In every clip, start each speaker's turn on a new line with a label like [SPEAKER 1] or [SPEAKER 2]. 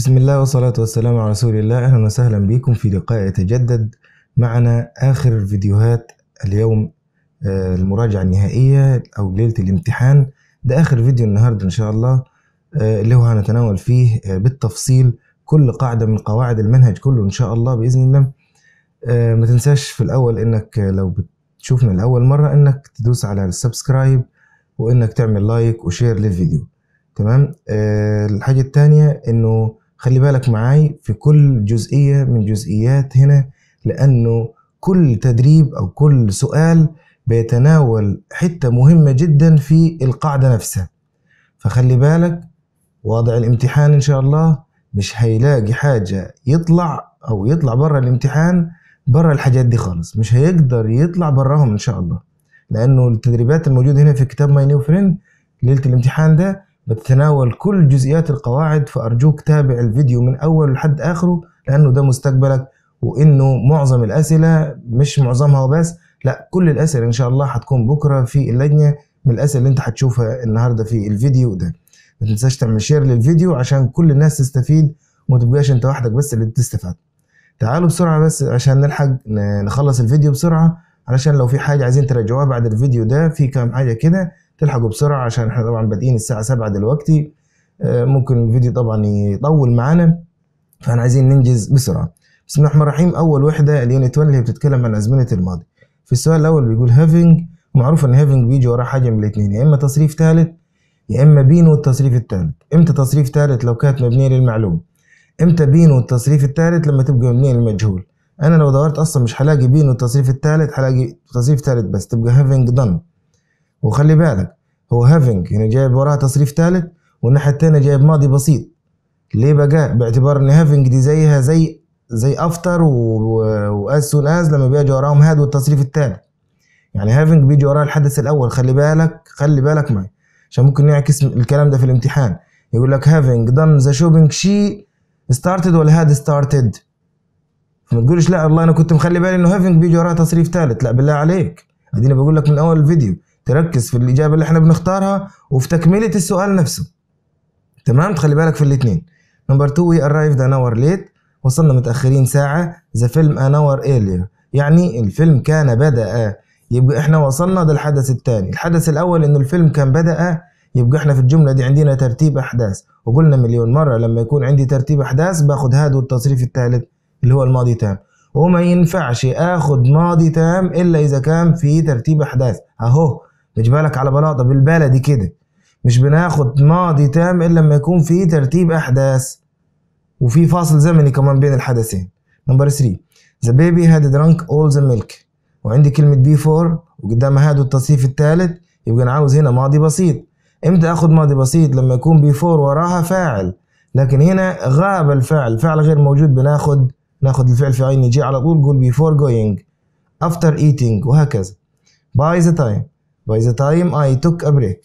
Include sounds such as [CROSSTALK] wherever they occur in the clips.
[SPEAKER 1] بسم الله والصلاة والسلام على رسول الله أهلا وسهلا بكم في لقاء يتجدد معنا آخر فيديوهات اليوم آه، المراجعة النهائية أو ليلة الامتحان ده آخر فيديو النهاردة إن شاء الله آه، اللي هو هنتناول فيه آه، بالتفصيل كل قاعدة من قواعد المنهج كله إن شاء الله بإذن الله ما تنساش في الأول إنك لو بتشوفنا لأول مرة إنك تدوس على السبسكرايب وإنك تعمل لايك وشير للفيديو تمام الحاجة التانية إنه خلي بالك معاي في كل جزئية من جزئيات هنا لأنه كل تدريب أو كل سؤال بيتناول حتة مهمة جدا في القاعدة نفسها فخلي بالك واضع الامتحان إن شاء الله مش هيلاقي حاجة يطلع أو يطلع برا الامتحان برا الحاجات دي خالص مش هيقدر يطلع براهم إن شاء الله لأنه التدريبات الموجودة هنا في كتاب ماي نيو فريند ليلة الامتحان ده بتتناول كل جزئيات القواعد فأرجوك تابع الفيديو من أول لحد آخره لأنه ده مستقبلك وإنه معظم الأسئلة مش معظمها وبس لا كل الأسئلة إن شاء الله هتكون بكرة في اللجنة من الأسئلة اللي أنت هتشوفها النهاردة في الفيديو ده ما تنساش تعمل شير للفيديو عشان كل الناس تستفيد وما تبقاش أنت وحدك بس اللي بتستفاد تعالوا بسرعة بس عشان نلحق نخلص الفيديو بسرعة علشان لو في حاجة عايزين تراجعوها بعد الفيديو ده في كام حاجة كده تلحقوا بسرعه عشان احنا طبعا بادئين الساعه 7 دلوقتي آه، ممكن الفيديو طبعا يطول معانا فاحنا عايزين ننجز بسرعه بسم الله الرحمن الرحيم اول وحده اليونت 1 اللي هي بتتكلم عن ازمنه الماضي في السؤال الاول بيقول هافينج معروف ان هافينج بيجي وراه حاجه من الاثنين يا اما تصريف ثالث يا اما بينو التصريف الثالث امتى تصريف ثالث لو كانت مبنيه للمعلوم امتى بينو التصريف الثالث لما تبقى مبنيه للمجهول انا لو دورت اصلا مش هلاقي بينو التصريف الثالث هلاقي تصريف ثالث بس تبقى هافينج done وخلي بالك هو هافينج يعني هنا جايب وراه تصريف ثالث والناحيه الثانيه جايب ماضي بسيط ليه بقى باعتبار ان هافينج دي زيها زي زي افتر واز سون از لما بيجي وراهم هاد والتصريف الثالث يعني هافينج بيجي وراه الحدث الاول خلي بالك خلي بالك معي عشان ممكن نعكس الكلام ده في الامتحان يقول لك هافينج دان ذا شوبينج شي ستارتد ولا هاد ستارتد ما تقولش لا والله انا كنت مخلي بالي انه هافينج بيجي وراه تصريف ثالث لا بالله عليك اديني بقول لك من اول الفيديو تركز في الاجابه اللي احنا بنختارها وفي تكمله السؤال نفسه تمام تخلي بالك في الاثنين نمبر 2 وي ارايفد ان اور ليت وصلنا متاخرين ساعه ذا فيلم ان اور يعني الفيلم كان بدا يبقى احنا وصلنا ده الحدث الثاني الحدث الاول انه الفيلم كان بدا يبقى احنا في الجمله دي عندنا ترتيب احداث وقلنا مليون مره لما يكون عندي ترتيب احداث باخد هذا والتصريف الثالث اللي هو الماضي تام وما ينفعش اخد ماضي تام الا اذا كان في ترتيب احداث اهو بيجيبها على بلاطه بالبلدي كده مش بناخد ماضي تام الا لما يكون في ترتيب احداث وفي فاصل زمني كمان بين الحدثين نمبر 3 ذا بيبي هاد درانك اول ذا ميلك وعندي كلمه بي 4 وقدامها هذا التصنيف الثالث يبقى انا عاوز هنا ماضي بسيط امتى اخد ماضي بسيط لما يكون بي 4 وراها فاعل لكن هنا غاب الفعل فعل غير موجود بناخد ناخد الفعل في عين جي على طول قول بيفور جوينج افتر ايتينج وهكذا باي ذا تايم باي ذا تايم اي توك ا بريك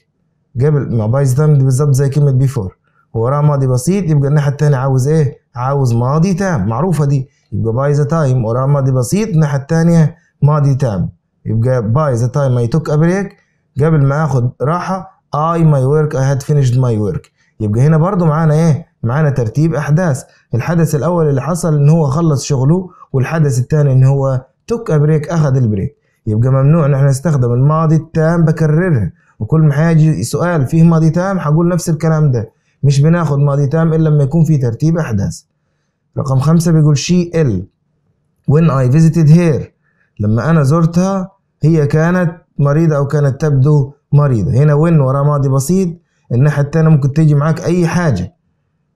[SPEAKER 1] قبل ما باي ذا تايم بالظبط زي كلمه بيفور وراه ماضي بسيط يبقى الناحيه الثانيه عاوز ايه عاوز ماضي تام معروفه دي يبقى باي ذا تايم وراه ماضي بسيط الناحيه الثانيه ماضي تام يبقى باي ذا تايم اي توك ا بريك قبل ما اخد راحه اي ماي ورك اي هاد فينيشد ماي ورك يبقى هنا برضو معانا ايه معانا ترتيب احداث الحدث الاول اللي حصل ان هو خلص شغله والحدث الثاني ان هو توك ا بريك اخذ البريك يبقى ممنوع ان احنا نستخدم الماضي التام بكررها وكل ما هيجي سؤال فيه ماضي تام هقول نفس الكلام ده مش بناخد ماضي تام الا لما يكون في ترتيب احداث رقم خمسة بيقول شي ال when I visited her لما أنا زرتها هي كانت مريضة أو كانت تبدو مريضة هنا when وراه ماضي بسيط الناحية التانية ممكن تيجي معاك أي حاجة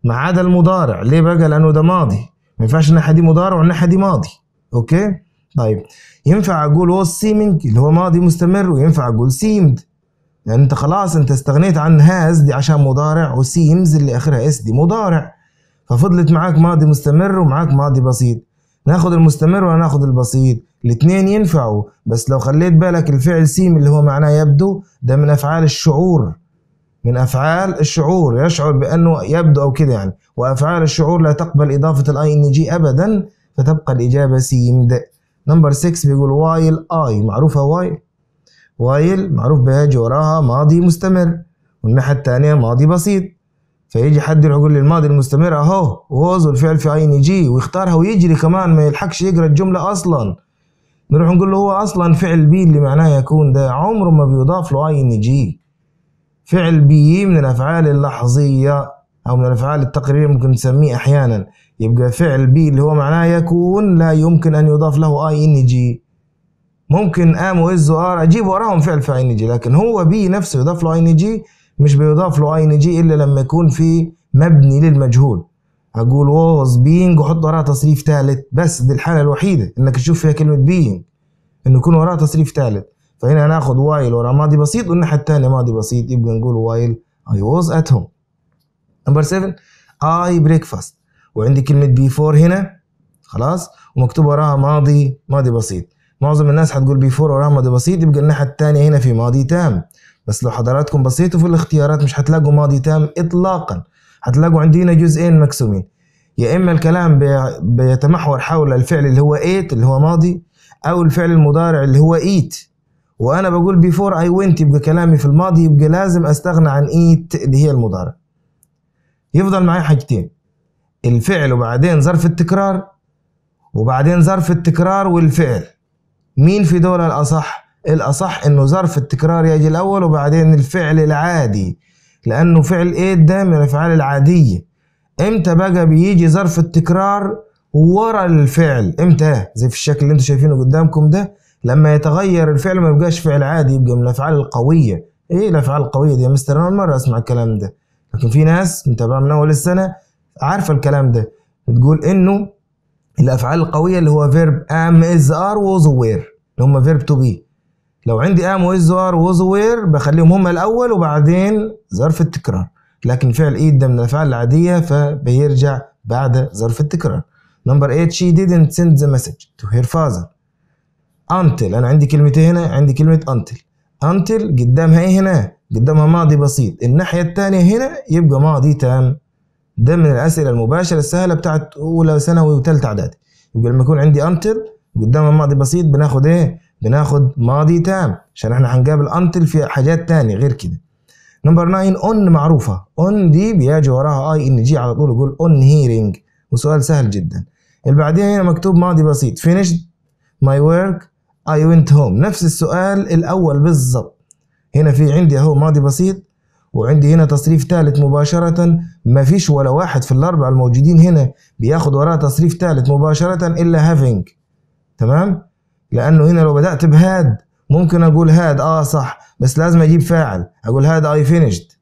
[SPEAKER 1] ما عدا المضارع ليه بقى لأنه ده ماضي ما ينفعش الناحية دي مضارع والناحية دي ماضي أوكي طيب ينفع اقول was seeming اللي هو ماضي مستمر وينفع اقول seemed لان يعني انت خلاص انت استغنيت عن هاز دي عشان مضارع وسيمز اللي اخرها اس دي مضارع ففضلت معاك ماضي مستمر ومعاك ماضي بسيط ناخد المستمر ولا ناخد البسيط الاتنين ينفعوا بس لو خليت بالك الفعل سيم اللي هو معناه يبدو ده من افعال الشعور من افعال الشعور يشعر بانه يبدو او كده يعني وافعال الشعور لا تقبل اضافه الاي ان جي ابدا فتبقى الاجابه سيمد نمبر 6 بيقول وايل اي معروفه وايل وايل معروف بيجي وراها ماضي مستمر والناحيه الثانيه ماضي بسيط فيجي حد يروح يقول لي الماضي المستمر اهو ووز الفعل في اي ان جي ويختارها ويجري كمان ما يلحقش يقرا الجمله اصلا نروح نقول له هو اصلا فعل بي اللي معناه يكون ده عمره ما بيضاف له اي ان جي فعل بي من الافعال اللحظيه او من الافعال التقريريه ممكن نسميه احيانا يبقى فعل بي اللي هو معناه يكون لا يمكن أن يضاف له أي إن جي ممكن ام واز وار اجيب وراهم فعل في ان جي لكن هو بي نفسه يضاف له اي ان جي مش بيضاف له اي ان جي الا لما يكون في مبني للمجهول اقول واز بينج وحط وراها تصريف ثالث بس دي الحاله الوحيده انك تشوف فيها كلمه بينج انه يكون وراها تصريف ثالث فهنا ناخذ وايل ورا ماضي بسيط والناحيه الثانيه ماضي بسيط يبقى نقول وايل اي واز ات هوم نمبر 7 اي بريكفاست وعندي كلمه بي هنا خلاص ومكتوب وراها ماضي ماضي بسيط معظم الناس هتقول بي وراها ماضي بسيط يبقى الناحيه الثانيه هنا في ماضي تام بس لو حضراتكم بسيطوا في الاختيارات مش هتلاقوا ماضي تام اطلاقا هتلاقوا عندنا جزئين مقسومين يا اما الكلام بيتمحور حول الفعل اللي هو ايت اللي هو ماضي او الفعل المضارع اللي هو ايت وانا بقول بيفور اي ونت يبقى كلامي في الماضي يبقى لازم استغنى عن ايت اللي هي المضارع يفضل معي حاجتين الفعل وبعدين ظرف التكرار وبعدين ظرف التكرار والفعل مين في دول الأصح؟ الأصح إنه ظرف التكرار يجي الأول وبعدين الفعل العادي لأنه فعل إيه ده من الأفعال العادية إمتى بقى بيجي ظرف التكرار ورا الفعل إمتى؟ زي في الشكل اللي أنتم شايفينه قدامكم ده لما يتغير الفعل ما يبقاش فعل عادي يبقى من الأفعال القوية إيه الأفعال القوية دي يا مستر أنا أول مرة أسمع الكلام ده لكن في ناس متابعة من أول السنة عارفه الكلام ده بتقول انه الافعال القويه اللي هو فيرب ام از ار ووز وير اللي هم فيرب تو بي لو عندي ام ويز ار ووز وير بخليهم هم الاول وبعدين ظرف التكرار لكن فعل ايد ده من الافعال العاديه فبيرجع بعد ظرف التكرار نمبر 8 she didn't send the message to her father until انا عندي كلمتين هنا عندي كلمه until until قدامها ايه هنا قدامها ماضي بسيط الناحيه الثانيه هنا يبقى ماضي تام ده من الاسئله المباشره السهله بتاعت اولى ثانوي وثالثه اعدادي يقول لما يكون عندي انتل قدام الماضي بسيط بناخد ايه بناخد ماضي تام عشان احنا هنقابل انتل في حاجات تانية غير كده نمبر 9 اون معروفه اون دي بيجي وراها اي ان جي على طول يقول اون هيرنج وسؤال سهل جدا اللي بعديها هنا مكتوب ماضي بسيط فينيش ماي ورك اي ونت هوم نفس السؤال الاول بالظبط هنا في عندي اهو ماضي بسيط وعندي هنا تصريف ثالث مباشرة ما فيش ولا واحد في الأربعة الموجودين هنا بياخد وراء تصريف ثالث مباشرة إلا having تمام؟ لأنه هنا لو بدأت بهاد ممكن أقول هاد أه صح بس لازم أجيب فاعل أقول هاد أي finished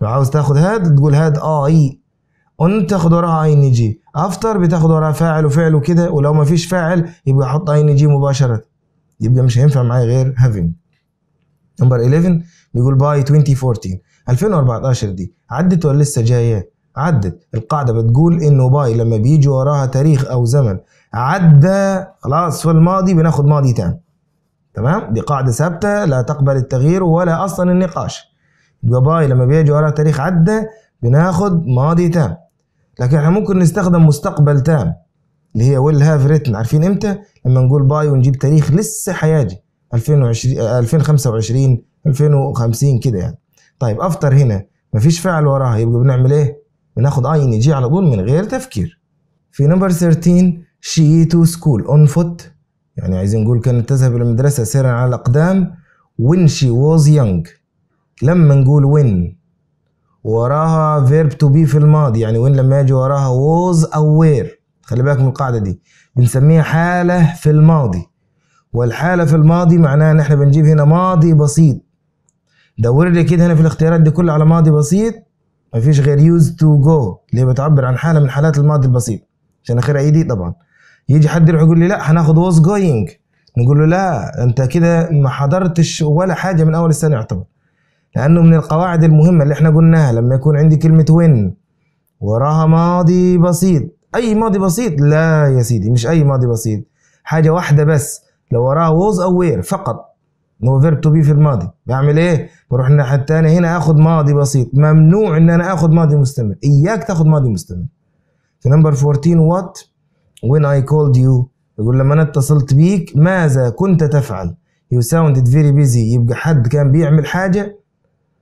[SPEAKER 1] لو عاوز تاخد هاد تقول هاد أي أنت تاخد وراها أي نجي أفتر بتاخد وراها فاعل وفعل وكده ولو ما فيش فاعل يبقى أحط أي نجي مباشرة يبقى مش هينفع معايا غير having نمبر 11 بيقول باي 2014 2014 دي عدت ولا لسه جايه عدت القاعده بتقول انه باي لما بيجي وراها تاريخ او زمن عدى خلاص في الماضي بناخد ماضي تام تمام دي قاعده ثابته لا تقبل التغيير ولا اصلا النقاش يبقى باي لما بيجي وراها تاريخ عدى بناخد ماضي تام لكن احنا ممكن نستخدم مستقبل تام اللي هي ويل هاف ريتن عارفين امتى لما نقول باي ونجيب تاريخ لسه هيجي 2020 2025 2050 كده يعني طيب افتر هنا مفيش فعل وراها يبقى بنعمل ايه بناخد اي ان جي على طول من غير تفكير في نمبر 13 شي تو سكول اون فوت يعني عايزين نقول كانت تذهب الى المدرسه سيرا على الاقدام when she was young لما نقول when وراها فيرب تو بي في الماضي يعني وين لما يجي وراها was أو were خلي بالك من القاعدة دي بنسميها حالة في الماضي والحالة في الماضي معناها ان احنا بنجيب هنا ماضي بسيط دور لي كده هنا في الاختيارات دي كلها على ماضي بسيط مفيش غير يوز تو جو اللي بتعبر عن حاله من حالات الماضي البسيط عشان اخرها عيدي طبعا يجي حد يروح يقول لي لا هناخد واز جوينج نقول له لا انت كده ما حضرتش ولا حاجه من اول السنه يعتبر لانه من القواعد المهمه اللي احنا قلناها لما يكون عندي كلمه وين وراها ماضي بسيط اي ماضي بسيط لا يا سيدي مش اي ماضي بسيط حاجه واحده بس لو وراها ووز او وير فقط هو فيرب تو بي في الماضي بعمل ايه بروح الناحيه الثانيه هنا اخد ماضي بسيط ممنوع ان انا اخد ماضي مستمر اياك تاخد ماضي مستمر في نمبر 14 وات وين اي كولد يو يقول لما انا اتصلت بيك ماذا كنت تفعل يو ساوندد فيري بيزي يبقى حد كان بيعمل حاجه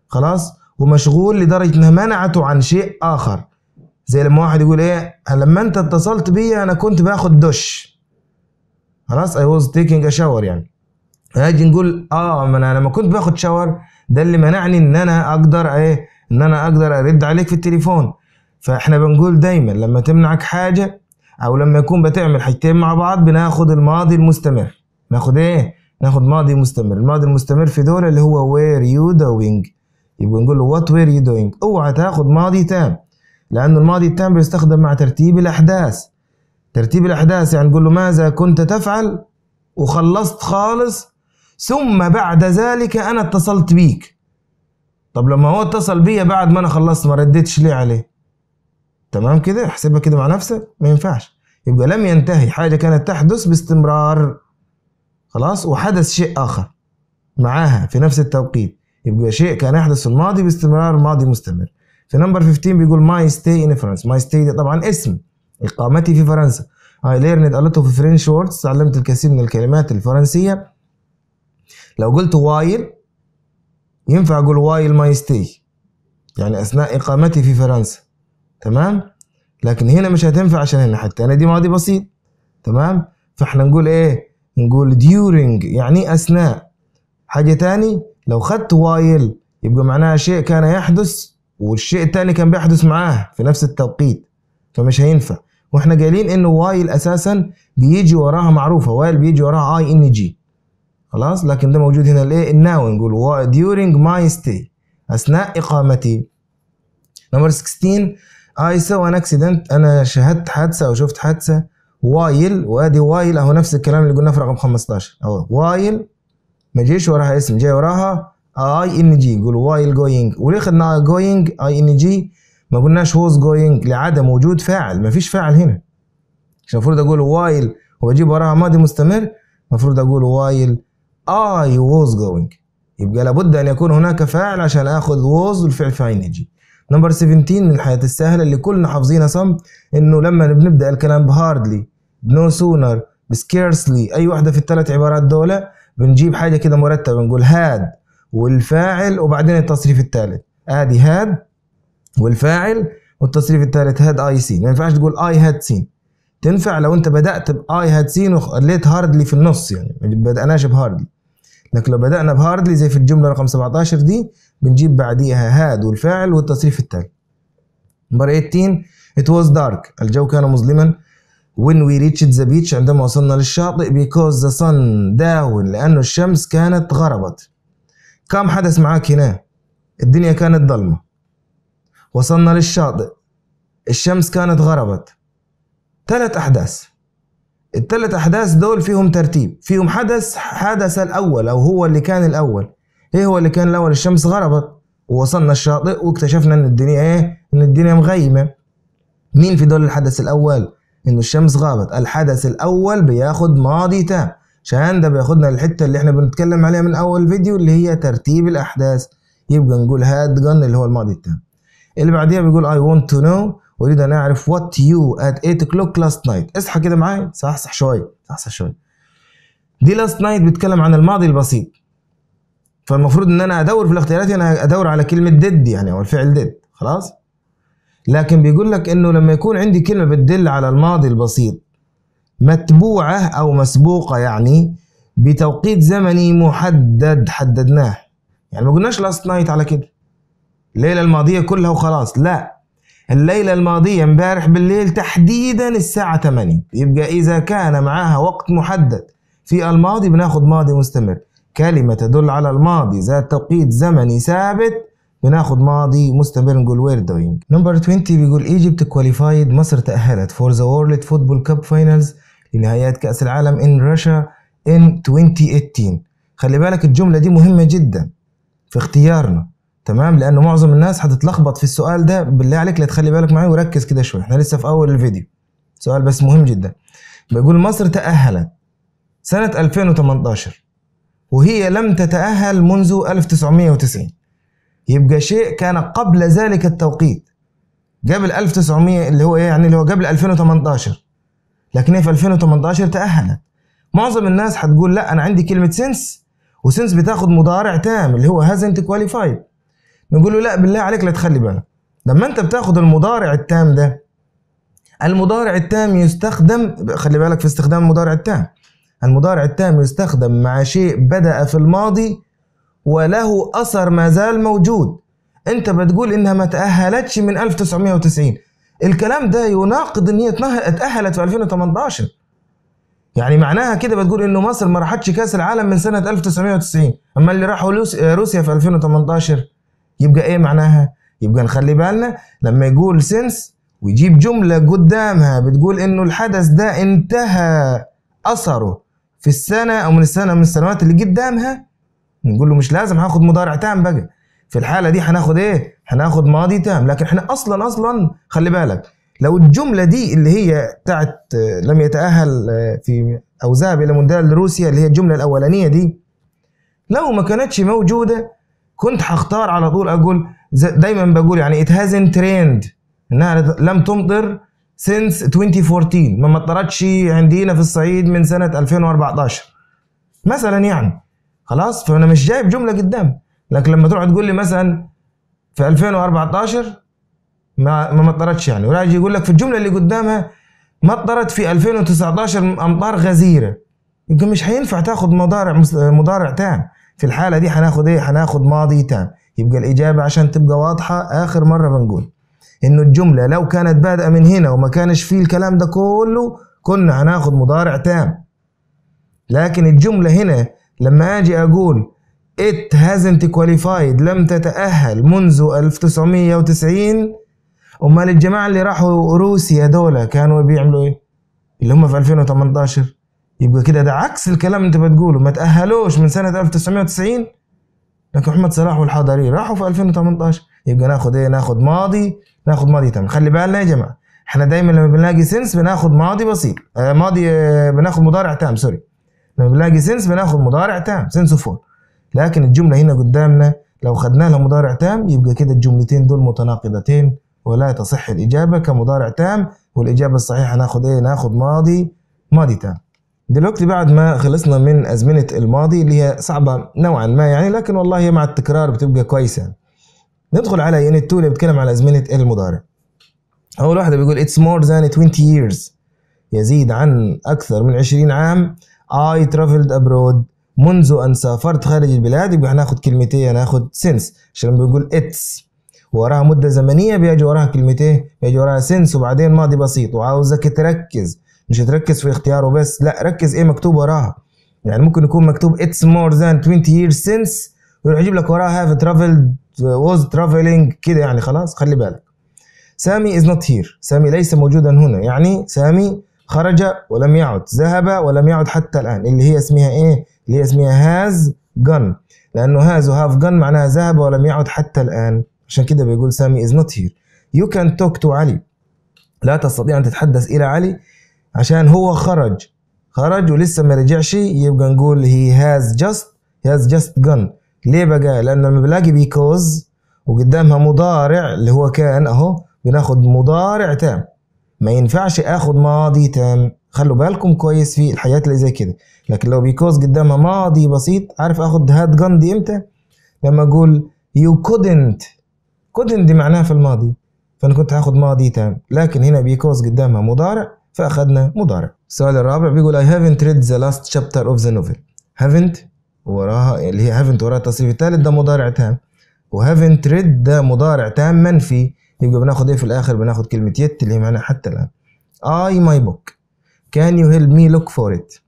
[SPEAKER 1] خلاص ومشغول لدرجه انها منعته عن شيء اخر زي لما واحد يقول ايه لما انت اتصلت بيا انا كنت باخد دش خلاص اي واز تيكينج ا شاور يعني هاجي نقول اه ما انا لما كنت باخد شاور ده اللي منعني ان انا اقدر ايه ان انا اقدر ارد عليك في التليفون فاحنا بنقول دايما لما تمنعك حاجه او لما يكون بتعمل حاجتين مع بعض بناخد الماضي المستمر ناخد ايه ناخد ماضي مستمر الماضي المستمر في دول اللي هو وير يو دوينج يبقى نقول له وات وير يو دوينج اوعى تاخد ماضي تام لأن الماضي التام بيستخدم مع ترتيب الأحداث ترتيب الأحداث يعني نقول له ماذا كنت تفعل وخلصت خالص ثم بعد ذلك انا اتصلت بيك طب لما هو اتصل بيا بعد ما انا خلصت ما رديتش ليه عليه تمام كده احسبها كده مع نفسك ما ينفعش يبقى لم ينتهي حاجه كانت تحدث باستمرار خلاص وحدث شيء اخر معاها في نفس التوقيت يبقى شيء كان يحدث في الماضي باستمرار ماضي مستمر في نمبر 15 بيقول ماي ستي ان فرنسا ماي ستي طبعا اسم اقامتي في فرنسا اي ليرند الوت اوف فرنش ووردز تعلمت الكثير من الكلمات الفرنسيه لو قلت وايل ينفع أقول وايل ماي ستي يعني أثناء إقامتي في فرنسا تمام لكن هنا مش هتنفع عشان هنا حتى أنا دي ماضي بسيط تمام فإحنا نقول إيه نقول during يعني أثناء حاجة تاني لو خدت وايل يبقى معناها شيء كان يحدث والشيء التاني كان بيحدث معاه في نفس التوقيت فمش هينفع واحنا قايلين انه وايل اساسا بيجي وراها معروفه وايل بيجي وراها اي ان جي خلاص لكن ده موجود هنا الايه الناو نقول during my stay اثناء اقامتي نمبر 16 I saw an accident انا شاهدت حادثه او شفت حادثه وايل وادي وايل اهو نفس الكلام اللي قلناه في رقم 15 اهو وايل ما جيش وراها اسم جاي وراها اي ان جي يقول وايل جوينج وليه خدنا جوينج اي ان جي ما قلناش هوز جوينج لعدم وجود فاعل ما فيش فاعل هنا عشان المفروض اقول وايل واجيب وراها ماضي مستمر المفروض اقول وايل I آه، was going يبقى لابد أن يكون هناك فاعل عشان آخذ was والفعل فاين يجي نمبر 17 من الحياة السهلة اللي كلنا حافظينها صم إنه لما بنبدأ الكلام بهاردلي بنو سونر بسكيرسلي أي واحدة في الثلاث عبارات دولة بنجيب حاجة كده مرتبة بنقول هاد والفاعل وبعدين التصريف الثالث ادي هاد والفاعل والتصريف الثالث هاد اي سين ما ينفعش تقول اي هاد سين تنفع لو انت بدات باي هاد سين وخليت هاردلي في النص يعني ما بدأناش بهاردلي لكن لو بدأنا بهاردلي زي في الجملة رقم 17 دي بنجيب بعديها هاد والفاعل والتصريف التالي نمبر 18 it was dark الجو كان مظلما when we reached the beach عندما وصلنا للشاطئ because the sun down لأنه الشمس كانت غربت كم حدث معاك هنا الدنيا كانت ضلمة وصلنا للشاطئ الشمس كانت غربت ثلاث أحداث الثلاث احداث دول فيهم ترتيب فيهم حدث حدث الاول او هو اللي كان الاول ايه هو اللي كان الاول الشمس غربت ووصلنا الشاطئ واكتشفنا ان الدنيا ايه ان الدنيا مغيمه مين في دول الحدث الاول ان الشمس غابت الحدث الاول بياخد ماضي تام عشان ده بياخدنا للحته اللي احنا بنتكلم عليها من اول فيديو اللي هي ترتيب الاحداث يبقى نقول هاد جن اللي هو الماضي التام اللي بعديها بيقول I want to know اريد ان اعرف وات يو ات 8 o'clock لاست نايت اصحى كده معايا صحصح شويه صحصح شويه دي لاست نايت بيتكلم عن الماضي البسيط فالمفروض ان انا ادور في الاختيارات انا يعني ادور على كلمه ديد يعني او الفعل ديد خلاص لكن بيقول لك انه لما يكون عندي كلمه بتدل على الماضي البسيط متبوعه او مسبوقه يعني بتوقيت زمني محدد حددناه يعني ما قلناش لاست نايت على كده الليله الماضيه كلها وخلاص لا الليلة الماضية امبارح بالليل تحديدا الساعة 8 يبقى إذا كان معاها وقت محدد في الماضي بناخد ماضي مستمر كلمة تدل على الماضي ذات توقيت زمني ثابت بناخد ماضي مستمر نقول وير دوينج نمبر 20 بيقول ايجيبت كواليفايد مصر تأهلت فور ذا وورلد فوتبول كاب فاينلز لنهايات كأس العالم ان رشا ان 2018 خلي بالك الجملة دي مهمة جدا في اختيارنا تمام لانه معظم الناس هتتلخبط في السؤال ده بالله عليك لا تخلي بالك معايا وركز كده شويه احنا لسه في اول الفيديو سؤال بس مهم جدا بيقول مصر تاهلت سنه 2018 وهي لم تتاهل منذ 1990 يبقى شيء كان قبل ذلك التوقيت قبل 1900 اللي هو ايه يعني اللي هو قبل 2018 لكن هي في 2018 تاهلت معظم الناس هتقول لا انا عندي كلمه سنس وسنس بتاخد مضارع تام اللي هو هازنت كواليفايد نقول له لا بالله عليك لا تخلي بالك لما انت بتاخد المضارع التام ده المضارع التام يستخدم خلي بالك في استخدام المضارع التام المضارع التام يستخدم مع شيء بدأ في الماضي وله أثر ما زال موجود أنت بتقول إنها ما تأهلتش من 1990 الكلام ده يناقض إن هي تأهلت في 2018 يعني معناها كده بتقول إنه مصر ما راحتش كأس العالم من سنة 1990 أما اللي راحوا روسيا في 2018 يبقى ايه معناها يبقى نخلي بالنا لما يقول سنس ويجيب جملة قدامها بتقول انه الحدث ده انتهى اثره في السنة او من السنة من السنوات اللي قدامها نقول له مش لازم هاخد مضارع تام بقى في الحالة دي هناخد ايه هناخد ماضي تام لكن احنا اصلا اصلا خلي بالك لو الجملة دي اللي هي بتاعت آه، لم يتأهل آه، في أو ذهب إلى مونديال روسيا اللي هي الجملة الأولانية دي لو ما كانتش موجودة كنت هختار على طول اقول دايما بقول يعني it hasn't تريند انها لم تمطر since 2014 ما مطرتش عندنا في الصعيد من سنه 2014 مثلا يعني خلاص فانا مش جايب جمله قدام لكن لما تروح تقول لي مثلا في 2014 ما ما مطرتش يعني ولا يجي يقول لك في الجمله اللي قدامها مطرت في 2019 امطار غزيره يمكن مش هينفع تاخذ مضارع مضارع تام في الحاله دي هناخد ايه هناخد ماضي تام يبقى الاجابه عشان تبقى واضحه اخر مره بنقول انه الجمله لو كانت بادئه من هنا وما كانش فيه الكلام ده كله كنا هناخد مضارع تام لكن الجمله هنا لما اجي اقول it hasn't qualified لم تتأهل منذ 1990 امال الجماعه اللي راحوا روسيا دول كانوا بيعملوا ايه؟ اللي هم في 2018 يبقى كده ده عكس الكلام اللي انت بتقوله ما تأهلوش من سنة 1990 لكن محمد صلاح والحضري راحوا في 2018 يبقى ناخد ايه ناخد ماضي ناخد ماضي تمام خلي بالنا يا جماعه احنا دايما لما بنلاقي سنس بناخد ماضي بسيط آه ماضي آه بناخد مضارع تام سوري لما بنلاقي سنس بناخد مضارع تام سنس فور لكن الجمله هنا قدامنا لو خدنا لها مضارع تام يبقى كده الجملتين دول متناقضتين ولا تصح الاجابه كمضارع تام والاجابه الصحيحه ناخد ايه ناخد ماضي ماضي تام دلوقتي بعد ما خلصنا من أزمنة الماضي اللي هي صعبة نوعا ما يعني لكن والله مع التكرار بتبقى كويسة ندخل على يونت 2 اللي بيتكلم على أزمنة المضارع أول واحدة بيقول it's more than 20 years يزيد عن أكثر من 20 عام I traveled abroad منذ أن سافرت خارج البلاد يبقى هناخد كلمتين هناخد since عشان بيقول it's وراها مدة زمنية بيجي وراها كلمتين بيجي وراها since وبعدين ماضي بسيط وعاوزك تركز مش هتركز في اختياره بس لا ركز ايه مكتوب وراها يعني ممكن يكون مكتوب اتس مور ذان 20 years سينس ويروح يجيب لك وراها هاف ترافلد واز ترافلينج كده يعني خلاص خلي بالك سامي از نوت هير سامي ليس موجودا هنا يعني سامي خرج ولم يعد ذهب ولم يعد حتى الان اللي هي اسمها ايه اللي هي اسمها هاز جن لانه هاز وهاف جن معناها ذهب ولم يعد حتى الان عشان كده بيقول سامي از نوت هير يو كان توك تو علي لا تستطيع ان تتحدث الى علي عشان هو خرج خرج ولسه ما رجعش يبقى نقول هي هاز جاست هاز جاست جن ليه بقى لانه لما بلاقي بيكوز وقدامها مضارع اللي هو كان اهو بناخد مضارع تام ما ينفعش اخد ماضي تام خلوا بالكم كويس في الحاجات اللي زي كده لكن لو بيكوز قدامها ماضي بسيط عارف اخد هاد جن دي امتى لما اقول يو كودنت كودنت دي معناها في الماضي فانا كنت هاخد ماضي تام لكن هنا بيكوز قدامها مضارع فاخذنا مضارع السؤال الرابع بيقول I haven't read the last chapter of the novel haven't وراها اللي هي haven't وراها التصريف الثالث ده مضارع تام و haven't read ده مضارع تام منفي يبقى بناخد ايه في الاخر بناخد كلمه يت اللي هي معناها حتى الان I my book can you help me look for it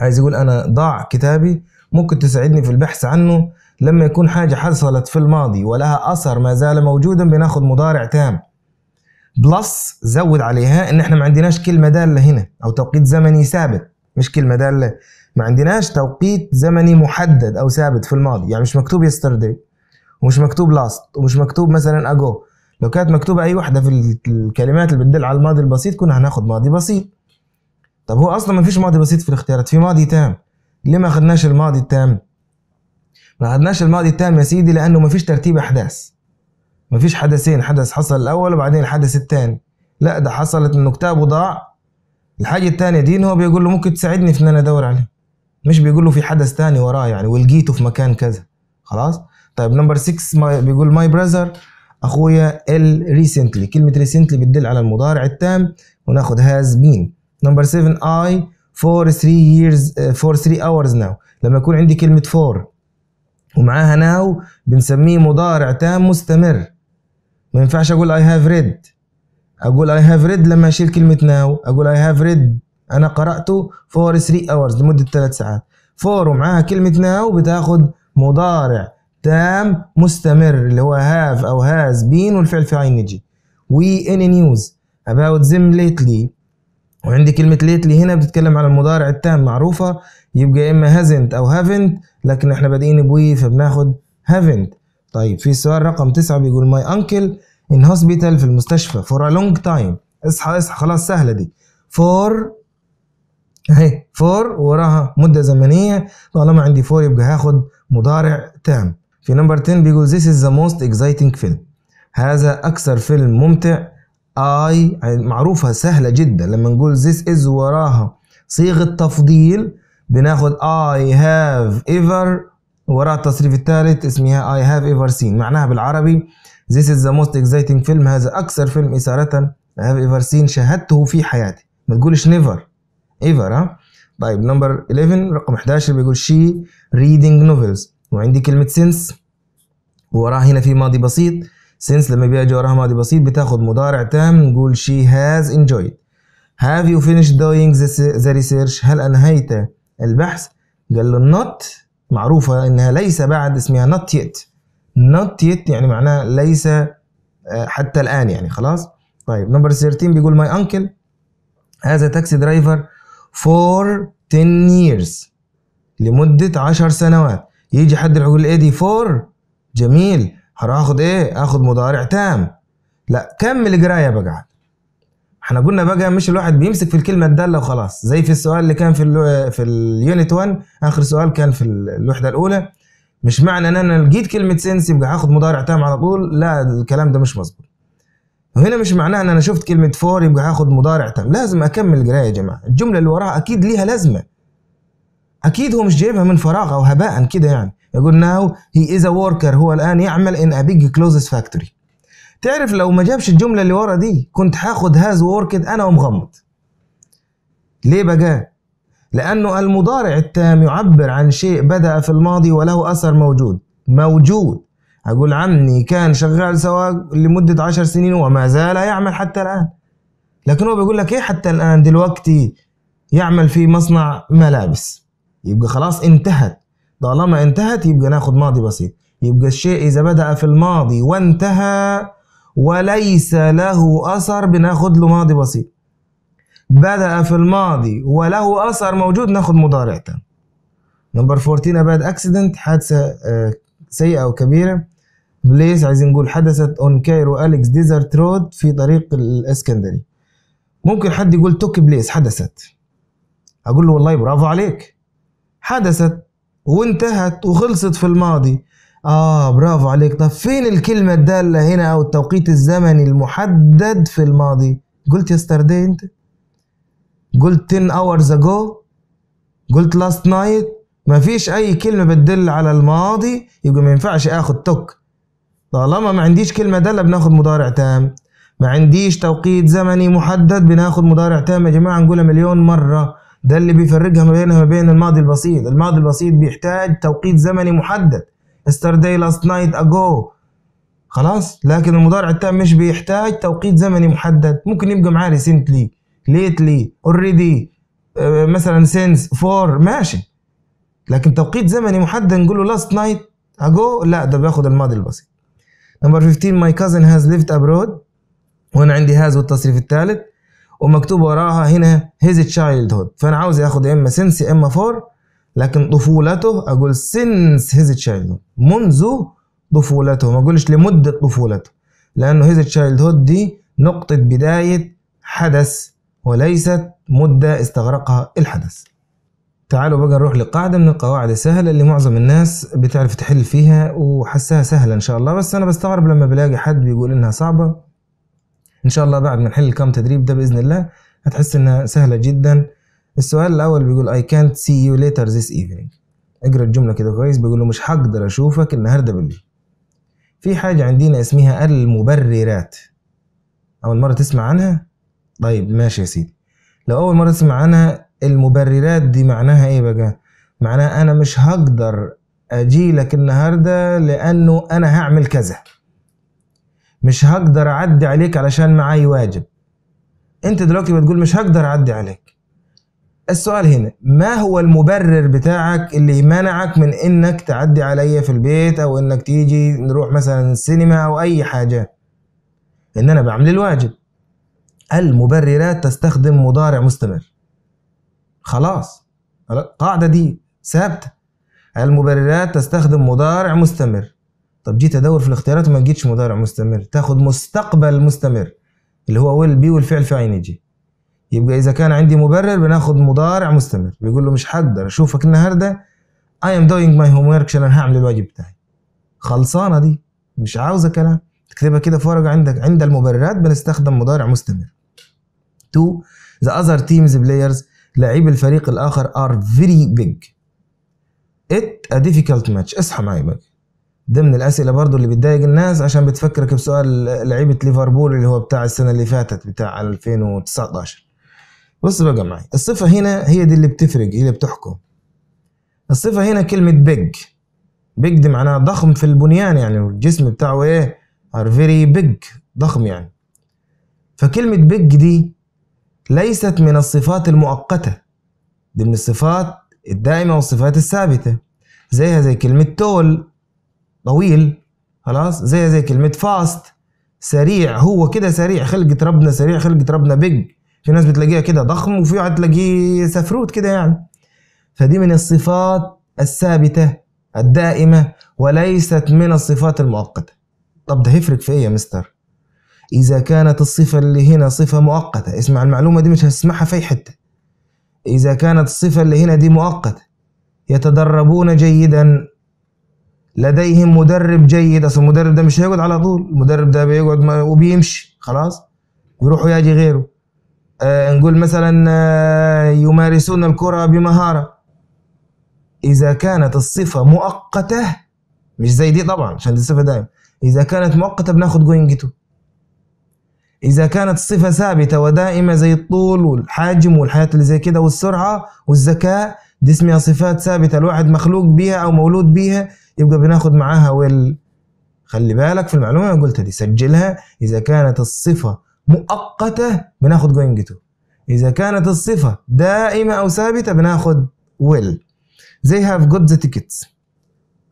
[SPEAKER 1] عايز يقول انا ضاع كتابي ممكن تساعدني في البحث عنه لما يكون حاجه حصلت في الماضي ولها اثر ما زال موجودا بناخد مضارع تام بلس زود عليها ان احنا ما عندناش كلمه داله هنا او توقيت زمني ثابت مش كلمه داله ما عندناش توقيت زمني محدد او ثابت في الماضي يعني مش مكتوب يسترداي ومش مكتوب لاست ومش مكتوب مثلا اجو لو كانت مكتوبه اي واحده في الكلمات اللي بتدل على الماضي البسيط كنا هناخد ماضي بسيط طب هو اصلا ما فيش ماضي بسيط في الاختيارات في ماضي تام ليه ما خدناش الماضي التام ما خدناش الماضي التام يا سيدي لانه ما فيش ترتيب احداث ما فيش حدثين حدث حصل الاول وبعدين الحدث الثاني لا ده حصلت انه كتابه ضاع الحاجه الثانيه دي هو بيقول له ممكن تساعدني في ان انا ادور عليه مش بيقول له في حدث ثاني وراه يعني ولقيته في مكان كذا خلاص طيب نمبر 6 بيقول ماي براذر اخويا ال ريسنتلي كلمه ريسنتلي بتدل على المضارع التام وناخد هاز بين نمبر 7 اي فور 3 years فور آه، 3 hours now لما يكون عندي كلمه فور ومعاها ناو بنسميه مضارع تام مستمر ما ينفعش اقول اي هاف ريد اقول اي هاف ريد لما اشيل كلمه ناو اقول اي هاف ريد انا قراته فور 3 اورز لمده 3 ساعات فور ومعاها كلمه ناو بتاخد مضارع تام مستمر اللي هو هاف او هاز بين والفعل في اي نجي وي اني نيوز اباوت زم ليتلي وعندي كلمة ليتلي هنا بتتكلم على المضارع التام معروفة يبقى يا إما هازنت أو هافنت لكن إحنا بادئين بوي فبناخد هافنت طيب في سؤال رقم تسعة بيقول ماي انكل ان هوسبيتال في المستشفى فور ا لونج تايم اصحى اصحى خلاص سهله دي فور اهي فور وراها مده زمنيه طالما عندي فور يبقى هاخد مضارع تام في نمبر 10 بيقول this is the most exciting film هذا اكثر فيلم ممتع اي معروفة سهلة جدا لما نقول this is وراها صيغة تفضيل بناخد I have ever وراء التصريف الثالث اسمها I have ever seen معناها بالعربي This is the most exciting film هذا أكثر فيلم إثارة I have ever seen شاهدته في حياتي ما تقولش never ever ها طيب نمبر 11 رقم 11 بيقول she reading novels وعندي كلمة since وراها هنا في ماضي بسيط since لما بيجي وراها ماضي بسيط بتاخد مضارع تام نقول she has enjoyed have you finished doing the research هل أنهيت البحث قال له not معروفة إنها ليس بعد اسمها not yet not yet يعني معناها ليس آه، حتى الآن يعني خلاص طيب نمبر 13 بيقول ماي أنكل هذا تاكسي درايفر فور 10 years لمدة 10 سنوات يجي حد يقول ايه دي فور جميل هراخد ايه اخد مضارع تام لا كمل قرايه بقى احنا قلنا بقى مش الواحد بيمسك في الكلمه الداله وخلاص زي في السؤال اللي كان في في اليونت 1 اخر سؤال كان في الوحده الاولى مش معنى ان انا لقيت كلمه سنس يبقى هاخد مضارع تام على طول لا الكلام ده مش مظبوط وهنا مش معناه ان انا شفت كلمه فور يبقى هاخد مضارع تام لازم اكمل القرايه يا جماعه الجمله اللي وراها اكيد ليها لازمه اكيد هو مش جايبها من فراغ او هباء كده يعني يقول ناو هي از ا وركر هو الان يعمل ان a big closes factory تعرف لو ما جابش الجمله اللي ورا دي كنت هاخد هاز ووركد انا ومغمض ليه بقى لانه المضارع التام يعبر عن شيء بدا في الماضي وله اثر موجود موجود اقول عمي كان شغال سواق لمده عشر سنين وما زال يعمل حتى الان لكن هو بيقول لك ايه حتى الان دلوقتي يعمل في مصنع ملابس يبقى خلاص انتهت طالما انتهت يبقى ناخد ماضي بسيط يبقى الشيء اذا بدا في الماضي وانتهى وليس له أثر بناخد له ماضي بسيط بدأ في الماضي وله أثر موجود ناخد مضارع تام نمبر 14 أباد أكسيدنت حادثة آه، سيئة أو كبيرة بليس عايزين نقول حدثت أون كايرو أليكس ديزرت رود في طريق الإسكندري ممكن حد يقول توك بليس حدثت أقول له والله برافو عليك حدثت وانتهت وخلصت في الماضي اه برافو عليك طب فين الكلمه الداله هنا او التوقيت الزمني المحدد في الماضي قلت يسترداي انت قلت 10 hours ago قلت last night فيش اي كلمه بتدل على الماضي يبقى ما ينفعش اخد توك طالما ما عنديش كلمه داله بناخد مضارع تام ما عنديش توقيت زمني محدد بناخد مضارع تام يا جماعه نقولها مليون مره ده اللي بيفرقها ما بينها ما بين الماضي البسيط الماضي البسيط بيحتاج توقيت زمني محدد yesterday last night ago خلاص لكن المضارع التام مش بيحتاج توقيت زمني محدد ممكن يبقى معاه recently lately already آه، مثلا since for ماشي لكن توقيت زمني محدد نقول له last night ago لا ده بياخد الماضي البسيط نمبر 15 my cousin has lived abroad وهنا عندي هاز والتصريف الثالث ومكتوب وراها هنا his childhood فانا عاوز اخد يا اما since يا اما for لكن طفولته اقول since his childhood منذ طفولته ما اقولش لمده طفولته لانه his childhood دي نقطه بدايه حدث وليست مده استغرقها الحدث تعالوا بقى نروح لقاعدة من القواعد السهلة اللي معظم الناس بتعرف تحل فيها وحسها سهلة إن شاء الله بس أنا بستغرب لما بلاقي حد بيقول إنها صعبة إن شاء الله بعد ما نحل كام تدريب ده بإذن الله هتحس إنها سهلة جدا السؤال الاول بيقول I can't see you later this evening اقرا الجمله كده كويس بيقول له مش هقدر اشوفك النهارده بالليل في حاجه عندنا اسمها المبررات اول مره تسمع عنها طيب ماشي يا سيدي لو اول مره تسمع عنها المبررات دي معناها ايه بقى معناها انا مش هقدر اجيلك النهارده لانه انا هعمل كذا مش هقدر اعدي عليك علشان معاي واجب انت دلوقتي بتقول مش هقدر اعدي عليك السؤال هنا ما هو المبرر بتاعك اللي منعك من انك تعدي عليا في البيت او انك تيجي نروح مثلا سينما او اي حاجة ان انا بعمل الواجب المبررات تستخدم مضارع مستمر خلاص القاعدة دي ثابتة المبررات تستخدم مضارع مستمر طب جيت ادور في الاختيارات وما جيتش مضارع مستمر تاخد مستقبل مستمر اللي هو ويل بي والفعل في عين يبقى اذا كان عندي مبرر بناخد مضارع مستمر بيقول له مش حقدر اشوفك النهارده اي ام دوينج ماي هوم ورك انا هعمل الواجب بتاعي خلصانه دي مش عاوزه كلام تكتبها كده في ورقه عندك عند المبررات بنستخدم مضارع مستمر 2 ذا اذر تيمز بلايرز لعيب الفريق الاخر ار فيري بيج ات ا ديفيكالت ماتش اصحى معايا بقى ده من الاسئله برضو اللي بتضايق الناس عشان بتفكرك بسؤال لعيبه ليفربول اللي هو بتاع السنه اللي فاتت بتاع 2019 بص بقى معي الصفة هنا هي دي اللي بتفرق هي اللي بتحكم الصفة هنا كلمة بيج بيج دي معناها ضخم في البنيان يعني الجسم بتاعه ايه ار فيري بيج ضخم يعني فكلمة بيج دي ليست من الصفات المؤقتة دي من الصفات الدائمة والصفات الثابتة زيها زي كلمة تول طويل خلاص زيها زي كلمة فاست سريع هو كده سريع خلقة ربنا سريع خلقة ربنا بيج في ناس بتلاقيها كده ضخم وفي واحد تلاقيه سفروت كده يعني فدي من الصفات الثابتة الدائمة وليست من الصفات المؤقتة طب ده هيفرق في ايه يا مستر اذا كانت الصفة اللي هنا صفة مؤقتة اسمع المعلومة دي مش هتسمعها في اي حتة اذا كانت الصفة اللي هنا دي مؤقتة يتدربون جيدا لديهم مدرب جيد اصل المدرب ده مش هيقعد على طول المدرب ده بيقعد وبيمشي خلاص يروح ويجي غيره آه، نقول مثلا آه، يمارسون الكرة بمهارة إذا كانت الصفة مؤقتة مش زي دي طبعا عشان دي صفة دائمة إذا كانت مؤقتة بناخد جوينجتو إذا كانت الصفة ثابتة ودائمة زي الطول والحجم والحاجات اللي زي كده والسرعة والذكاء دي اسمها صفات ثابتة الواحد مخلوق بيها أو مولود بيها يبقى بناخد معاها ويل خلي بالك في المعلومة اللي قلتها دي سجلها إذا كانت الصفة مؤقته بناخد going to اذا كانت الصفه دائمه او ثابته بناخد will they have got the tickets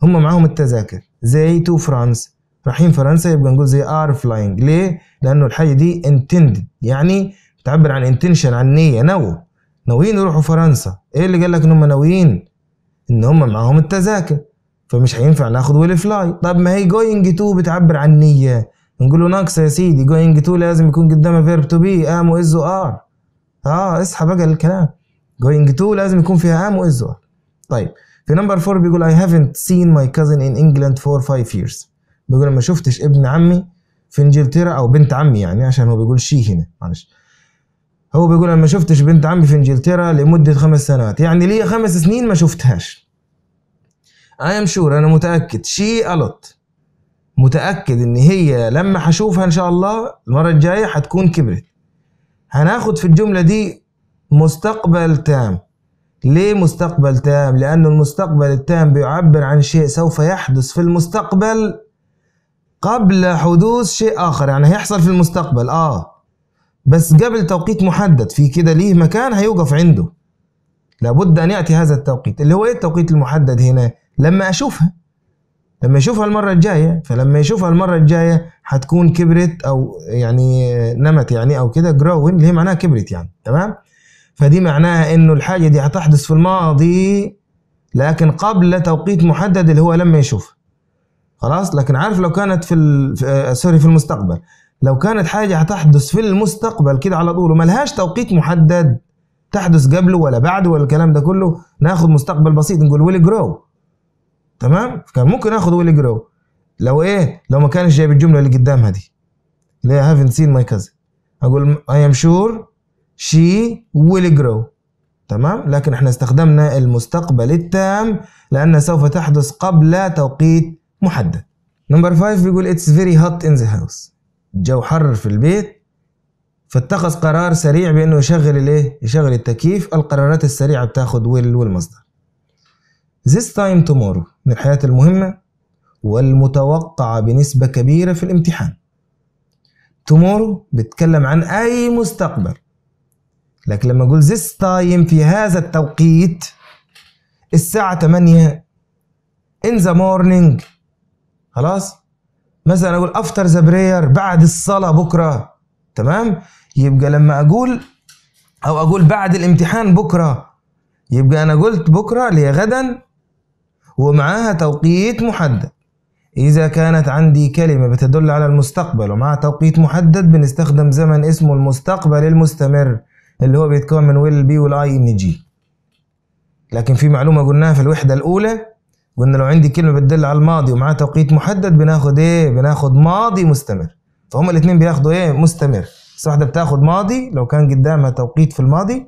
[SPEAKER 1] هم معاهم التذاكر they to France رايحين فرنسا يبقى نقول they are flying ليه لانه الحاجه دي intended يعني بتعبر عن intention عن نيه نو ناويين يروحوا فرنسا ايه اللي قال لك ان هم ناويين ان هم معاهم التذاكر فمش هينفع ناخد ويل فلاي طب ما هي جوينج تو بتعبر عن نيه نقول له ناقصه يا سيدي جوينج تو لازم يكون قدامها فيرب تو بي ام واز وار اه اصحى بقى الكلام جوينج تو لازم يكون فيها ام واز وار طيب في نمبر 4 بيقول اي هافنت سين ماي كازن ان انجلاند فور 5 ييرز بيقول ما شفتش ابن عمي في انجلترا او بنت عمي يعني عشان هو بيقول شي هنا معلش هو بيقول انا ما شفتش بنت عمي في انجلترا لمده خمس سنوات يعني لي خمس سنين ما شفتهاش I am sure انا متاكد شي a lot متاكد ان هي لما هشوفها ان شاء الله المره الجايه هتكون كبرت هناخد في الجمله دي مستقبل تام ليه مستقبل تام لان المستقبل التام بيعبر عن شيء سوف يحدث في المستقبل قبل حدوث شيء اخر يعني هيحصل في المستقبل اه بس قبل توقيت محدد في كده ليه مكان هيوقف عنده لابد ان ياتي هذا التوقيت اللي هو ايه التوقيت المحدد هنا لما اشوفها لما يشوفها المرة الجاية فلما يشوفها المرة الجاية هتكون كبرت أو يعني نمت يعني أو كده جروين اللي هي معناها كبرت يعني تمام فدي معناها إنه الحاجة دي هتحدث في الماضي لكن قبل توقيت محدد اللي هو لما يشوفها خلاص لكن عارف لو كانت في سوري آه، في المستقبل لو كانت حاجة هتحدث في المستقبل كده على طول وملهاش توقيت محدد تحدث قبله ولا بعده ولا الكلام ده كله ناخد مستقبل بسيط نقول ويل جرو تمام كان ممكن اخد ويل جرو لو ايه لو ما كانش جايب الجمله اللي قدامها دي اللي هي سين ماي كازن اقول اي ام شور شي ويل جرو تمام لكن احنا استخدمنا المستقبل التام لان سوف تحدث قبل توقيت محدد نمبر 5 بيقول اتس فيري هوت ان ذا هاوس الجو حر في البيت فاتخذ قرار سريع بانه يشغل الايه يشغل التكييف القرارات السريعه بتاخد ويل والمصدر this time tomorrow من الحياة المهمة والمتوقعة بنسبة كبيرة في الامتحان تومورو بتكلم عن أي مستقبل لكن لما أقول this time في هذا التوقيت الساعة 8 in the morning خلاص مثلا أقول after the prayer بعد الصلاة بكرة تمام يبقى لما أقول أو أقول بعد الامتحان بكرة يبقى أنا قلت بكرة لغدا ومعاها توقيت محدد إذا كانت عندي كلمة بتدل على المستقبل ومعها توقيت محدد بنستخدم زمن اسمه المستقبل المستمر اللي هو بيتكون من ويل بي والاي ان جي لكن في معلومة قلناها في الوحدة الأولى قلنا لو عندي كلمة بتدل على الماضي ومعاها توقيت محدد بناخد إيه؟ بناخد ماضي مستمر فهم الاتنين بياخدوا إيه؟ مستمر بس واحدة بتاخد ماضي لو كان قدامها توقيت في الماضي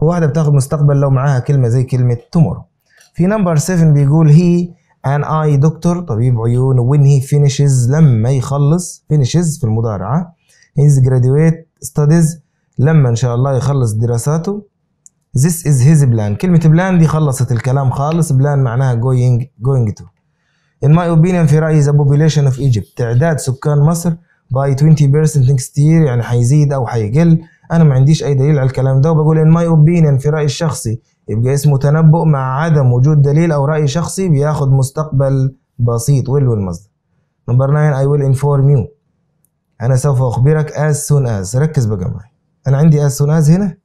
[SPEAKER 1] وواحدة بتاخد مستقبل لو معاها كلمة زي كلمة tomorrow في نمبر 7 بيقول هي ان اي دكتور طبيب عيون وين هي فينيشز لما يخلص فينيشز في المضارعه هيز جراديويت ستاديز لما ان شاء الله يخلص دراساته this is his plan كلمة بلان دي خلصت الكلام خالص بلان معناها going going to in my opinion في رأيي the population of Egypt تعداد سكان مصر by 20% next year يعني هيزيد أو هيقل أنا ما عنديش أي دليل على الكلام ده وبقول in my opinion في رأيي الشخصي يبقى اسمه تنبؤ مع عدم وجود دليل أو رأي شخصي بياخد مستقبل بسيط ويل والمصدر نمبر 9 I will inform you أنا سوف أخبرك as soon as ركز بقى معي أنا عندي as soon as هنا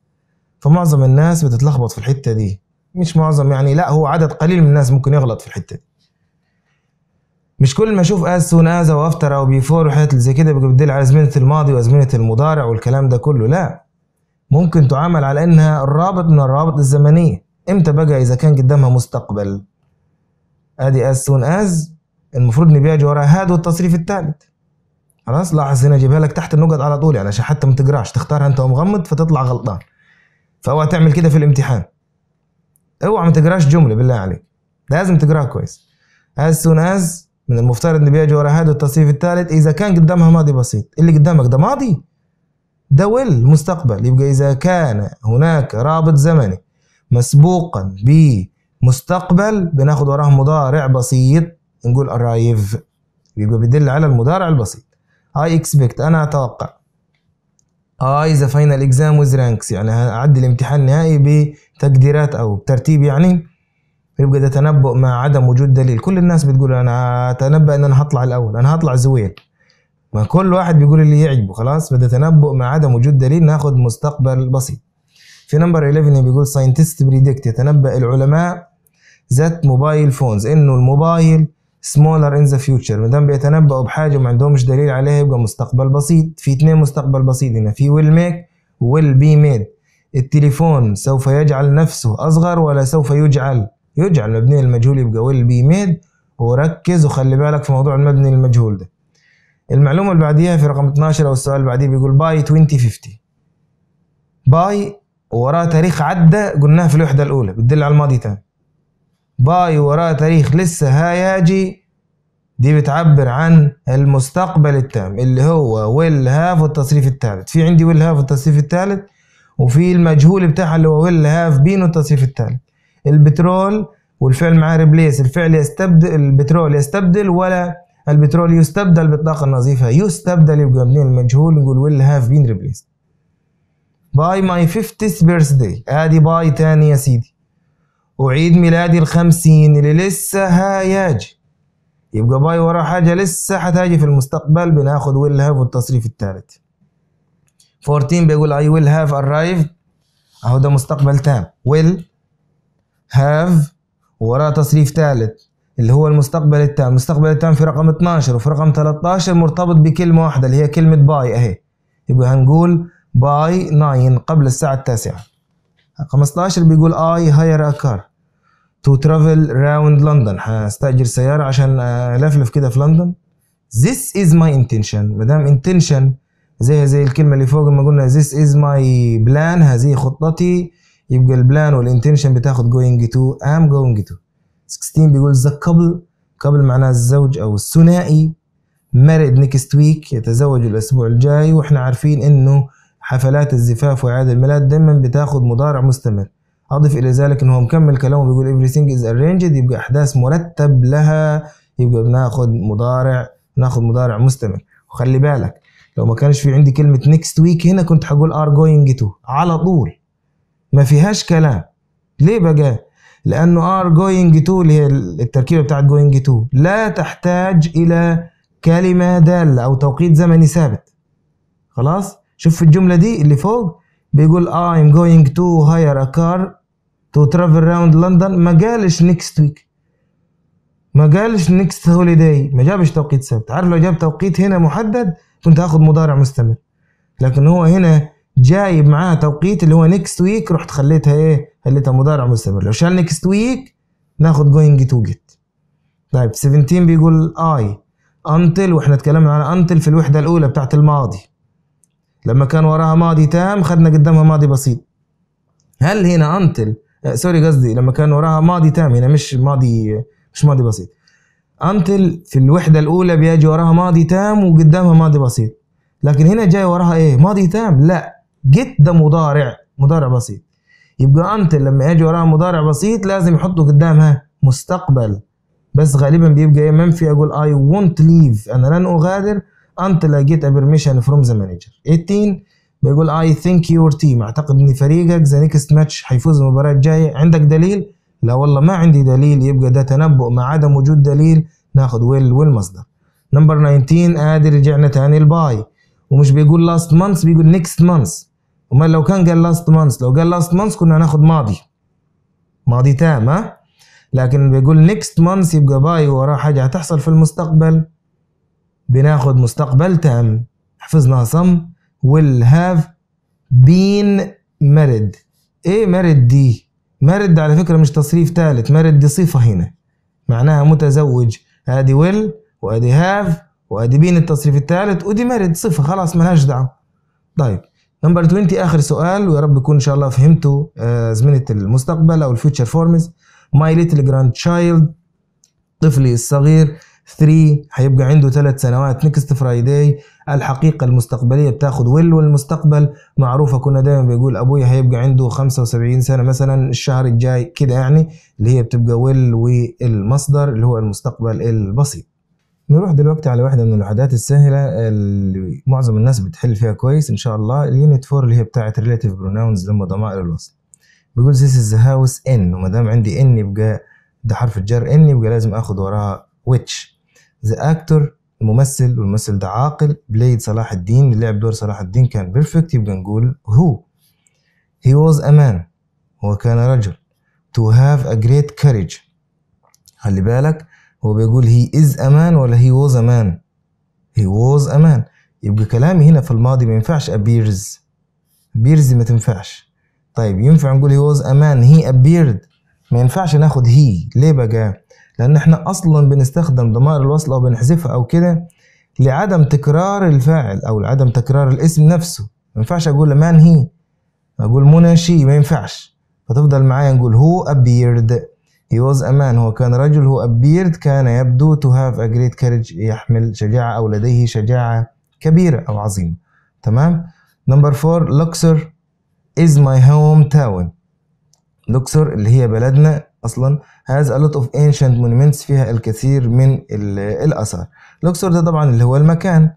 [SPEAKER 1] فمعظم الناس بتتلخبط في الحتة دي مش معظم يعني لا هو عدد قليل من الناس ممكن يغلط في الحتة دي مش كل ما اشوف از سون از او افتر او بيفور وحاجات زي كده بيدل على ازمنه الماضي وازمنه المضارع والكلام ده كله لا ممكن تعامل على انها الرابط من الروابط الزمنيه امتى بقى اذا كان قدامها مستقبل ادي as soon as المفروض نبيع وراء هاد والتصريف الثالث خلاص لاحظ هنا جيبها لك تحت النقط على طول يعني عشان حتى ما تقراش تختارها انت ومغمض فتطلع غلطان فاوعى تعمل كده في الامتحان اوعى ما تقراش جمله بالله عليك لازم تقراها كويس as soon as من المفترض ان بيجي ورا هذا التصريف الثالث اذا كان قدامها ماضي بسيط اللي قدامك ده ماضي ده ويل المستقبل يبقى إذا كان هناك رابط زمني مسبوقا بمستقبل بناخد وراه مضارع بسيط نقول arrive يبقى بيدل على المضارع البسيط I expect أنا أتوقع I the final exam with ranks يعني هعدي الامتحان النهائي بتقديرات أو بترتيب يعني يبقى ده تنبؤ مع عدم وجود دليل كل الناس بتقول أنا أتنبأ إن أنا هطلع الأول أنا هطلع زويل ما كل واحد بيقول اللي يعجبه خلاص فده تنبؤ مع عدم وجود دليل ناخذ مستقبل بسيط في نمبر 11 بيقول ساينتست بريدكت يتنبأ العلماء ذات موبايل فونز انه الموبايل سمولر ان ذا فيوتشر ما دام بيتنبؤوا بحاجه وما عندهمش دليل عليها يبقى مستقبل بسيط في اثنين مستقبل بسيط هنا في ويل ميك ويل بي ميد التليفون سوف يجعل نفسه اصغر ولا سوف يجعل يجعل مبني المجهول يبقى ويل بي ميد وركز وخلي بالك في موضوع المبني المجهول ده المعلومة اللي بعديها في رقم 12 أو السؤال اللي بعديه بيقول باي 2050 باي وراه تاريخ عدى قلناه في الوحدة الأولى بتدل على الماضي تام باي وراه تاريخ لسه هياجي دي بتعبر عن المستقبل التام اللي هو ويل هاف والتصريف الثالث في عندي ويل هاف والتصريف الثالث وفي المجهول بتاعها اللي هو ويل هاف بين والتصريف الثالث البترول والفعل معاه ريبليس الفعل يستبدل البترول يستبدل ولا البترول يستبدل بالطاقة النظيفة يستبدل يبقى مبني المجهول نقول will have been replaced by my 50th birthday ادي باي تاني يا سيدي وعيد ميلادي الخمسين اللي لسه هياج يبقى باي ورا حاجة لسه هتاجي في المستقبل بناخد will have والتصريف الثالث 14 بيقول I will have arrived اهو ده مستقبل تام will have وراه تصريف ثالث اللي هو المستقبل التام المستقبل التام في رقم 12 وفي رقم 13 مرتبط بكلمة واحدة اللي هي كلمة باي اهي يبقى هنقول باي 9 قبل الساعة التاسعة 15 بيقول اي هاير اكار تو ترافل راوند لندن هستأجر سيارة عشان ألفلف آه، كده في لندن This is my intention مدام intention زيها زي الكلمة اللي فوق ما قلنا this is my plan هذه خطتي يبقى البلان والانتنشن بتاخد going to I'm going to 16 بيقول ذا couple couple معناها الزوج او الثنائي مارد نيكست ويك يتزوج الاسبوع الجاي واحنا عارفين انه حفلات الزفاف واعاده الميلاد دايما بتاخد مضارع مستمر اضف الى ذلك انه هو مكمل كلامه بيقول everything is arranged يبقى احداث مرتب لها يبقى بناخد مضارع ناخد مضارع مستمر وخلي بالك لو ما كانش في عندي كلمه نيكست ويك هنا كنت هقول ار جوينج تو على طول ما فيهاش كلام ليه بقى لانه ار جوينج تو اللي هي التركيبه بتاعت جوينج تو لا تحتاج الى كلمه داله او توقيت زمني ثابت خلاص شوف الجمله دي اللي فوق بيقول ام جوينج تو هاير ا كار تو ترافل راوند لندن ما قالش نيكست ويك ما قالش نيكست هوليداي ما جابش توقيت ثابت عارف لو جاب توقيت هنا محدد كنت هاخد مضارع مستمر لكن هو هنا جايب معاه توقيت اللي هو نيكست ويك رحت خليتها ايه قلتها مضارع مستمر لو شال نكست ويك ناخد جوينج تو جيت طيب 17 بيقول اي انتل واحنا اتكلمنا على انتل في الوحده الاولى بتاعت الماضي لما كان وراها ماضي تام خدنا قدامها ماضي بسيط هل هنا انتل آه، سوري قصدي لما كان وراها ماضي تام هنا مش ماضي مش ماضي بسيط انتل في الوحده الاولى بيجي وراها ماضي تام وقدامها ماضي بسيط لكن هنا جاي وراها ايه ماضي تام لا جت ده مضارع مضارع بسيط يبقى انت لما يجي وراها مضارع بسيط لازم يحطه قدامها مستقبل بس غالبا بيبقى ايه منفي اقول اي وونت ليف انا لن اغادر انت لقيت get فروم ذا مانجر 18 بيقول اي ثينك يور تيم اعتقد ان فريقك ذا نيكست ماتش هيفوز المباراة الجاية عندك دليل؟ لا والله ما عندي دليل يبقى ده تنبؤ مع عدم وجود دليل ناخذ ويل والمصدر نمبر 19 ادي رجعنا تاني الباي ومش بيقول لاست مانث بيقول نيكست مانث امال لو كان قال لاست مانس لو قال لاست مانس كنا ناخد ماضي ماضي تام ها لكن بيقول نيكست مانس يبقى باي وراه حاجه هتحصل في المستقبل بناخد مستقبل تام حفظنا سم ويل هاف بين مرد ايه مرد دي مرد على فكرة مش تصريف ثالث مرد دي صفة هنا معناها متزوج ادي ويل وادي هاف وادي بين التصريف الثالث ودي مرد صفة خلاص ملهاش دعوة طيب نمبر 20 اخر سؤال ويا رب يكون ان شاء الله فهمتوا آه، زمنه المستقبل او الفيوتشر فورمز ماي ليتل جراند تشايلد طفلي الصغير 3 هيبقى عنده ثلاث سنوات نيكست فرايداي الحقيقه المستقبليه بتاخد ويل والمستقبل معروفه كنا دايما بيقول ابويا هيبقى عنده 75 سنه مثلا الشهر الجاي كده يعني اللي هي بتبقى ويل والمصدر اللي هو المستقبل البسيط نروح دلوقتي على واحدة من الوحدات السهلة اللي معظم الناس بتحل فيها كويس إن شاء الله اليونت 4 اللي هي بتاعة relative pronouns لما ضمائر الوصل بيقول this is the house in وما دام عندي in يبقى ده حرف الجر in يبقى لازم آخد وراها which the actor الممثل والممثل ده عاقل بلايد صلاح الدين اللي لعب دور صلاح الدين كان بيرفكت يبقى نقول هو he was a man هو كان رجل to have a great courage خلي بالك هو بيقول هي از امان ولا هي ووز امان هي ووز امان يبقى كلامي هنا في الماضي ما ينفعش ابيرز appears ما تنفعش طيب ينفع نقول هي ووز امان هي ابيرد ما ينفعش ناخد هي ليه بقى لان احنا اصلا بنستخدم ضمائر الوصل او بنحذفها او كده لعدم تكرار الفاعل او لعدم تكرار الاسم نفسه ما ينفعش اقول مان هي اقول منى شي ما ينفعش فتفضل معايا نقول هو ابيرد He was a man هو كان رجل هو appeared كان يبدو to have a great courage يحمل شجاعة أو لديه شجاعة كبيرة أو عظيمة تمام نمبر فور Luxor is my home town لوكسور اللي هي بلدنا اصلا has a lot of ancient monuments فيها الكثير من الاثار لوكسور ده طبعا اللي هو المكان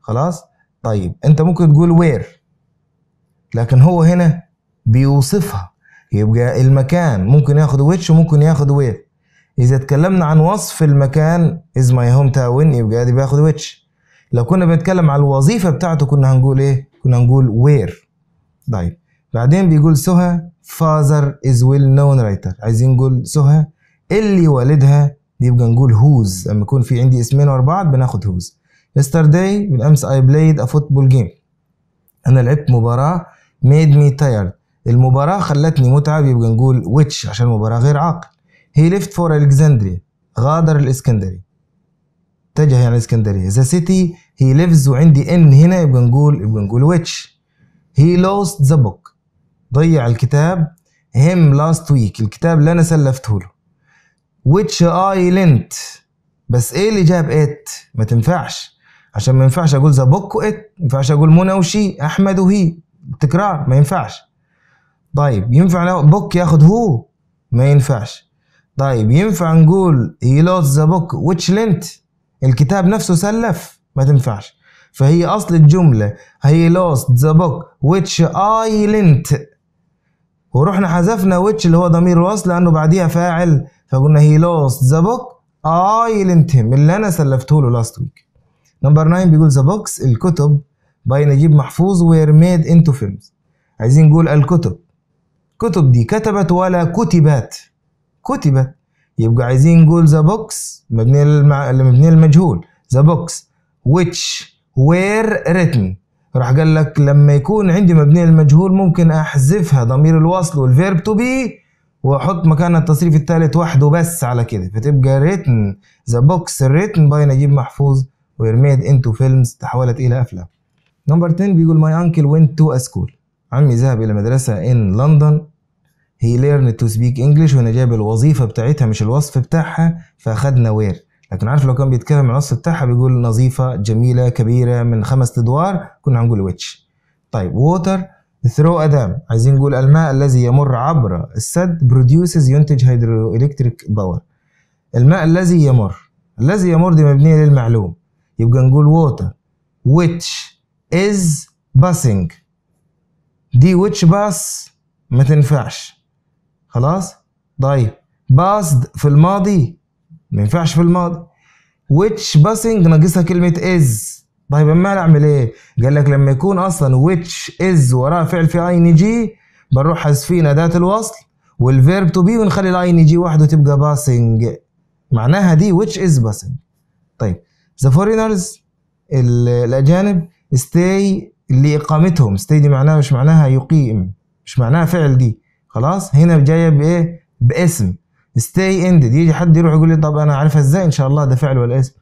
[SPEAKER 1] خلاص طيب انت ممكن تقول وير لكن هو هنا بيوصفها يبقى المكان ممكن ياخد which وممكن ياخد where إذا تكلمنا عن وصف المكان is my home town يبقى دي بياخد which لو كنا بنتكلم على الوظيفة بتاعته كنا هنقول إيه؟ كنا هنقول where طيب بعدين بيقول سهى father is well known writer عايزين نقول سهى اللي والدها يبقى نقول هوز لما يكون في عندي اسمين ورا بعض بناخد whose yesterday بالأمس I played a football game أنا لعبت مباراة made me tired المباراة خلتني متعب يبقى نقول ويتش عشان المباراة غير عاقل هي ليفت فور الكسندري غادر الاسكندري اتجه يعني الاسكندرية ذا سيتي هي ليفز وعندي ان هنا يبقى نقول يبقى نقول ويتش هي لوست ذا بوك ضيع الكتاب هيم لاست ويك الكتاب اللي انا سلفته له ويتش لنت بس ايه اللي جاب ات ما تنفعش عشان ما ينفعش اقول ذا بوك وات ما ينفعش اقول منى وشي احمد وهي تكرار ما ينفعش طيب ينفع بوك ياخد هو ما ينفعش طيب ينفع نقول he lost the book which لنت الكتاب نفسه سلف ما تنفعش فهي أصل الجملة he lost the book which I لنت ورحنا حذفنا which اللي هو ضمير الوصل لأنه بعديها فاعل فقلنا he lost the book I لنت him اللي أنا سلفته له لاست ويك نمبر 9 بيقول the books الكتب باي نجيب محفوظ were made into films عايزين نقول الكتب كتب دي كتبت ولا كتبت كتبت يبقى عايزين نقول ذا بوكس مبنية للمع... مبنية the ذا بوكس which were written راح قال لك لما يكون عندي مبنية المجهول ممكن احذفها ضمير الوصل والفيرب تو بي واحط مكان التصريف الثالث وحده بس على كده فتبقى written ذا بوكس written باي نجيب محفوظ were made into films تحولت الى افلام نمبر 10 بيقول my uncle went to a school عمي ذهب إلى مدرسة إن لندن هي ليرن تو سبيك انجلش وانا جايب الوظيفه بتاعتها مش الوصف بتاعها فاخدنا وير لكن عارف لو كان بيتكلم الوصف بتاعها بيقول نظيفه جميله كبيره من خمس ادوار كنا هنقول ويتش طيب ووتر ثرو ادام عايزين نقول الماء الذي يمر عبر السد بروديوسز ينتج هيدرو الكتريك باور الماء الذي يمر الذي يمر دي مبنيه للمعلوم يبقى نقول ووتر which is passing دي ويتش باس ما تنفعش خلاص طيب باست في الماضي ما ينفعش في الماضي ويتش باسنج ناقصها كلمه از طيب اما اعمل ايه قال لك لما يكون اصلا ويتش از وراه فعل في اي ان جي بنروح حذفين اداه الوصل والفيرب تو بي ونخلي الاي ان جي وحده تبقى باسنج معناها دي ويتش از باسنج طيب ذا فورينرز الاجانب stay اللي اقامتهم دي معناها مش معناها يقيم مش معناها فعل دي خلاص هنا جايه بايه باسم ستي اندد يجي حد يروح يقول لي طب انا عارفها ازاي ان شاء الله ده فعل ولا اسم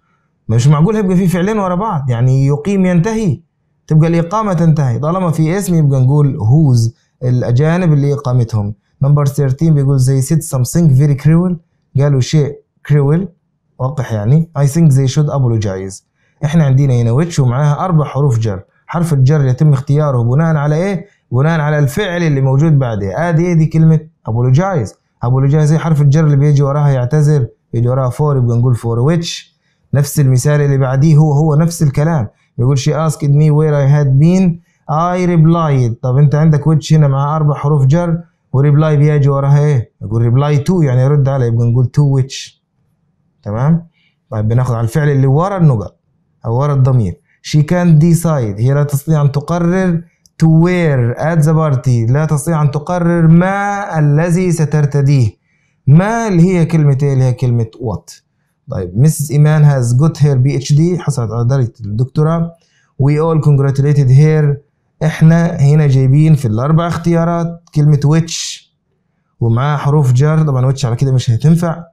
[SPEAKER 1] مش معقول هيبقى في فعلين ورا بعض يعني يقيم ينتهي تبقى الإقامة تنتهي طالما في اسم يبقى نقول هوز الأجانب اللي إقامتهم نمبر 13 بيقول زي سيد سمثينج فيري كريول قالوا شيء كريول وقح يعني اي ثينك زي شود ابولوجايز احنا عندنا هنا ويتش ومعاها أربع حروف جر حرف الجر يتم اختياره بناء على ايه؟ بناء على الفعل اللي موجود بعده، ادي ايه دي كلمه ابولوجايز ابولوجايز هي حرف الجر اللي بيجي وراها يعتذر بيجي وراها فور يبقى نقول فور ويتش نفس المثال اللي بعديه هو هو نفس الكلام بيقول شي اسكد مي وير اي هاد بين اي ريبلايد طب انت عندك ويتش هنا مع اربع حروف جر وريبلاي بيجي وراها ايه؟ يقول ريبلاي تو يعني يرد علي يبقى نقول تو ويتش تمام؟ طيب بناخذ على الفعل اللي ورا النقط او ورا الضمير she can't decide هي لا تستطيع أن تقرر to wear at the party لا تستطيع أن تقرر ما الذي سترتديه ما اللي هي كلمة إيه اللي هي كلمة what طيب Mrs. إيمان has got her PhD حصلت على درجة الدكتوراه we all congratulated her احنا هنا جايبين في الاربع اختيارات كلمة which ومعاها حروف جر طبعا which على كده مش هتنفع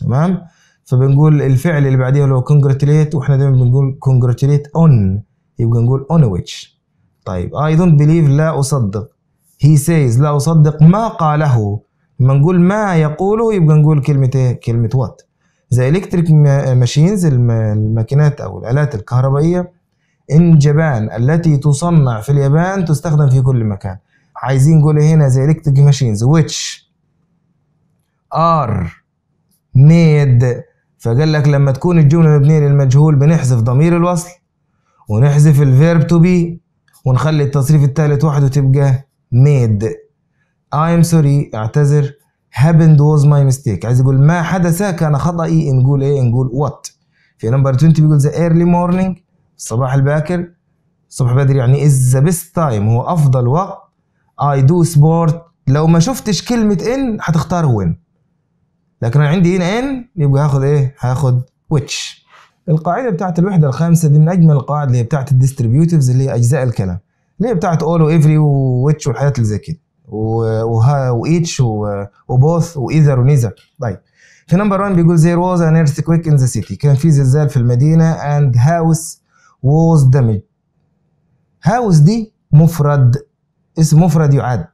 [SPEAKER 1] تمام فبنقول الفعل اللي بعديها اللي هو congratulate واحنا دايما بنقول congratulate on يبقى نقول on which طيب I don't believe لا أصدق he says لا أصدق ما قاله لما نقول ما يقوله يبقى نقول كلمة ايه؟ كلمة وات زي الكتريك ماشينز الماكينات أو الآلات الكهربائية إن جبان التي تصنع في اليابان تستخدم في كل مكان عايزين نقول هنا زي الكتريك ماشينز which are made فقال لك لما تكون الجملة مبنية للمجهول بنحذف ضمير الوصل ونحذف الفيرب تو بي ونخلي التصريف الثالث وحده تبقى ميد اي ام sorry اعتذر happened was my mistake عايز يقول ما حدث كان خطأي نقول ايه نقول what في نمبر 20 بيقول the early morning الصباح الباكر الصبح بدري يعني is the best time هو افضل وقت I do sport لو ما شفتش كلمة ان هتختار when لكن انا عندي هنا ان يبقى هاخد ايه هاخد ويتش. القاعده بتاعت الوحده الخامسه دي من اجمل القواعد اللي هي بتاعت الديستريبيوتيفز اللي هي اجزاء الكلام اللي هي بتاعت اول وايفري وويتش والحاجات اللي زي كده وها وايتش وبوث وايذر ونيزر. طيب في نمبر 1 بيقول زير واز ان ايرث كويك ان ذا سيتي كان في زلزال في المدينه اند هاوس ووز دامج هاوس دي مفرد اسم مفرد يعاد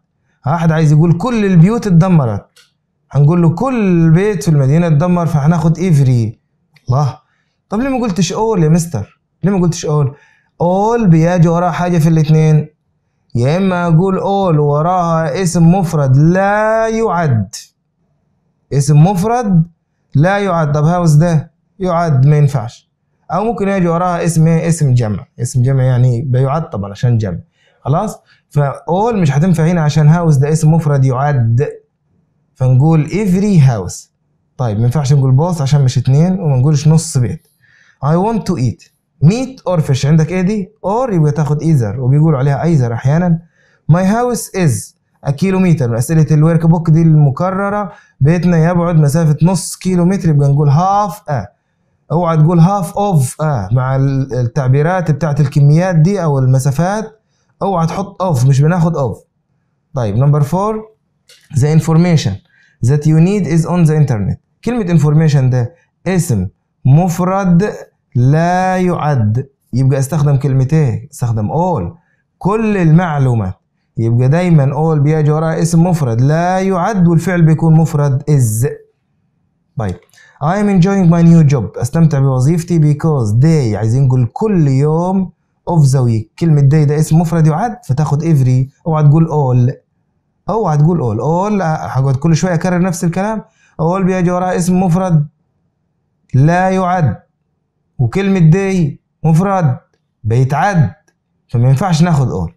[SPEAKER 1] واحد عايز يقول كل البيوت اتدمرت هنقول له كل بيت في المدينه اتدمر فهناخد إيفري الله طب ليه ما قلتش اول يا مستر ليه ما قلتش اول اول بيجي وراها حاجه في الاثنين يا اما اقول اول وراها اسم مفرد لا يعد اسم مفرد لا يعد طب هاوس ده يعد ما ينفعش او ممكن يجي وراها اسم ايه اسم جمع اسم جمع يعني بيعد طبعا عشان جمع خلاص فاول مش هتنفع هنا عشان هاوس ده اسم مفرد يعد فنقول every house طيب ما ينفعش نقول both عشان مش اتنين وما نقولش نص بيت I want to eat meat or fish عندك ايه دي or يبقى تاخد either وبيقولوا عليها either احيانا my house is الكيلومتر من اسئله الورك بوك دي المكرره بيتنا يبعد مسافه نص كيلو متر يبقى نقول هاف a اوعى تقول هاف اوف a مع التعبيرات بتاعت الكميات دي او المسافات اوعى تحط اوف مش بناخد اوف طيب نمبر 4 ذا انفورميشن that you need is on the internet كلمة information ده اسم مفرد لا يعد يبقى استخدم كلمتين استخدم all كل المعلومات يبقى دايما all بيجي وراها اسم مفرد لا يعد والفعل بيكون مفرد is طيب I am enjoying my new job استمتع بوظيفتي because day عايزين نقول كل يوم of the week كلمة day ده اسم مفرد يعد فتاخد every اوعى تقول all اوعى تقول اول اول هقعد كل شويه اكرر نفس الكلام اول بيجي وراه اسم مفرد لا يعد وكلمه دي مفرد بيتعد فما ينفعش ناخد اول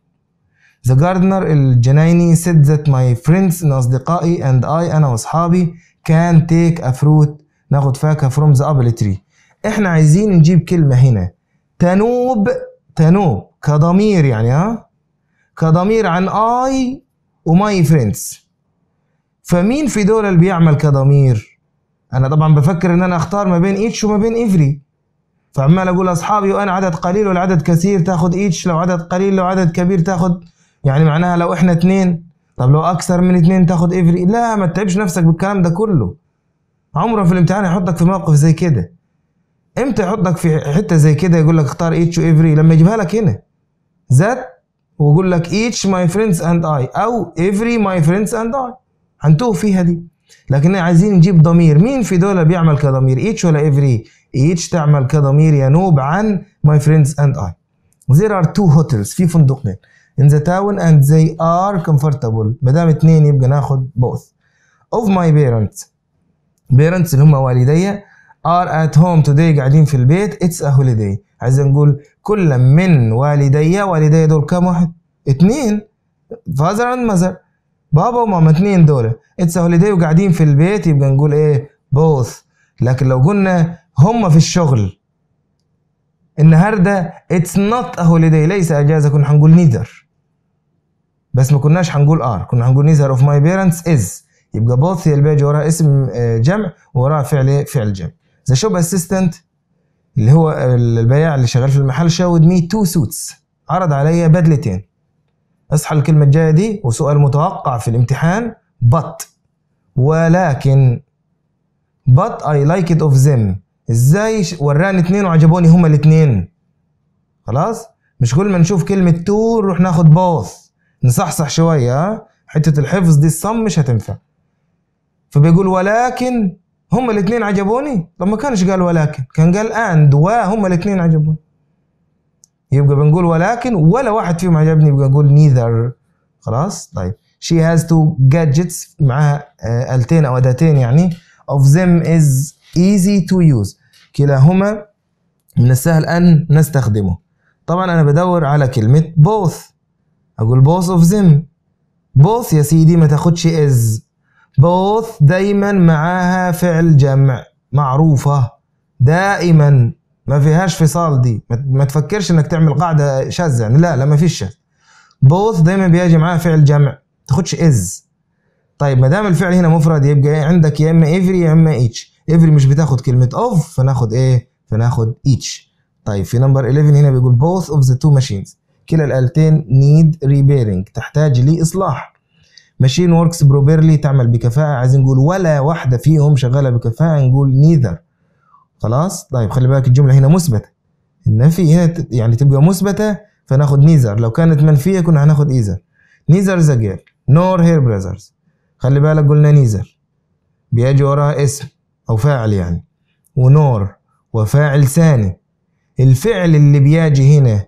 [SPEAKER 1] ذا جاردنر الجنايني said that my friends ان اصدقائي and I انا واصحابي can take a fruit ناخد فاكهه from the apple tree احنا عايزين نجيب كلمه هنا تنوب تنوب كضمير يعني ها كضمير عن I وماي فريندز فمين في دول اللي بيعمل كضمير انا طبعا بفكر ان انا اختار ما بين ايتش وما بين افري فعمال اقول اصحابي وانا عدد قليل ولا عدد كثير تاخد ايتش لو عدد قليل لو عدد كبير تاخد يعني معناها لو احنا اتنين طب لو اكثر من اتنين تاخد افري لا ما تتعبش نفسك بالكلام ده كله عمره في الامتحان يحطك في موقف زي كده امتى يحطك في حته زي كده يقول لك اختار اتش وافري لما يجيبها لك هنا ذات وبقول لك each my friends and I أو every my friends and I هنتوه فيها دي لكن عايزين نجيب ضمير مين في دول بيعمل كضمير each ولا every each تعمل كضمير ينوب عن my friends and I there are two hotels في فندقين in the town and they are comfortable ما دام اتنين يبقى ناخد both of my parents parents اللي هم والدي are at home today قاعدين في البيت it's a holiday عايزين نقول كل من والدي والدي دول كم واحد اثنين فازر اند ماذر بابا وماما اثنين دول اتس هوليداي وقاعدين في البيت يبقى نقول ايه بوث لكن لو قلنا هم في الشغل النهارده اتس نوت هوليداي ليس اجازه كنا هنقول نيذر بس ما كناش هنقول ار كنا هنقول نيذر اوف ماي بيرنتس از يبقى بوث هي البيج وراها اسم آه، جمع وراها فعل فعل جمع ذا شوب اسيستنت اللي هو البياع اللي شغال في المحل شاود مي تو سوتس عرض عليا بدلتين اصحى الكلمة الجاية دي وسؤال متوقع في الامتحان بط ولكن بط اي لايك ات اوف ذيم ازاي وراني اثنين وعجبوني هما الاثنين خلاص مش كل ما نشوف كلمة تو نروح ناخد بوث نصحصح شوية حتة الحفظ دي الصم مش هتنفع فبيقول ولكن هم الاثنين عجبوني طب ما كانش قال ولكن كان قال اند هم الاثنين عجبوني يبقى بنقول ولكن ولا واحد فيهم عجبني يبقى اقول نيذر خلاص طيب she has two gadgets معاها التين او اداتين يعني of them is easy to use كلاهما من السهل ان نستخدمه طبعا انا بدور على كلمه both اقول both of them both يا سيدي ما تاخدش is both دايما معاها فعل جمع معروفة دائما ما فيهاش فصال دي ما تفكرش انك تعمل قاعدة شاذة يعني لا لا ما فيش شاذ both دايما بيجي معاها فعل جمع تاخدش is طيب ما دام الفعل هنا مفرد يبقى إيه؟ عندك يا اما every يا اما each every مش بتاخد كلمة of فناخد ايه فناخد each طيب في نمبر 11 هنا بيقول both of the two machines كلا الآلتين need repairing تحتاج لإصلاح ماشين وركس بروبرلي تعمل بكفاءه عايزين نقول ولا واحده فيهم شغاله بكفاءه نقول نيذر خلاص طيب خلي بالك الجمله هنا مثبته النفي هنا يعني تبقى مثبته فناخد نيذر لو كانت منفيه كنا هناخد ايذر نيذر ذا جير نور هير براذرز خلي بالك قلنا نيذر بيجي وراها اسم او فاعل يعني ونور وفاعل ثاني الفعل اللي بيجي هنا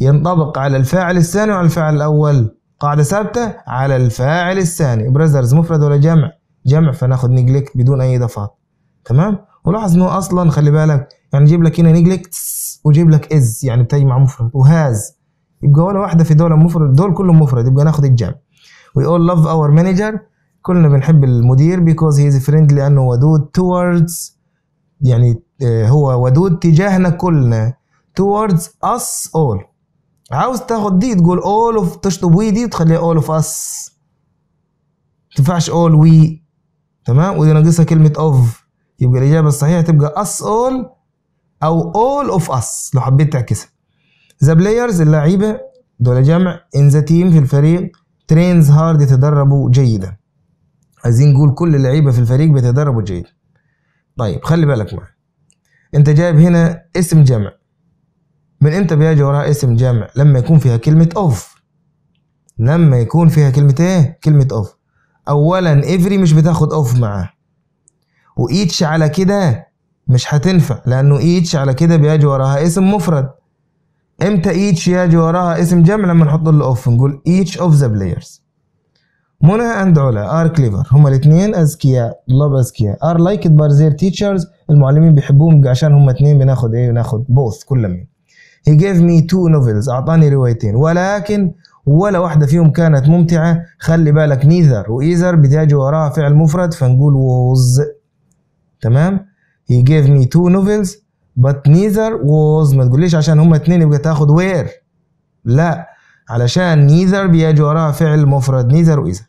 [SPEAKER 1] ينطبق على الفاعل الثاني وعلى الفاعل الاول قاعدة ثابتة على الفاعل الثاني براذرز مفرد ولا جمع جمع فناخد نجلك بدون أي إضافات تمام ولاحظ إنه أصلا خلي بالك يعني جيب لك هنا نجلك وجيب لك إز يعني بتجمع مفرد وهاز يبقى ولا واحدة في دول مفرد دول كلهم مفرد يبقى ناخد الجمع وي all love our manager كلنا بنحب المدير because he is friendly لأنه ودود towards يعني آه، هو ودود تجاهنا كلنا towards us all عاوز تاخد دي تقول all of تشطب وي دي وتخليها all of us ما تنفعش all we تمام وإذا ناقصها كلمة of يبقى الإجابة الصحيحة تبقى us all أو all of us لو حبيت تعكسها ذا بلايرز اللعيبة دول جمع in the team في الفريق trains hard يتدربوا جيدا عايزين نقول كل اللعيبة في الفريق بيتدربوا جيدا طيب خلي بالك معي انت جايب هنا اسم جمع من امتى بيجي وراها اسم جمع لما يكون فيها كلمه اوف لما يكون فيها كلمه ايه كلمه اوف اولا افري مش بتاخد اوف معاه وايتش على كده مش هتنفع لانه ايتش على كده بيجي وراها اسم مفرد امتى ايتش يجي وراها اسم جمع لما نحط له اوف نقول ايتش اوف ذا بلايرز منى اند علا ار كليفر هما الاثنين اذكياء طلاب اذكياء ار لايكد بار زير تيتشرز المعلمين بيحبوهم عشان هما اثنين بناخد ايه بناخد بوث كل مين he gave me two novels أعطاني روايتين ولكن ولا واحدة فيهم كانت ممتعة خلي بالك نيذر وإيذر بتيجي وراها فعل مفرد فنقول was تمام he gave me two novels but neither was ما تقوليش عشان هما اتنين يبقى تاخد where لا علشان نيذر بيجي وراها فعل مفرد نيذر وإيذر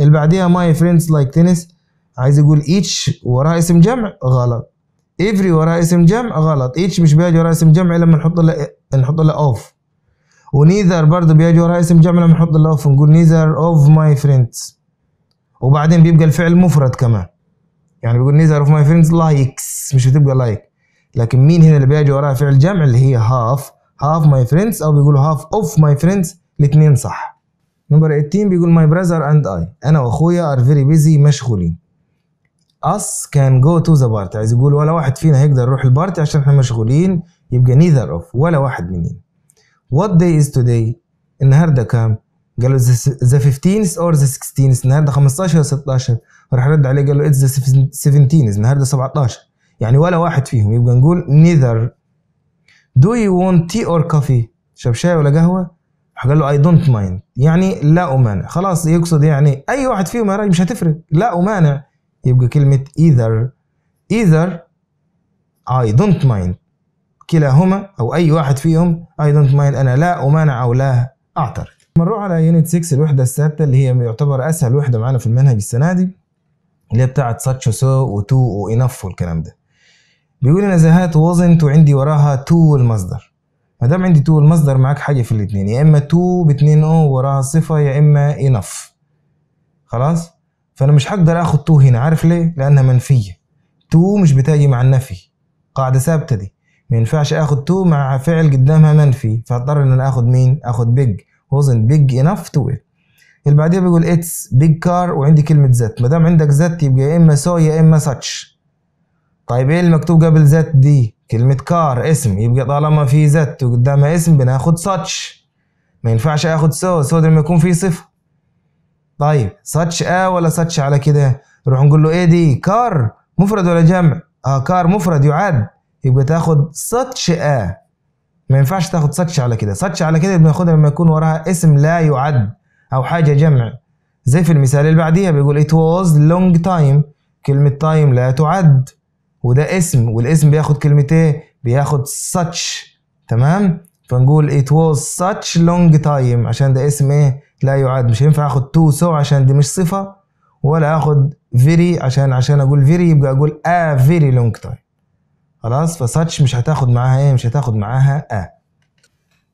[SPEAKER 1] اللي بعديها my friends like tennis عايز يقول each وراها اسم جمع غلط افري وراء اسم جمع غلط ايتش مش بيجي وراء اسم جمع الا لما نحط له نحط له اوف ونيذر برضه بيجي وراء اسم جمع لما نحط له اوف نقول نيذر اوف ماي فريندز وبعدين بيبقى الفعل مفرد كمان يعني بيقول نيذر اوف ماي فريندز لايكس مش بتبقى لايك لكن مين هنا اللي بيجي وراها فعل جمع اللي هي هاف هاف ماي فريندز او بيقولوا هاف اوف ماي فريندز الاثنين صح نمبر 18 بيقول ماي براذر اند اي انا واخويا ار فيري بيزي مشغولين us can go to the party عايز يقول ولا واحد فينا هيقدر يروح البارتي عشان احنا مشغولين يبقى نيذر اوف ولا واحد منين وات داي از توداي النهارده كام قال له ذا 15th ذا 16th النهارده 15 ولا 16 راح رد عليه قال له اتس ذا 17th النهارده 17 يعني ولا واحد فيهم يبقى نقول نيذر دو يو وونت تي اور كوفي شرب شاي ولا قهوه قال له اي دونت مايند يعني لا امانع خلاص يقصد يعني اي واحد فيهم يا راجل مش هتفرق لا امانع يبقى كلمة either either I don't mind كلاهما أو أي واحد فيهم I don't mind أنا لا أمانع أو لا أعترض نروح على يونت 6 الوحدة السادسة اللي هي يعتبر أسهل وحدة معانا في المنهج السنة دي اللي هي بتاعت such a so و to enough والكلام ده بيقول نزهات wasn't وعندي وراها to المصدر ما دام عندي تو المصدر معاك حاجه في الاثنين يا اما تو باتنين او وراها صفه يا اما انف خلاص فانا مش هقدر اخد تو هنا عارف ليه لانها منفيه تو مش بتاجي مع النفي قاعده ثابته دي ما ينفعش اخد تو مع فعل قدامها منفي فاضطر ان انا اخد مين اخد بيج wasn't big enough to it اللي بعديها بيقول اتس بيج كار وعندي كلمه ذات ما دام عندك ذات يبقى يا اما سو يا اما ساتش طيب ايه المكتوب قبل ذات دي كلمه كار اسم يبقى طالما في ذات وقدامها اسم بناخد ساتش ما ينفعش اخد سو سو لما يكون في صفه طيب ساتش آه ولا ساتش على كده نروح نقول له ايه دي كار مفرد ولا جمع اه كار مفرد يعد يبقى تاخد ساتش آه. ما ينفعش تاخد ساتش على كده ساتش على كده بناخدها لما يكون وراها اسم لا يعد او حاجه جمع زي في المثال اللي بعديها بيقول it was long time كلمه تايم لا تعد وده اسم والاسم بياخد كلمه ايه بياخد such تمام فنقول it was such long time عشان ده اسم ايه لا يعاد مش هينفع اخد تو سو عشان دي مش صفه ولا اخد فيري عشان عشان اقول فيري يبقى اقول ا فيري لونج تايم خلاص فساتش مش هتاخد معاها ايه مش هتاخد معاها ا آه.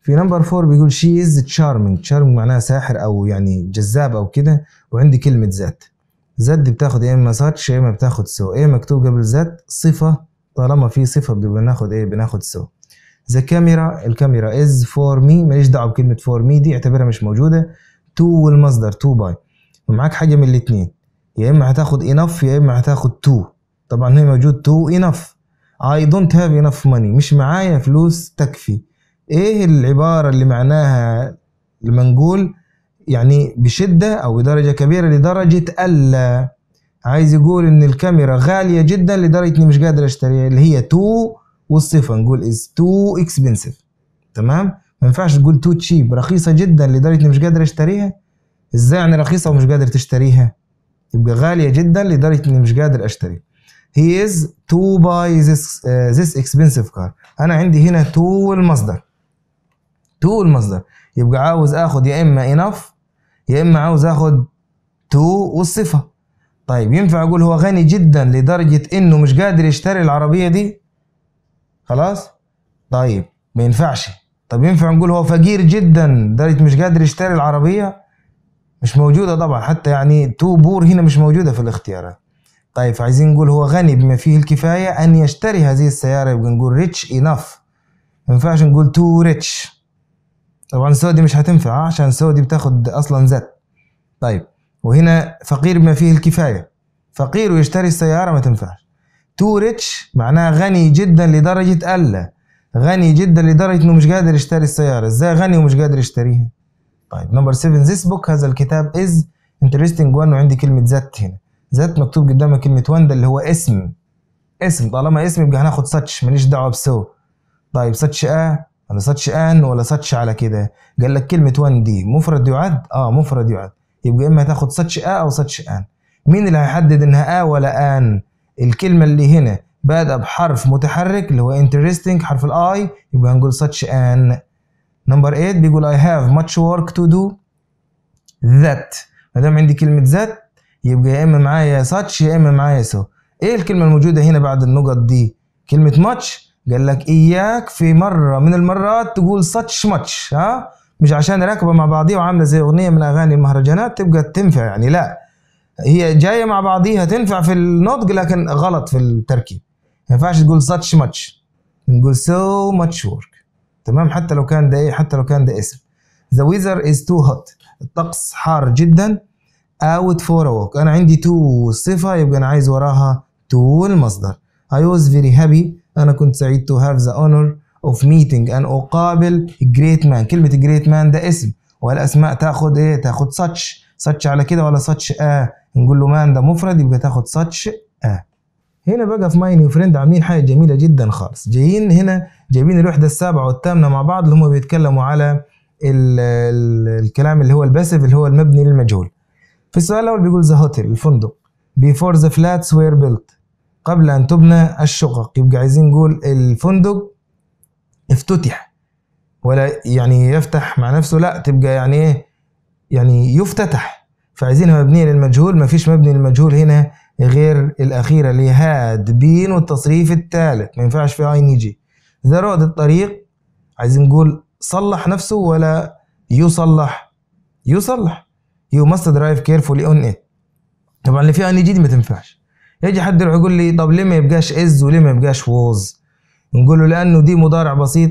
[SPEAKER 1] في نمبر فور بيقول شي از تشارمينج تشارمينج معناها ساحر او يعني جذاب او كده وعندي كلمه ذات ذات دي بتاخد يا اما ساتش يا اما بتاخد سو ايه مكتوب قبل ذات صفه طالما في صفه بناخد ايه بناخد سو ذا كاميرا الكاميرا از فور مي ماليش دعوه بكلمه فور مي دي اعتبرها مش موجوده تو والمصدر تو باي ومعاك حاجه من الاثنين يا اما هتاخد انف يا اما هتاخد تو طبعا هنا موجود تو انف اي دونت هاف انف ماني مش معايا فلوس تكفي ايه العباره اللي معناها لما نقول يعني بشده او بدرجه كبيره لدرجه الا عايز يقول ان الكاميرا غاليه جدا لدرجه اني مش قادر اشتريها اللي هي تو والصفه نقول از تو اكسبنسيف تمام ما ينفعش تقول تو تشيب رخيصه جدا لدرجه اني مش قادر اشتريها ازاي يعني رخيصه ومش قادر تشتريها يبقى غاليه جدا لدرجه اني مش قادر اشتري هي از تو باي ذس اكسبنسيف كار انا عندي هنا تو المصدر تو المصدر يبقى عاوز اخد يا اما انف يا اما عاوز اخد تو والصفه طيب ينفع اقول هو غني جدا لدرجه انه مش قادر يشتري العربيه دي خلاص طيب ما ينفعش طب ينفع نقول هو فقير جدا لدرجه مش قادر يشتري العربيه مش موجوده طبعا حتى يعني تو بور هنا مش موجوده في الاختيارات طيب عايزين نقول هو غني بما فيه الكفايه ان يشتري هذه السياره يبقى نقول ريتش انف ما ينفعش نقول تو ريتش طبعا سودي مش هتنفع عشان سودي بتاخد اصلا زت طيب وهنا فقير بما فيه الكفايه فقير ويشتري السياره ما تنفعش تو ريتش معناها غني جدا لدرجه الا غني جدا لدرجه انه مش قادر يشتري السياره ازاي غني ومش قادر يشتريها طيب نمبر 7 ذيس بوك هذا الكتاب از انترستنج وان وعندي كلمه ذات هنا ذات مكتوب قدامها كلمه وان ده اللي هو اسم اسم طالما اسم يبقى هناخد ساتش ماليش دعوه بسو طيب ساتش اه ولا ساتش ان ولا ساتش على كده قال لك كلمه وان دي مفرد يعد اه مفرد يعد يبقى اما هتاخد ساتش اه او ساتش ان مين اللي هيحدد انها اه ولا ان الكلمه اللي هنا بدا بحرف متحرك اللي هو interesting حرف الاي يبقى هنقول such an نمبر 8 بيقول I have much work to do that ما دام عندي كلمة that يبقى يا اما معايا such يا اما معايا so ايه الكلمة الموجودة هنا بعد النقط دي كلمة much قال لك اياك في مرة من المرات تقول such much ها مش عشان راكبة مع بعضيها وعاملة زي اغنية من اغاني المهرجانات تبقى تنفع يعني لا هي جاية مع بعضيها تنفع في النطق لكن غلط في التركيب ما ينفعش تقول such much نقول so much work تمام حتى لو كان ده ايه حتى لو كان ده اسم the weather is too hot الطقس حار جدا out for a walk انا عندي تو صفه يبقى انا عايز وراها تو المصدر I was very happy انا كنت سعيد to have the honor of meeting ان اقابل great man كلمه great man ده اسم والاسماء تاخد ايه تاخد such such على كده ولا such a آه. نقول له man ده مفرد يبقى تاخد such a آه. هنا بقى في ماي نيو فريند عاملين حاجه جميله جدا خالص جايين هنا جايبين الوحده السابعه والثامنه مع بعض اللي هم بيتكلموا على الـ الـ الكلام اللي هو الباسف اللي هو المبني للمجهول في السؤال الاول بيقول ذا هوتيل الفندق before the flats were built قبل ان تبنى الشقق يبقى عايزين نقول الفندق افتتح ولا يعني يفتح مع نفسه لا تبقى يعني ايه يعني يفتتح فعايزينها مبنيه للمجهول مفيش مبني للمجهول هنا غير الأخيرة اللي هاد بين والتصريف الثالث ما ينفعش فيها ني يجي إذا رأت الطريق عايزين نقول صلح نفسه ولا يصلح يصلح يو ماست درايف كيرفولي اون ات طبعا اللي فيها ني جي دي ما تنفعش يجي حد يروح يقول لي طب ليه ما يبقاش إز وليه ما يبقاش ووز نقول له لأنه دي مضارع بسيط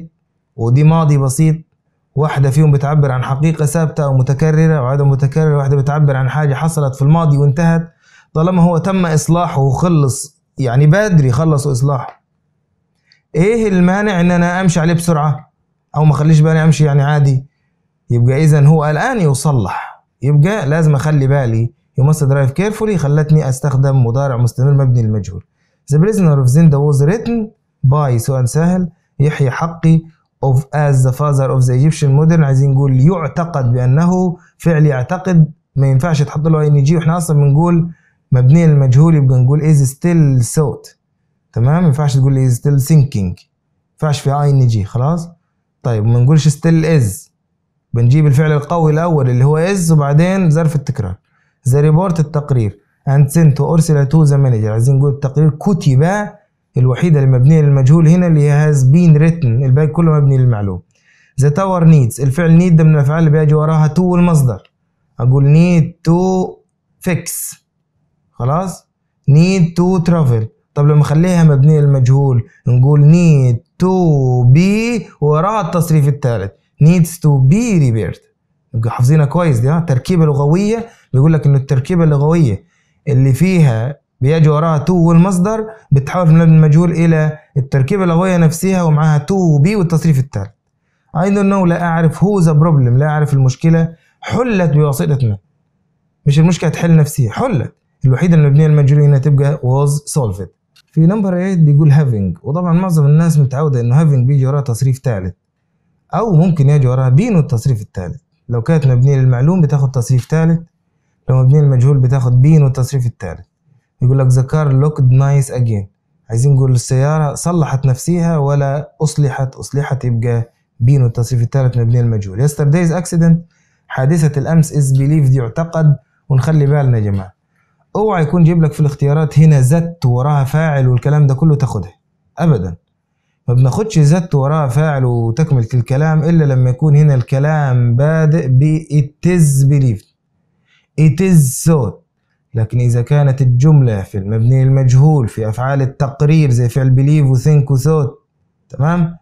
[SPEAKER 1] ودي ماضي بسيط واحدة فيهم بتعبر عن حقيقة ثابتة أو متكررة وعدم متكرره واحدة بتعبر عن حاجة حصلت في الماضي وانتهت طالما هو تم إصلاحه وخلص يعني بدري خلصوا إصلاحه إيه المانع إن أنا أمشي عليه بسرعة أو ما أخليش بالي أمشي يعني عادي يبقى إذا هو الآن يصلح يبقى لازم أخلي بالي You must drive carefully خلتني أستخدم مضارع مستمر مبني للمجهول The prisoner of زيندا was written by سؤال سهل يحيى حقي of as the father of the Egyptian modern عايزين نقول يعتقد بأنه فعل يعتقد ما ينفعش تحط له اي ان جي واحنا اصلا بنقول مبنيه للمجهول يبقى نقول از ستيل thought تمام ما ينفعش تقول از ستيل سينكينج ما ينفعش في اي نجي خلاص طيب ما نقولش ستيل از بنجيب الفعل القوي الاول اللي هو از وبعدين ظرف التكرار ذا ريبورت التقرير اند سنت ارسل تو ذا مانجر عايزين نقول التقرير كتب الوحيده اللي مبنيه للمجهول هنا اللي هاز بين ريتن الباقي كله مبني للمعلوم ذا تاور نيدز الفعل نيد ده من الافعال اللي بيجي وراها تو المصدر اقول نيد تو فيكس خلاص need to travel طب لما اخليها مبنيه للمجهول نقول need to be وراها التصريف الثالث needs to be repaired حافظينها كويس دي ها تركيبه لغويه بيقول لك انه التركيبه اللغويه اللي فيها بيجي وراها تو والمصدر بتحول من المجهول الى التركيبه اللغويه نفسها ومعاها تو بي والتصريف الثالث I don't know لا اعرف هو ذا بروبلم لا اعرف المشكله حلت بواسطه مش المشكله تحل نفسها حلت الوحيده المبنيه المجهوله هنا تبقى was solved في نمبر 8 بيقول having وطبعا معظم الناس متعوده انه having بيجي وراه تصريف ثالث او ممكن يجي وراه بين التصريف الثالث لو كانت مبنيه للمعلوم بتاخد تصريف ثالث لو مبنيه للمجهول بتاخد بين والتصريف الثالث يقول لك the car looked nice again عايزين نقول السيارة صلحت نفسها ولا أصلحت أصلحت يبقى بين والتصريف الثالث مبني المجهول yesterday's accident حادثة الأمس is believed يعتقد ونخلي بالنا يا جماعة اوعى يكون جيب لك في الاختيارات هنا زت وراها فاعل والكلام ده كله تاخدها ابدا ما بناخدش زت وراها فاعل وتكملة الكلام الا لما يكون هنا الكلام بادئ ب it is believed it is so لكن إذا كانت الجملة في المبني المجهول في أفعال التقرير زي فعل believe و think و thought تمام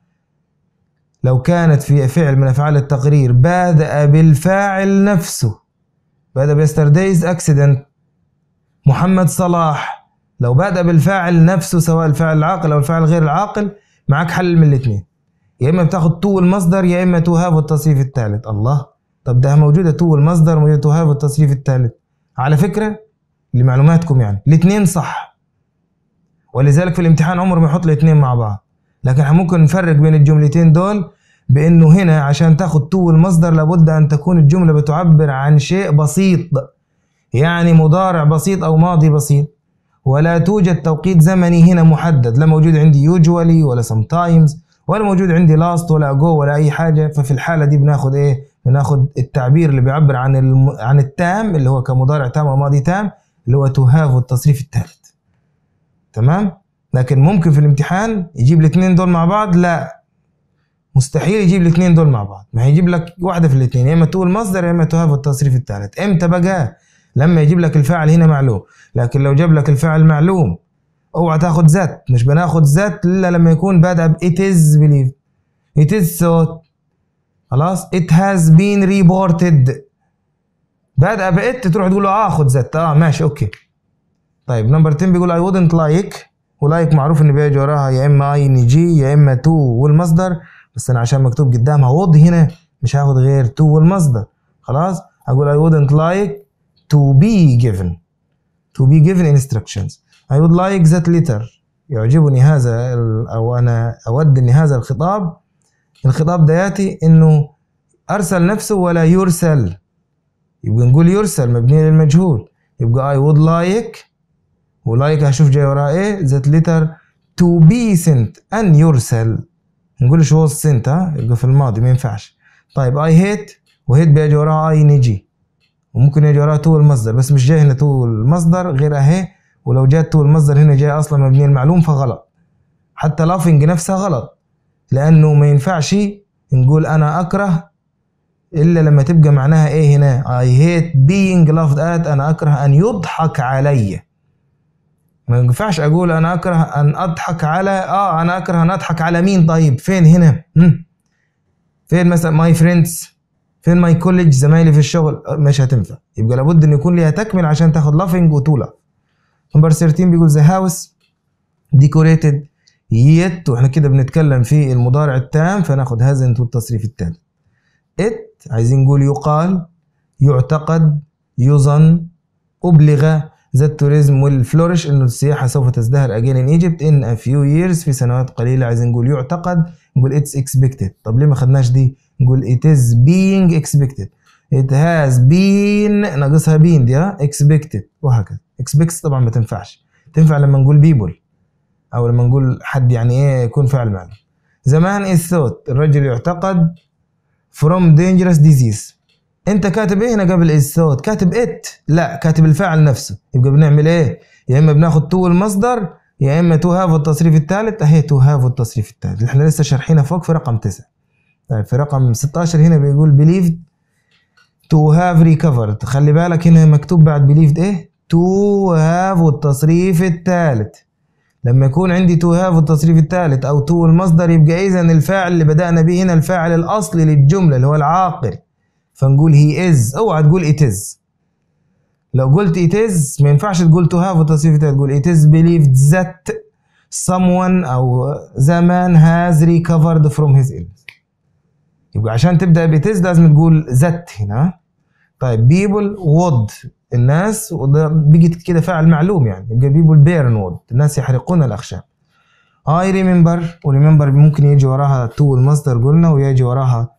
[SPEAKER 1] لو كانت في فعل من أفعال التقرير بادئ بالفاعل نفسه بدأ بيستردايز أكسيدنت محمد صلاح لو بدأ بالفاعل نفسه سواء الفاعل العاقل أو الفاعل غير العاقل معاك حل من الاتنين يا إما بتاخد تو المصدر يا إما تو هاف التصريف الثالث الله طب ده موجودة تو المصدر موجودة تو هاف التصريف الثالث على فكرة لمعلوماتكم يعني الاتنين صح ولذلك في الامتحان عمر ما يحط الاتنين مع بعض لكن ممكن نفرق بين الجملتين دول بأنه هنا عشان تاخد تو المصدر لابد أن تكون الجملة بتعبر عن شيء بسيط يعني مضارع بسيط أو ماضي بسيط ولا توجد توقيت زمني هنا محدد لا موجود عندي usually ولا sometimes ولا موجود عندي last ولا go ولا أي حاجة ففي الحالة دي بناخد إيه؟ بناخد التعبير اللي بيعبر عن الم... عن التام اللي هو كمضارع تام أو ماضي تام اللي هو to have والتصريف الثالث تمام؟ لكن ممكن في الامتحان يجيب الاثنين دول مع بعض لا مستحيل يجيب الاثنين دول مع بعض ما هيجيب لك واحده في الاثنين يا اما تقول مصدر يا اما تو هاف والتصريف الثالث امتى بقى لما يجيب لك الفاعل هنا معلوم لكن لو جاب لك الفاعل معلوم اوعى تاخد ذات مش بناخد ذات الا لما يكون بادئ ب it is believed it is thought خلاص it has been reported بادئ ب it تروح تقول له اه خد ذات اه ماشي اوكي طيب نمبر 10 بيقول I wouldn't like ولايك معروف ان بيجي وراها يا اما اي ان جي يا اما تو والمصدر بس انا عشان مكتوب قدامها وض هنا مش هاخد غير تو والمصدر خلاص اقول I wouldn't like to be given to be given instructions I would like that letter يعجبني هذا أو أنا أود أن هذا الخطاب الخطاب ده يأتي إنه أرسل نفسه ولا يرسل يبقى نقول يرسل مبني للمجهول يبقى I would like ولايك هشوف جاي وراه إيه that letter to be sent أن يرسل نقول شو هو sent ها يبقى في الماضي ما ينفعش طيب I hate وهيت بيجي وراء I نجي وممكن يجي وراه تو المصدر بس مش جاي هنا تو المصدر غير اهي ولو جات تو المصدر هنا جاي اصلا مبنيه المعلوم فغلط حتى لافنج نفسها غلط لانه ما ينفعش نقول انا اكره الا لما تبقى معناها ايه هنا اي هيت بينج لافد ات انا اكره ان يضحك علي ما ينفعش اقول انا اكره ان اضحك على اه انا اكره ان اضحك على مين طيب فين هنا فين مثلا ماي فريندز فين ماي كوليدج زمايلي في الشغل أه، مش هتنفع يبقى لابد ان يكون ليها تكمل عشان تاخد لافينج وطوله نمبر 13 بيقول ذا هاوس ديكوريتد يت واحنا كده بنتكلم في المضارع التام فناخد هازنت والتصريف التام ات عايزين نقول يقال يعتقد يظن أبلغ ذا توريزم والفلورش إنه السياحة سوف تزدهر أجين إن إيجيبت إن أ فيو ييرز في سنوات قليلة عايزين نقول يعتقد نقول اتس اكسبكتد طب ليه ما خدناش دي نقول it is being expected it has been ناقصها been دي ها expected وهكذا expects طبعا ما تنفعش تنفع لما نقول people او لما نقول حد يعني ايه يكون فعل معنى زمان is thought الرجل يعتقد from dangerous disease انت كاتب ايه هنا قبل is thought كاتب it لا كاتب الفاعل نفسه يبقى بنعمل ايه يا اما بناخد تو المصدر يا اما تو هاف التصريف الثالث اهي تو هاف التصريف الثالث اللي احنا لسه شارحينها فوق في رقم تسعة طيب في رقم 16 هنا بيقول believed to have recovered خلي بالك هنا مكتوب بعد believed ايه to have والتصريف الثالث لما يكون عندي to have والتصريف الثالث او to المصدر يبقى اذا الفاعل اللي بدأنا به هنا الفاعل الاصلي للجملة اللي هو العاقل فنقول he is اوعى تقول it is لو قلت it is ما ينفعش تقول to have والتصريف الثالث تقول it is believed that someone أو زمان has recovered from his illness يبقى عشان تبدا بتز لازم تقول زت هنا طيب بيبل وود الناس بقت كده فعل معلوم يعني يبقى بيبل بيرن وود الناس يحرقون الاخشاب اي ريمبر وريمبر ممكن يجي وراها تو المصدر قلنا ويجي وراها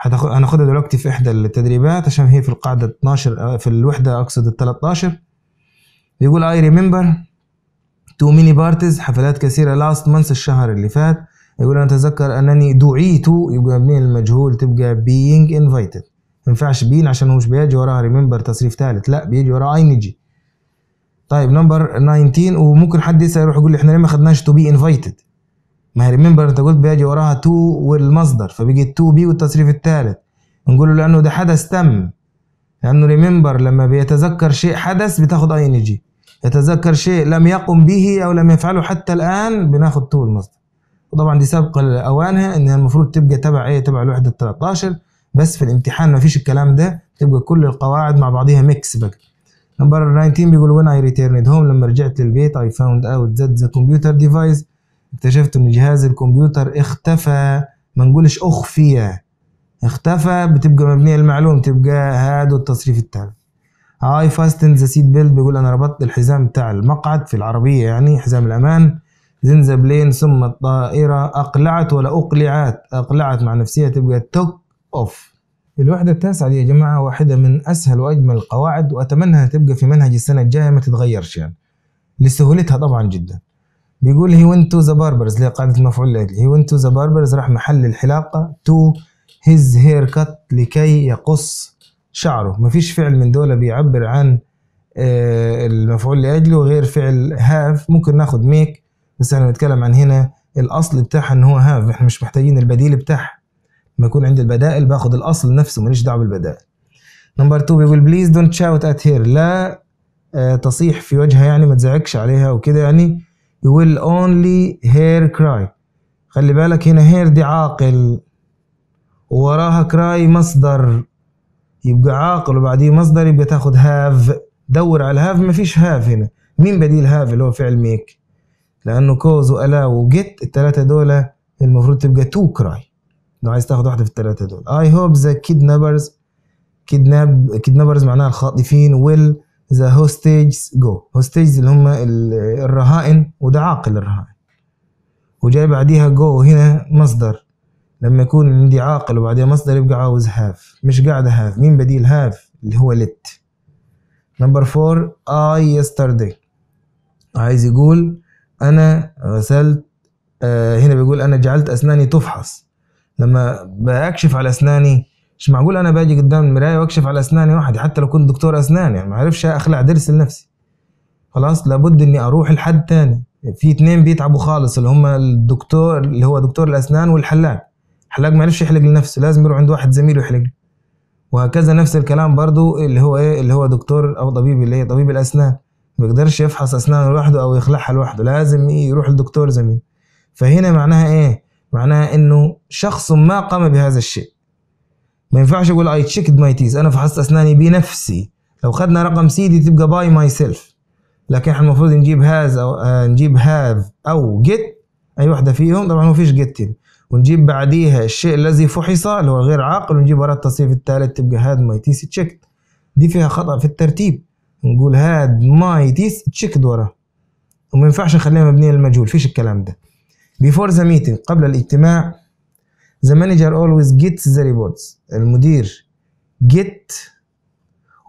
[SPEAKER 1] هناخدها دلوقتي في احدى التدريبات عشان هي في القاعده 12 آه، في الوحده اقصد ال 13 بيقول اي ريمبر تو ميني بارتيز حفلات كثيره لاست مانس الشهر اللي فات يقول انا اتذكر انني دعيت يبقى مبنيه المجهول تبقى being invited ما ينفعش بين عشان هو مش بيجي وراها ريمبر تصريف ثالث لا بيجي وراها اي نجي طيب نمبر 19 وممكن حد يسال يروح يقول لي احنا ليه ما خدناش تو بي انفيتد ما هي ريمبر انت قلت بيجي وراها تو والمصدر فبيجي تو بي والتصريف الثالث نقول له لانه ده حدث تم لانه ريمبر لما بيتذكر شيء حدث بتاخد اي ان جي يتذكر شيء لم يقم به او لم يفعله حتى الان بناخد تو المصدر وطبعا دي سابقه لاوانها ان المفروض تبقى تبع ايه تبع الوحده 13 بس في الامتحان ما فيش الكلام ده تبقى كل القواعد مع بعضيها ميكس بقى نمبر 19 بيقول وين اي ريتيرن هوم لما رجعت للبيت اي فاوند اوت ذات ذا كمبيوتر ديفايس اكتشفت ان جهاز الكمبيوتر اختفى ما نقولش اخفي اختفى بتبقى مبنيه المعلوم تبقى هاد التصريف التالي اي فاستن ذا سيت بيلت بيقول انا ربطت الحزام بتاع المقعد في العربيه يعني حزام الامان زنزبلين ثم الطائرة أقلعت ولا أقلعت أقلعت مع نفسها تبقى توك أوف الوحدة التاسعة دي يا جماعة واحدة من أسهل وأجمل القواعد وأتمنى أنها تبقى في منهج السنة الجاية ما تتغيرش يعني لسهولتها طبعا جدا بيقول هي تو ذا باربرز اللي قاعدة المفعول هي تو ذا باربرز راح محل الحلاقة تو هيز هير كات لكي يقص شعره مفيش فعل من دول بيعبر عن آه، المفعول لأجله غير فعل هاف ممكن ناخد ميك بس احنا بنتكلم عن هنا الاصل بتاعها ان هو هاف احنا مش محتاجين البديل بتاعها لما يكون عندي البدائل باخد الاصل نفسه ماليش دعوه بالبدائل نمبر 2 بيقول بليز دونت شاوت ات هير لا آه، تصيح في وجهها يعني ما تزعجش عليها وكده يعني يو ويل اونلي هير كراي خلي بالك هنا هير دي عاقل ووراها كراي مصدر يبقى عاقل وبعديه مصدر يبقى تاخد هاف دور على هاف مفيش هاف هنا مين بديل هاف اللي هو فعل ميك لانه كوز والا وجيت الثلاثه دول المفروض تبقى تو كراي لو عايز تاخد واحده في الثلاثه دول اي هوب ذا كيدنابرز كيدناب كيدنابرز معناها الخاطفين ويل ذا هوستيجز جو هوستيجز اللي هم الرهائن وده عاقل الرهائن وجاي بعديها جو هنا مصدر لما يكون عندي عاقل وبعديها مصدر يبقى عاوز هاف مش قاعد هاف مين بديل هاف اللي هو لت نمبر فور اي يسترداي عايز يقول انا غسلت آه، هنا بيقول انا جعلت اسناني تفحص لما بكشف على اسناني مش معقول انا باجي قدام المرايه واكشف على اسناني واحد حتى لو كنت دكتور اسنان يعني ما اعرفش اخلع ضرس لنفسي خلاص لابد اني اروح لحد تاني في اتنين بيتعبوا خالص اللي هم الدكتور اللي هو دكتور الاسنان والحلاق الحلاق ما يعرفش يحلق لنفسه لازم يروح عند واحد زميله يحلق وهكذا نفس الكلام برضو اللي هو ايه اللي هو دكتور او طبيب اللي هي طبيب الاسنان ما يقدرش يفحص اسنانه لوحده او يخلعها لوحده لازم يروح لدكتور زميل فهنا معناها ايه معناها انه شخص ما قام بهذا الشيء ما ينفعش يقول اي تشيكد ماي تيز انا فحصت اسناني بنفسي لو خدنا رقم سيدي تبقى باي ماي سيلف لكن احنا المفروض نجيب هذا او آه نجيب هاف او جيت اي واحده فيهم طبعا ما فيش جيت ونجيب بعديها الشيء الذي فحص اللي هو غير عاقل ونجيب وراء التصريف الثالث تبقى هاد ماي تيس تشيكت دي فيها خطا في الترتيب نقول هاد ماي تيث تشيكد وراه وما ينفعش نخليها مبنيه للمجهول فيش الكلام ده before the meeting قبل الاجتماع the manager always gets the reports المدير get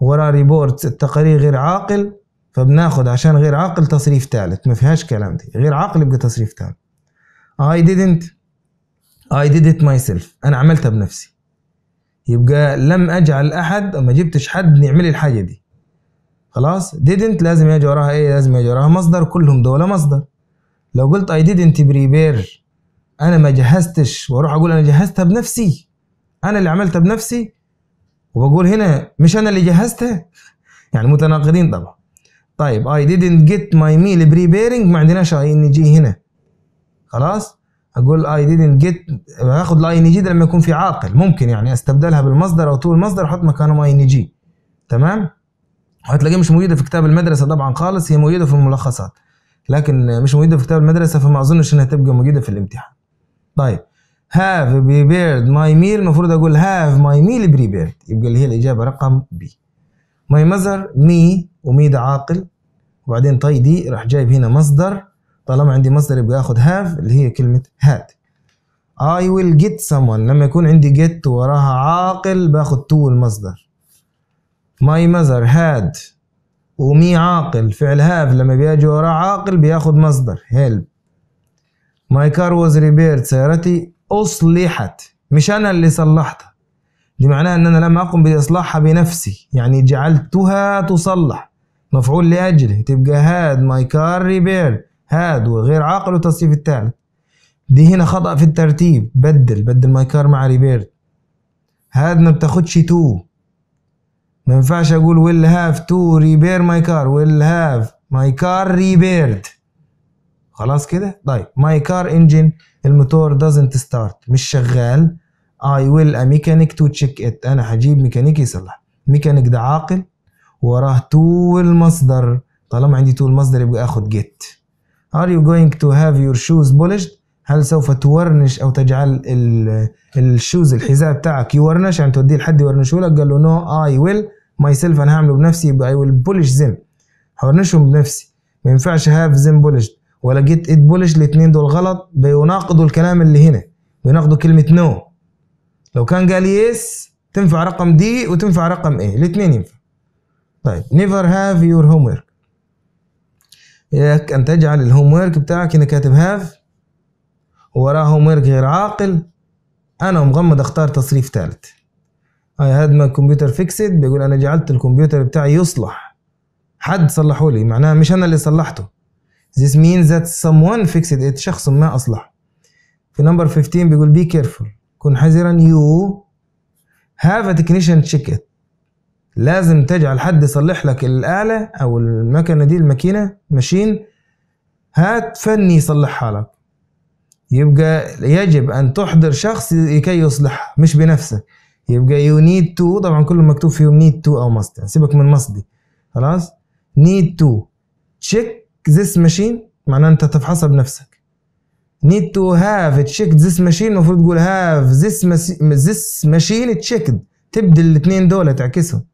[SPEAKER 1] ورا ريبورتس التقارير غير عاقل فبناخد عشان غير عاقل تصريف ثالث ما فيهاش كلام دي غير عاقل يبقى تصريف ثالث I didn't I did it myself انا عملتها بنفسي يبقى لم اجعل احد ما جبتش حد يعمل الحاجه دي خلاص didn't لازم يجي وراها ايه لازم يجي وراها مصدر كلهم دول مصدر لو قلت I didn't prepare انا ما جهزتش واروح اقول انا جهزتها بنفسي انا اللي عملتها بنفسي وبقول هنا مش انا اللي جهزتها يعني متناقضين طبعا طيب I didn't get my meal preparing ما عندناش اي ان جي هنا خلاص اقول I didn't get اخذ الاي ان جي ده لما يكون في عاقل ممكن يعني استبدلها بالمصدر او طول المصدر احط مكانه اي ان جي تمام هتلاقيها مش موجوده في كتاب المدرسه طبعا خالص هي موجوده في الملخصات لكن مش موجوده في كتاب المدرسه فما اظنش انها تبقى موجوده في الامتحان طيب have prepared my meal المفروض اقول have my meal prepared يبقى اللي هي الاجابه رقم بي my mother مي ومي ده عاقل وبعدين طي دي راح جايب هنا مصدر طالما عندي مصدر يبقى اخذ have اللي هي كلمه had I will get someone لما يكون عندي get وراها عاقل باخد to المصدر ماي مزر هاد ومي عاقل فعل هاف لما بيجي وراه عاقل بياخد مصدر هيلب ماي كار واز ريبيرد سيارتي أصلحت مش أنا اللي صلحتها دي معناها إن أنا لم أقم بإصلاحها بنفسي يعني جعلتها تصلح مفعول لأجله تبقى هاد ماي كار ريبيرد هاد وغير عاقل وتصريف الثالث دي هنا خطأ في الترتيب بدل بدل ماي كار مع ريبيرد هاد ما بتاخدش تو ما ينفعش اقول ويل هاف تو ريبير ماي كار ويل هاف ماي كار ريبيرد خلاص كده طيب ماي كار انجن الموتور دازنت ستارت مش شغال اي ويل ا ميكانيك تو تشيك ات انا هجيب ميكانيكي يصلح ميكانيك ده عاقل وراه تو المصدر طالما عندي تو المصدر يبقى اخد جيت ار يو جوينج تو هاف يور شوز بولشد هل سوف تورنش او تجعل الشوز الحذاء بتاعك يورنش يعني توديه لحد يورنشه لك قال له نو اي ويل ماي سيلف انا هعمله بنفسي يبقى اي ويل بولش زيم هورنشهم بنفسي ما ينفعش هاف زيم بولش ولا جيت ات بولش الاثنين دول غلط بيناقضوا الكلام اللي هنا بيناقضوا كلمه نو no. لو كان قال يس تنفع رقم دي وتنفع رقم ايه الاثنين ينفع طيب نيفر هاف يور هوم ورك اياك ان تجعل الهوم ورك بتاعك هنا كاتب هاف وراه هوم ورك غير عاقل انا مغمض اختار تصريف ثالث اي هاد my computer فيكسد بيقول انا جعلت الكمبيوتر بتاعي يصلح حد صلحه لي معناها مش انا اللي صلحته this means that someone fixed it شخص ما اصلح في نمبر 15 بيقول بي careful كن حذرا يو هاف ا تكنيشن تشيك ات لازم تجعل حد يصلح لك الآلة أو المكنة دي الماكينة ماشين هات فني يصلحها لك يبقى يجب أن تحضر شخص لكي يصلحها مش بنفسك يبقى يو نيد تو طبعا كله مكتوب فيهم نيد تو او ماست يعني سيبك من ماست دي خلاص نيد تو تشيك ذيس ماشين معناه انت تفحصها بنفسك نيد تو هاف تشيك ذيس ماشين المفروض تقول هاف ذيس ذيس ماشين تشيكد تبدل الاثنين دول تعكسهم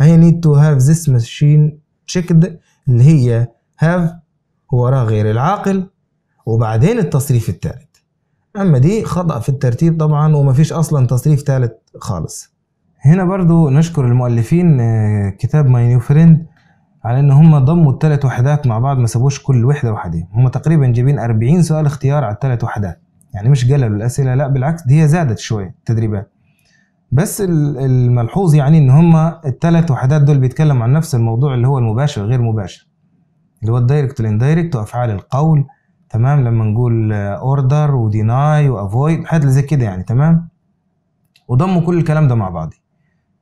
[SPEAKER 1] هي نيد تو هاف ذيس ماشين تشيكد اللي هي هاف وراء غير العاقل وبعدين التصريف الثالث اما دي خطا في الترتيب طبعا وما فيش اصلا تصريف ثالث خالص هنا برضو نشكر المؤلفين آه، كتاب ماي نيو فريند على ان هم ضموا الثلاث وحدات مع بعض ما سابوش كل وحده وحده هم تقريبا جايبين 40 سؤال اختيار على الثلاث وحدات يعني مش قللوا الاسئله لا بالعكس دي زادت شويه التدريبات بس الملحوظ يعني ان هم الثلاث وحدات دول بيتكلموا عن نفس الموضوع اللي هو المباشر غير مباشر اللي هو الدايركت والاندايركت وافعال القول تمام لما نقول اوردر آه، وديناي وافويد حاجات زي كده يعني تمام وضموا كل الكلام ده مع بعض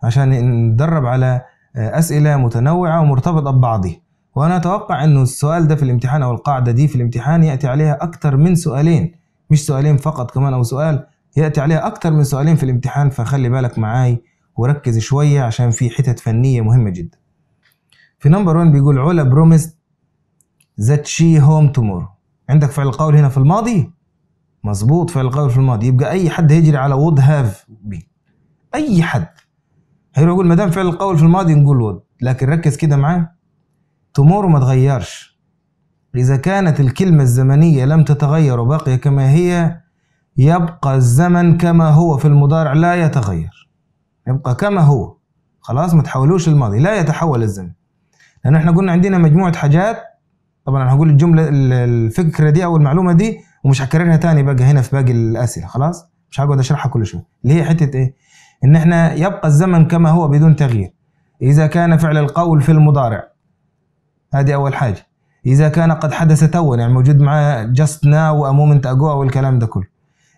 [SPEAKER 1] عشان نتدرب على آه، اسئله متنوعه ومرتبطه ببعضها وانا اتوقع انه السؤال ده في الامتحان او القاعده دي في الامتحان ياتي عليها اكتر من سؤالين مش سؤالين فقط كمان او سؤال ياتي عليها اكتر من سؤالين في الامتحان فخلي بالك معاي وركز شويه عشان في حتت فنيه مهمه جدا في نمبر 1 بيقول علا بروميس ذات شي هوم تومورو عندك فعل القول هنا في الماضي مظبوط فعل القول في الماضي يبقى اي حد هيجري على وود هاف بي اي حد هيروح يقول ما دام فعل القول في الماضي نقول وود لكن ركز كده معاه تمور ما تغيرش اذا كانت الكلمه الزمنيه لم تتغير وباقيه كما هي يبقى الزمن كما هو في المضارع لا يتغير يبقى كما هو خلاص ما تحولوش الماضي لا يتحول الزمن لان احنا قلنا عندنا مجموعه حاجات طبعا انا هقول الجمله الفكره دي او المعلومه دي ومش هكررها تاني بقى هنا في باقي الاسئله خلاص مش هقعد اشرحها كل شويه اللي هي حته ايه ان احنا يبقى الزمن كما هو بدون تغيير اذا كان فعل القول في المضارع هذه اول حاجه اذا كان قد حدث توا يعني موجود معاه جاست ناو ومومنت اجو والكلام ده كله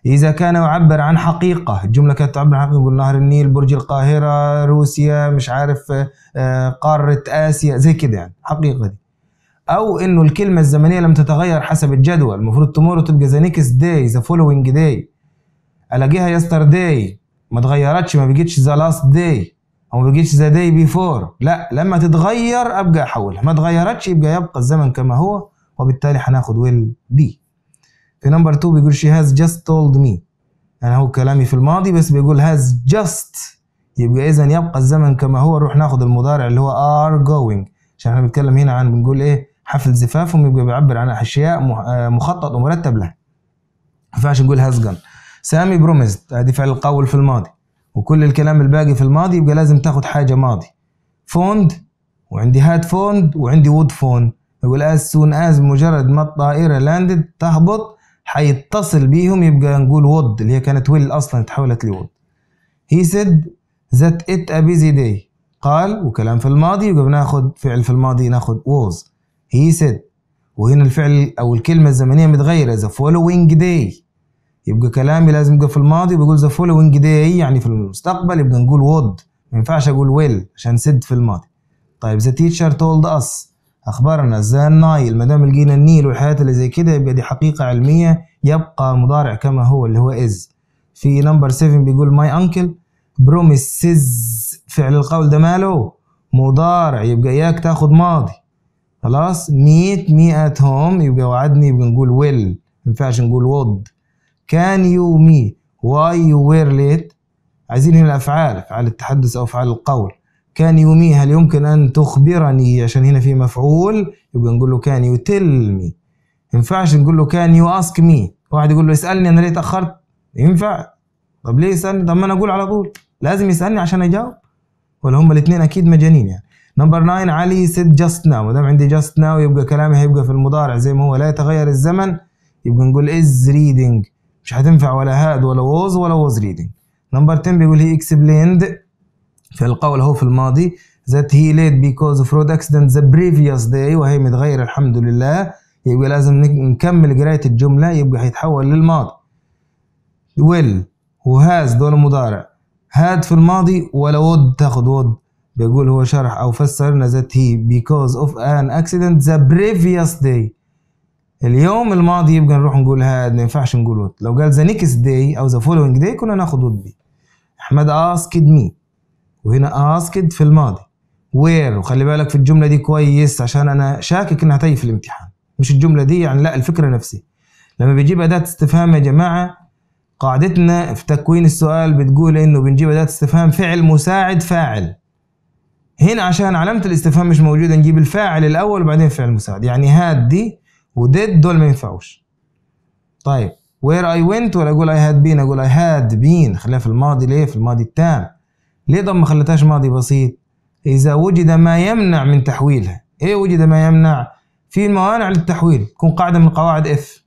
[SPEAKER 1] إذا كان يعبر عن حقيقة الجملة كانت تعبر عن حقيقة يقول نهر النيل برج القاهرة روسيا مش عارف آه، قارة آسيا زي كده يعني حقيقة دي او انه الكلمه الزمنيه لم تتغير حسب الجدول المفروض تومورو تبقى ذا نيكست داي ذا فولوينج داي الاقيها داي ما اتغيرتش ما بقتش ذا لاست داي او ما بقتش ذا داي بيفور لا لما تتغير ابقى احولها ما اتغيرتش يبقى يبقى الزمن كما هو وبالتالي هناخد ويل بي في نمبر 2 بيقول she has just told me انا يعني هو كلامي في الماضي بس بيقول has just يبقى اذا يبقى الزمن كما هو نروح ناخد المضارع اللي هو are going عشان احنا بنتكلم هنا عن بنقول ايه حفل زفافهم يبقى بيعبر عن اشياء آه، مخطط ومرتب له ما ينفعش نقول هازجن سامي بروميزد هذه فعل القول في الماضي وكل الكلام الباقي في الماضي يبقى لازم تاخد حاجه ماضي فوند وعندي هاد فوند وعندي وود فون يقول از سون از مجرد ما الطائره لاندد تهبط حيتصل بيهم يبقى نقول وود اللي هي كانت ويل اصلا تحولت لود هي سيد ذات ات ا بيزي داي قال وكلام في الماضي يبقى بناخد فعل في الماضي ناخد ووز he said وهنا الفعل او الكلمه الزمنيه متغيره the following day يبقى كلامي لازم يبقى في الماضي وبقول the following day يعني في المستقبل يبقى نقول would ما ينفعش اقول will عشان سد في الماضي طيب the teacher told us اخبرنا the نايل ما دام لقينا النيل والحاجات اللي زي كده يبقى دي حقيقه علميه يبقى مضارع كما هو اللي هو is في نمبر 7 بيقول my uncle promises فعل القول ده ماله مضارع يبقى اياك تاخد ماضي خلاص 100 مي ات هوم يبقى وعدني يبقى نقول ويل ما ينفعش نقول وود كان يو مي واي يو وير ليت عايزين هنا الافعال افعال التحدث او افعال القول كان يو مي هل يمكن ان تخبرني عشان هنا في مفعول يبقى نقول له كان يو تيل مي ما ينفعش نقول له كان يو اسك مي واحد يقول له اسالني انا ليه تاخرت ينفع طب ليه يسالني طب ما انا اقول على طول لازم يسالني عشان اجاوب ولا هما الاثنين اكيد مجانين يعني نمبر 9 علي سيد جاست ناو دام عندي جاست ناو يبقى كلامي هيبقى في المضارع زي ما هو لا يتغير الزمن يبقى نقول از ريدنج مش هتنفع ولا هاد ولا ووز ولا ووز ريدنج نمبر 10 بيقول هي اكسبليند في القول هو في الماضي ذات هي ليت بيكوز اوف رود اكسيدنت ذا بريفيوس داي وهي متغير الحمد لله يبقى لازم نكمل قرايه الجمله يبقى هيتحول للماضي ويل وهاز دول مضارع هاد في الماضي ولا وود تاخد وود بيقول هو شرح أو فسر that he because of an accident the previous day اليوم الماضي يبقى نروح نقول هذا ما ينفعش نقول لو قال the next day أو the following day كنا ناخد ود بي أحمد asked me وهنا asked في الماضي وير وخلي بالك في الجملة دي كويس عشان أنا شاكك إنها تيجي في الامتحان مش الجملة دي يعني لا الفكرة نفسها لما بيجيب أداة استفهام يا جماعة قاعدتنا في تكوين السؤال بتقول إنه بنجيب أداة استفهام فعل مساعد فاعل هنا عشان علامة الاستفهام مش موجودة نجيب الفاعل الأول وبعدين فعل مساعد يعني هاد دي وديد دول ما ينفعوش طيب وير اي went ولا أقول اي هاد بين أقول اي هاد بين خليها في الماضي ليه في الماضي التام ليه طب ما خليتهاش ماضي بسيط إذا وجد ما يمنع من تحويلها إيه وجد ما يمنع في موانع للتحويل تكون قاعدة من قواعد اف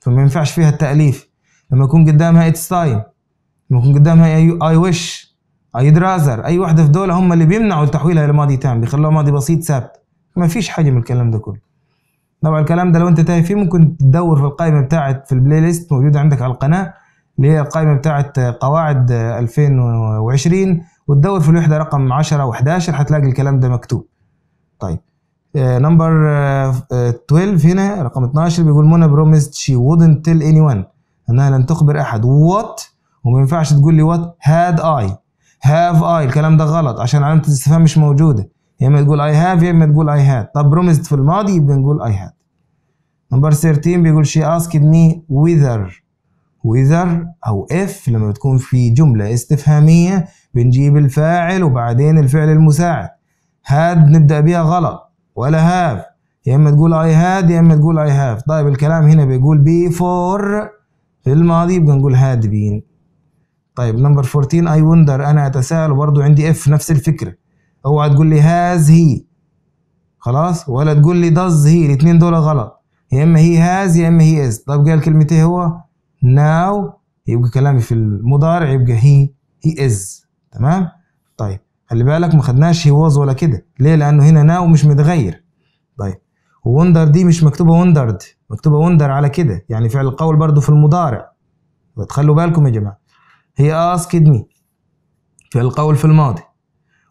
[SPEAKER 1] فما ينفعش فيها التأليف لما يكون قدامها اتس تايم لما يكون قدامها اي ويش يدرازر اي وحده في دوله هم اللي بيمنعوا تحويلها الى ماضي تام بيخلوها ماضي بسيط ثابت ما فيش حاجه من الكلام ده كله طبعا الكلام ده لو انت تايه فيه ممكن تدور في القائمه بتاعت في البلاي ليست موجوده عندك على القناه اللي هي القائمه بتاعت قواعد 2020 وتدور في الوحده رقم 10 و11 هتلاقي الكلام ده مكتوب طيب آه، نمبر uh, uh, 12 هنا رقم 12 بيقول منى بروميسد شي wouldn't اني ون انها لن تخبر احد وات وما ينفعش تقول لي وات هاد اي هاف اي الكلام ده غلط عشان علامه الاستفهام مش موجوده يا اما تقول اي هاف يا اما تقول اي هاد طب بروميزد في الماضي يبقى نقول اي هاد نمبر 13 بيقول شي اسكد مي ويذر وإذر أو إف لما بتكون في جملة استفهامية بنجيب الفاعل وبعدين الفعل المساعد هاد نبدأ بيها غلط ولا هاف يا إما تقول أي هاد يا إما تقول أي هاف طيب الكلام هنا بيقول before في الماضي يبقى نقول هاد بين طيب نمبر 14 اي وندر انا اتساءل وبرضه عندي اف نفس الفكره اوعى تقول لي هاز هي خلاص ولا تقول لي داز هي الاثنين دول غلط يا اما هي هاز يا اما هي از طب قال كلمه ايه هو ناو يبقى كلامي في المضارع يبقى هي هي از تمام طيب خلي بالك ما خدناش هي واز ولا كده ليه لانه هنا ناو مش متغير طيب وندر دي مش مكتوبه وندرد مكتوبه وندر على كده يعني فعل القول برضو في المضارع تخلوا طيب، بالكم يا جماعه هي asked me في القول في الماضي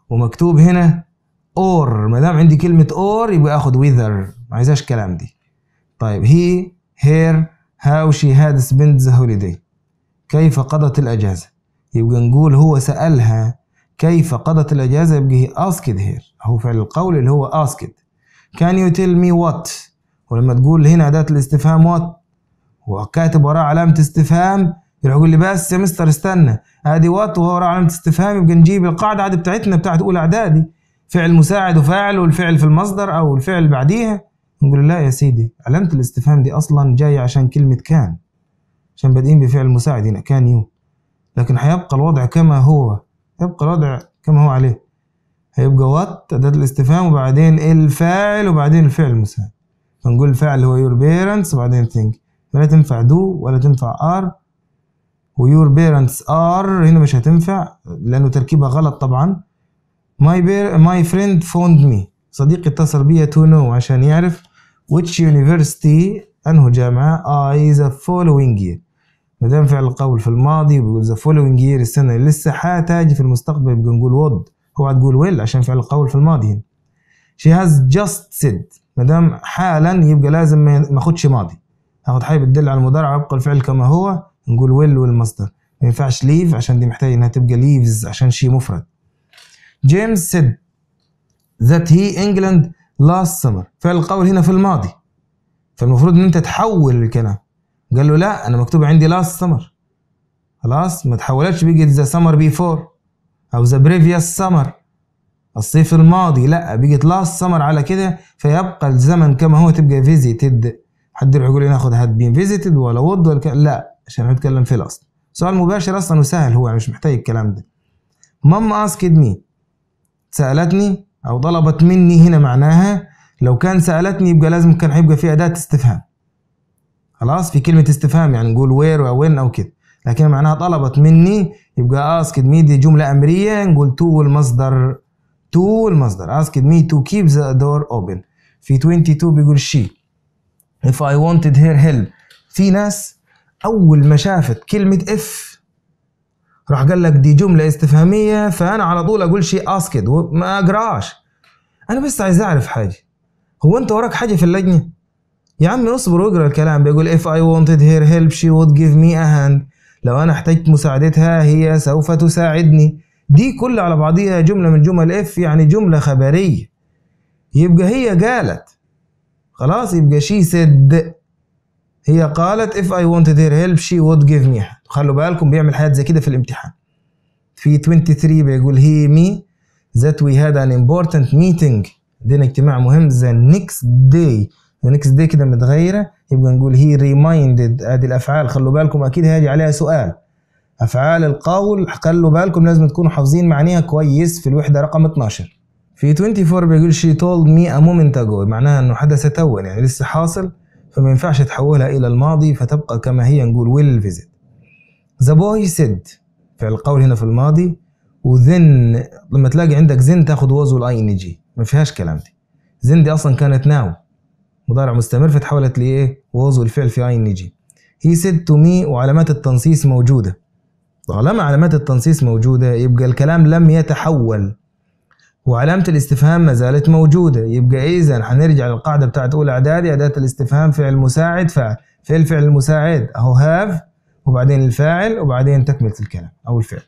[SPEAKER 1] ومكتوب هنا or ما دام عندي كلمة or يبقى آخد wither ما عايزاش الكلام دي طيب he her how she had spent the holiday كيف قضت الأجازة يبقى نقول هو سألها كيف قضت الأجازة يبقى هي asked her هو فعل القول اللي هو asked can you tell me what ولما تقول هنا أداة الاستفهام what وكاتب وراه علامة استفهام يروح يقول لي بس يا مستر استنى ادي وات وهو علامه استفهام يبقى نجيب القاعده عادي بتاعتنا بتاعت اولى اعدادي فعل مساعد وفاعل والفعل في المصدر او الفعل بعديها نقول لا يا سيدي علامه الاستفهام دي اصلا جايه عشان كلمه كان عشان بادئين بفعل مساعد هنا كان يو لكن هيبقى الوضع كما هو يبقى الوضع كما هو عليه هيبقى وات أداة الاستفهام وبعدين الفاعل وبعدين الفعل المساعد فنقول الفاعل هو يور بيرنتس وبعدين ثينك فلا تنفع دو ولا تنفع ار ويور بيرنتس ار هنا مش هتنفع لانه تركيبها غلط طبعا ماي بير ماي فريند فوند مي صديقي اتصل بيا تو نو عشان يعرف which university انه جامعه ذا فولوينج يير ما دام فعل القول في الماضي وبيقول ذا فولوينج يير السنه اللي لسه حتاجي في المستقبل يبقى نقول ود اوعى تقول ويل عشان فعل القول في الماضي هنا she has just said دام حالا يبقى لازم ما اخدش ماضي اخد حاجه بتدل على المضارع ابقى الفعل كما هو نقول ويل والمصدر ما ينفعش ليف عشان دي محتاجه انها تبقى ليفز عشان شيء مفرد جيمس سيد ذات هي انجلاند لاست سمر فعل القول هنا في الماضي فالمفروض ان انت تحول الكلام قال له لا انا مكتوب عندي لاست سمر خلاص ما تحولتش بيجي ذا سمر بيفور او ذا بريفيوس سمر الصيف الماضي لا بيجت لاست سمر على كده فيبقى الزمن كما هو تبقى فيزيتد حد يروح يقول لي ناخد هاد بين فيزيتد ولا وود ولا لا عشان هنتكلم في الاصل سؤال مباشر اصلا وسهل هو مش محتاج الكلام ده مام اسكد مي سالتني او طلبت مني هنا معناها لو كان سالتني يبقى لازم كان هيبقى في اداه استفهام خلاص في كلمه استفهام يعني نقول وير او وين او كده لكن معناها طلبت مني يبقى اسكد مي دي جمله امريه نقول تو المصدر تو المصدر اسكد مي تو كيب ذا دور اوبن في 22 بيقول شي if I wanted her help في ناس اول ما شافت كلمه اف راح قال لك دي جمله استفهاميه فانا على طول اقول شيء اسكت وما اقراش انا بس عايز اعرف حاجه هو انت وراك حاجه في اللجنه يا عمي اصبر واقرا الكلام بيقول if I wanted her help she would give me a hand لو انا احتجت مساعدتها هي سوف تساعدني دي كلها على بعضيها جمله من جمل اف يعني جمله خبريه يبقى هي قالت خلاص يبقى شي سد هي قالت if I wanted her help she would give me help خلوا بالكم بيعمل حاجات زي كده في الامتحان في 23 بيقول he me that we had an important meeting دينا اجتماع مهم the next day the next day كده متغيرة يبقى نقول he reminded هذه الافعال خلوا بالكم اكيد هذه عليها سؤال افعال القول خلوا بالكم لازم تكونوا حافظين معانيها كويس في الوحدة رقم 12 في 24 بيقول she told me a moment ago معناها انه حدث تو يعني لسه حاصل فما ينفعش تحولها إلى الماضي فتبقى كما هي نقول will visit the boy said فعل القول هنا في الماضي وذن لما تلاقي عندك زن تاخد ووز الاي ان جي ما فيهاش كلام دي زن دي اصلا كانت ناو مضارع مستمر فتحولت لايه ووز الفعل في اي ان جي هي سيد تو مي وعلامات التنصيص موجوده طالما علامات التنصيص موجوده يبقى الكلام لم يتحول وعلامة الاستفهام ما زالت موجودة يبقى إذا هنرجع للقاعدة بتاعت أولى إعدادي أداة الاستفهام فعل مساعد فاعل في الفعل المساعد أهو هاف وبعدين الفاعل وبعدين تكملة الكلام أو الفعل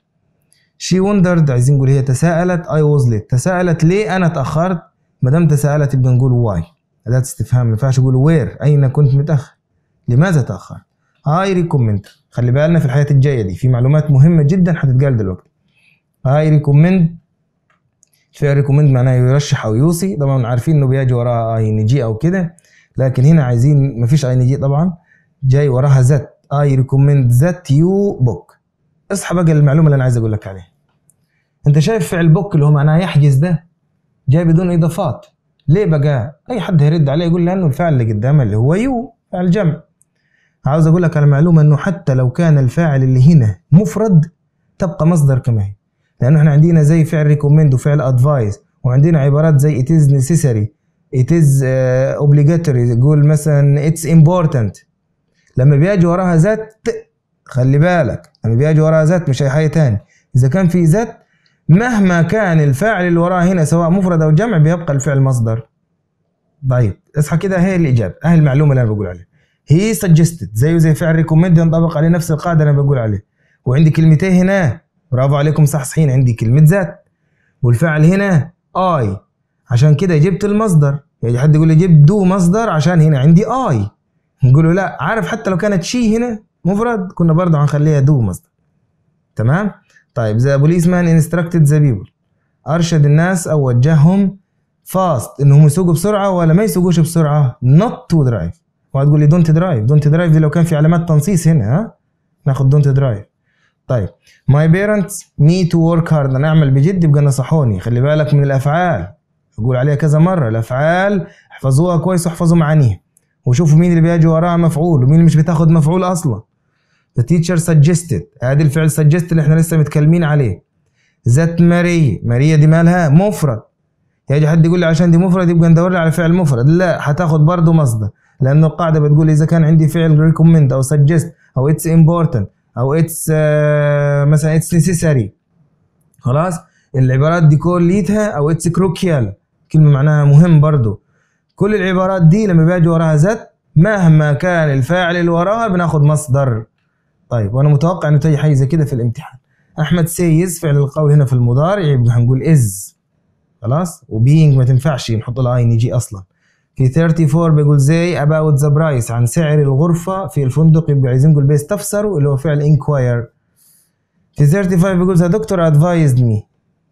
[SPEAKER 1] شي وندرد عايزين نقول هي تساءلت أي واز ليت تساءلت ليه أنا تأخرت ما دام تساءلت يبقى نقول واي أداة استفهام ما ينفعش أقول وير أين كنت متأخر لماذا تأخرت أي ريكومند خلي بالنا في الحياة الجاية دي في معلومات مهمة جدا هتتقال دلوقتي أي ريكومند ريكومند معناه يرشح او يوصي طبعا عارفين انه بيجي وراها اي ان جي او كده لكن هنا عايزين مفيش اي ان جي طبعا جاي وراها ذات اي ريكومند ذات يو بوك اصحى بقى المعلومه اللي انا عايز اقول لك عليها انت شايف فعل بوك اللي هو معناه يحجز ده جاي بدون اضافات ليه بقى اي حد هيرد عليه يقول لانه الفعل اللي قدامه اللي هو يو فعل جمع عاوز اقول لك على معلومه انه حتى لو كان الفاعل اللي هنا مفرد تبقى مصدر كما هي لانه احنا عندنا زي فعل ريكومند وفعل ادفايس وعندنا عبارات زي it is necessary it is uh, obligatory يقول مثلا it's important لما بيجي وراها ذات خلي بالك لما بيجي وراها ذات مش اي حاجه تاني اذا كان في ذات مهما كان الفاعل اللي وراه هنا سواء مفرد او جمع بيبقى الفعل مصدر طيب اصحى كده هي الاجابه اهي المعلومه اللي انا بقول عليها هي suggested زيه زي فعل ريكومند ينطبق عليه نفس القاعده اللي انا بقول عليها وعندي كلمتين هنا برافو عليكم صحصحين عندي كلمة ذات والفعل هنا اي عشان كده جبت المصدر يعني حد يقول لي جبت دو مصدر عشان هنا عندي اي نقول له لا عارف حتى لو كانت شي هنا مفرد كنا برضه هنخليها دو مصدر تمام طيب ذا بوليس مان انستراكتد ذا بيبل ارشد الناس او وجههم فاست انهم يسوقوا بسرعه ولا ما يسوقوش بسرعه نوت تو درايف وهتقول لي دونت درايف دونت درايف دي لو كان في علامات تنصيص هنا ها ناخد دونت درايف طيب ماي بيرنتس نيد تو ورك هارد انا اعمل بجد يبقى نصحوني خلي بالك من الافعال بقول عليها كذا مره الافعال احفظوها كويس واحفظوا معانيها وشوفوا مين اللي بيجي وراها مفعول ومين اللي مش بتاخد مفعول اصلا the teacher suggested ادي الفعل suggested اللي احنا لسه متكلمين عليه ذات ماريا ماريا دي مالها مفرد يجي حد يقول لي عشان دي مفرد يبقى ندور لي على فعل مفرد لا هتاخد برضه مصدر لانه القاعده بتقول اذا كان عندي فعل recommend او suggest او it's important او اتس آه، مثلا اتس نيسيساري خلاص العبارات دي كليتها او اتس كروكيال كلمه معناها مهم برضو كل العبارات دي لما بيجي وراها ذات مهما كان الفاعل اللي وراها بناخد مصدر طيب وانا متوقع انه تجي حاجه زي كده في الامتحان احمد سيز فعل القول هنا في المضارع يبقى هنقول از خلاص وبينج ما تنفعش نحط الاي ان جي اصلا في 34 بيقول زي اباوت ذا برايس عن سعر الغرفه في الفندق يبقوا عايزين نقول بيس تفسر اللي هو فعل انكواير في 35 بيقول ذا دكتور ادفايزد مي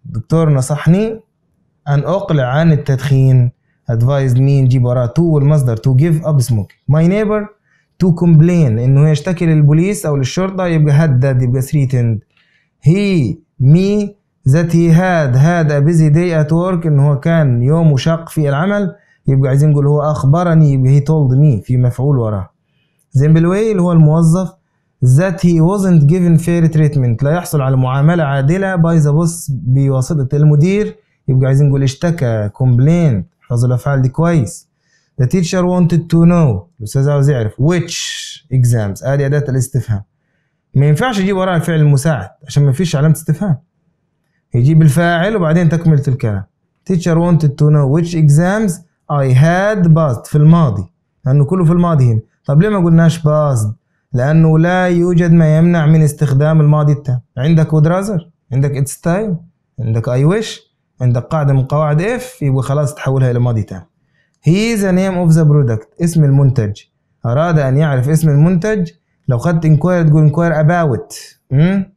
[SPEAKER 1] الدكتور نصحني ان اقلع عن التدخين ادفايزد مي نجيب وراه تو والمصدر تو جيف اب سموك ماي نيبر تو كومبلين انه يشتكي للبوليس او للشرطه يبقى هدد يبقى ثريتند هي مي ذات هي هاد هاد ا بيزي داي ات ورك انه هو كان يوم وشق في العمل يبقى عايزين نقول هو أخبرني يبقى هي تولد مي في مفعول وراه زيمبلوي اللي هو الموظف that he wasn't given fair treatment لا يحصل على معاملة عادلة by the boss بواسطة المدير يبقى عايزين نقول اشتكى كومبلين حفظ الأفعال دي كويس the teacher wanted to know الأستاذ عاوز يعرف which exams آدي أداة الاستفهام ما ينفعش يجيب وراها الفعل المساعد عشان ما فيش علامة استفهام يجيب الفاعل وبعدين تكملة الكلام teacher wanted to know which exams I had passed في الماضي لأنه كله في الماضي هنا طب ليه ما قلناش passed لأنه لا يوجد ما يمنع من استخدام الماضي التام عندك would rather عندك it's time عندك I wish عندك قاعدة من قواعد if يبقى خلاص تحولها إلى ماضي تام he is the name of the product اسم المنتج أراد أن يعرف اسم المنتج لو خدت inquire تقول inquire about امم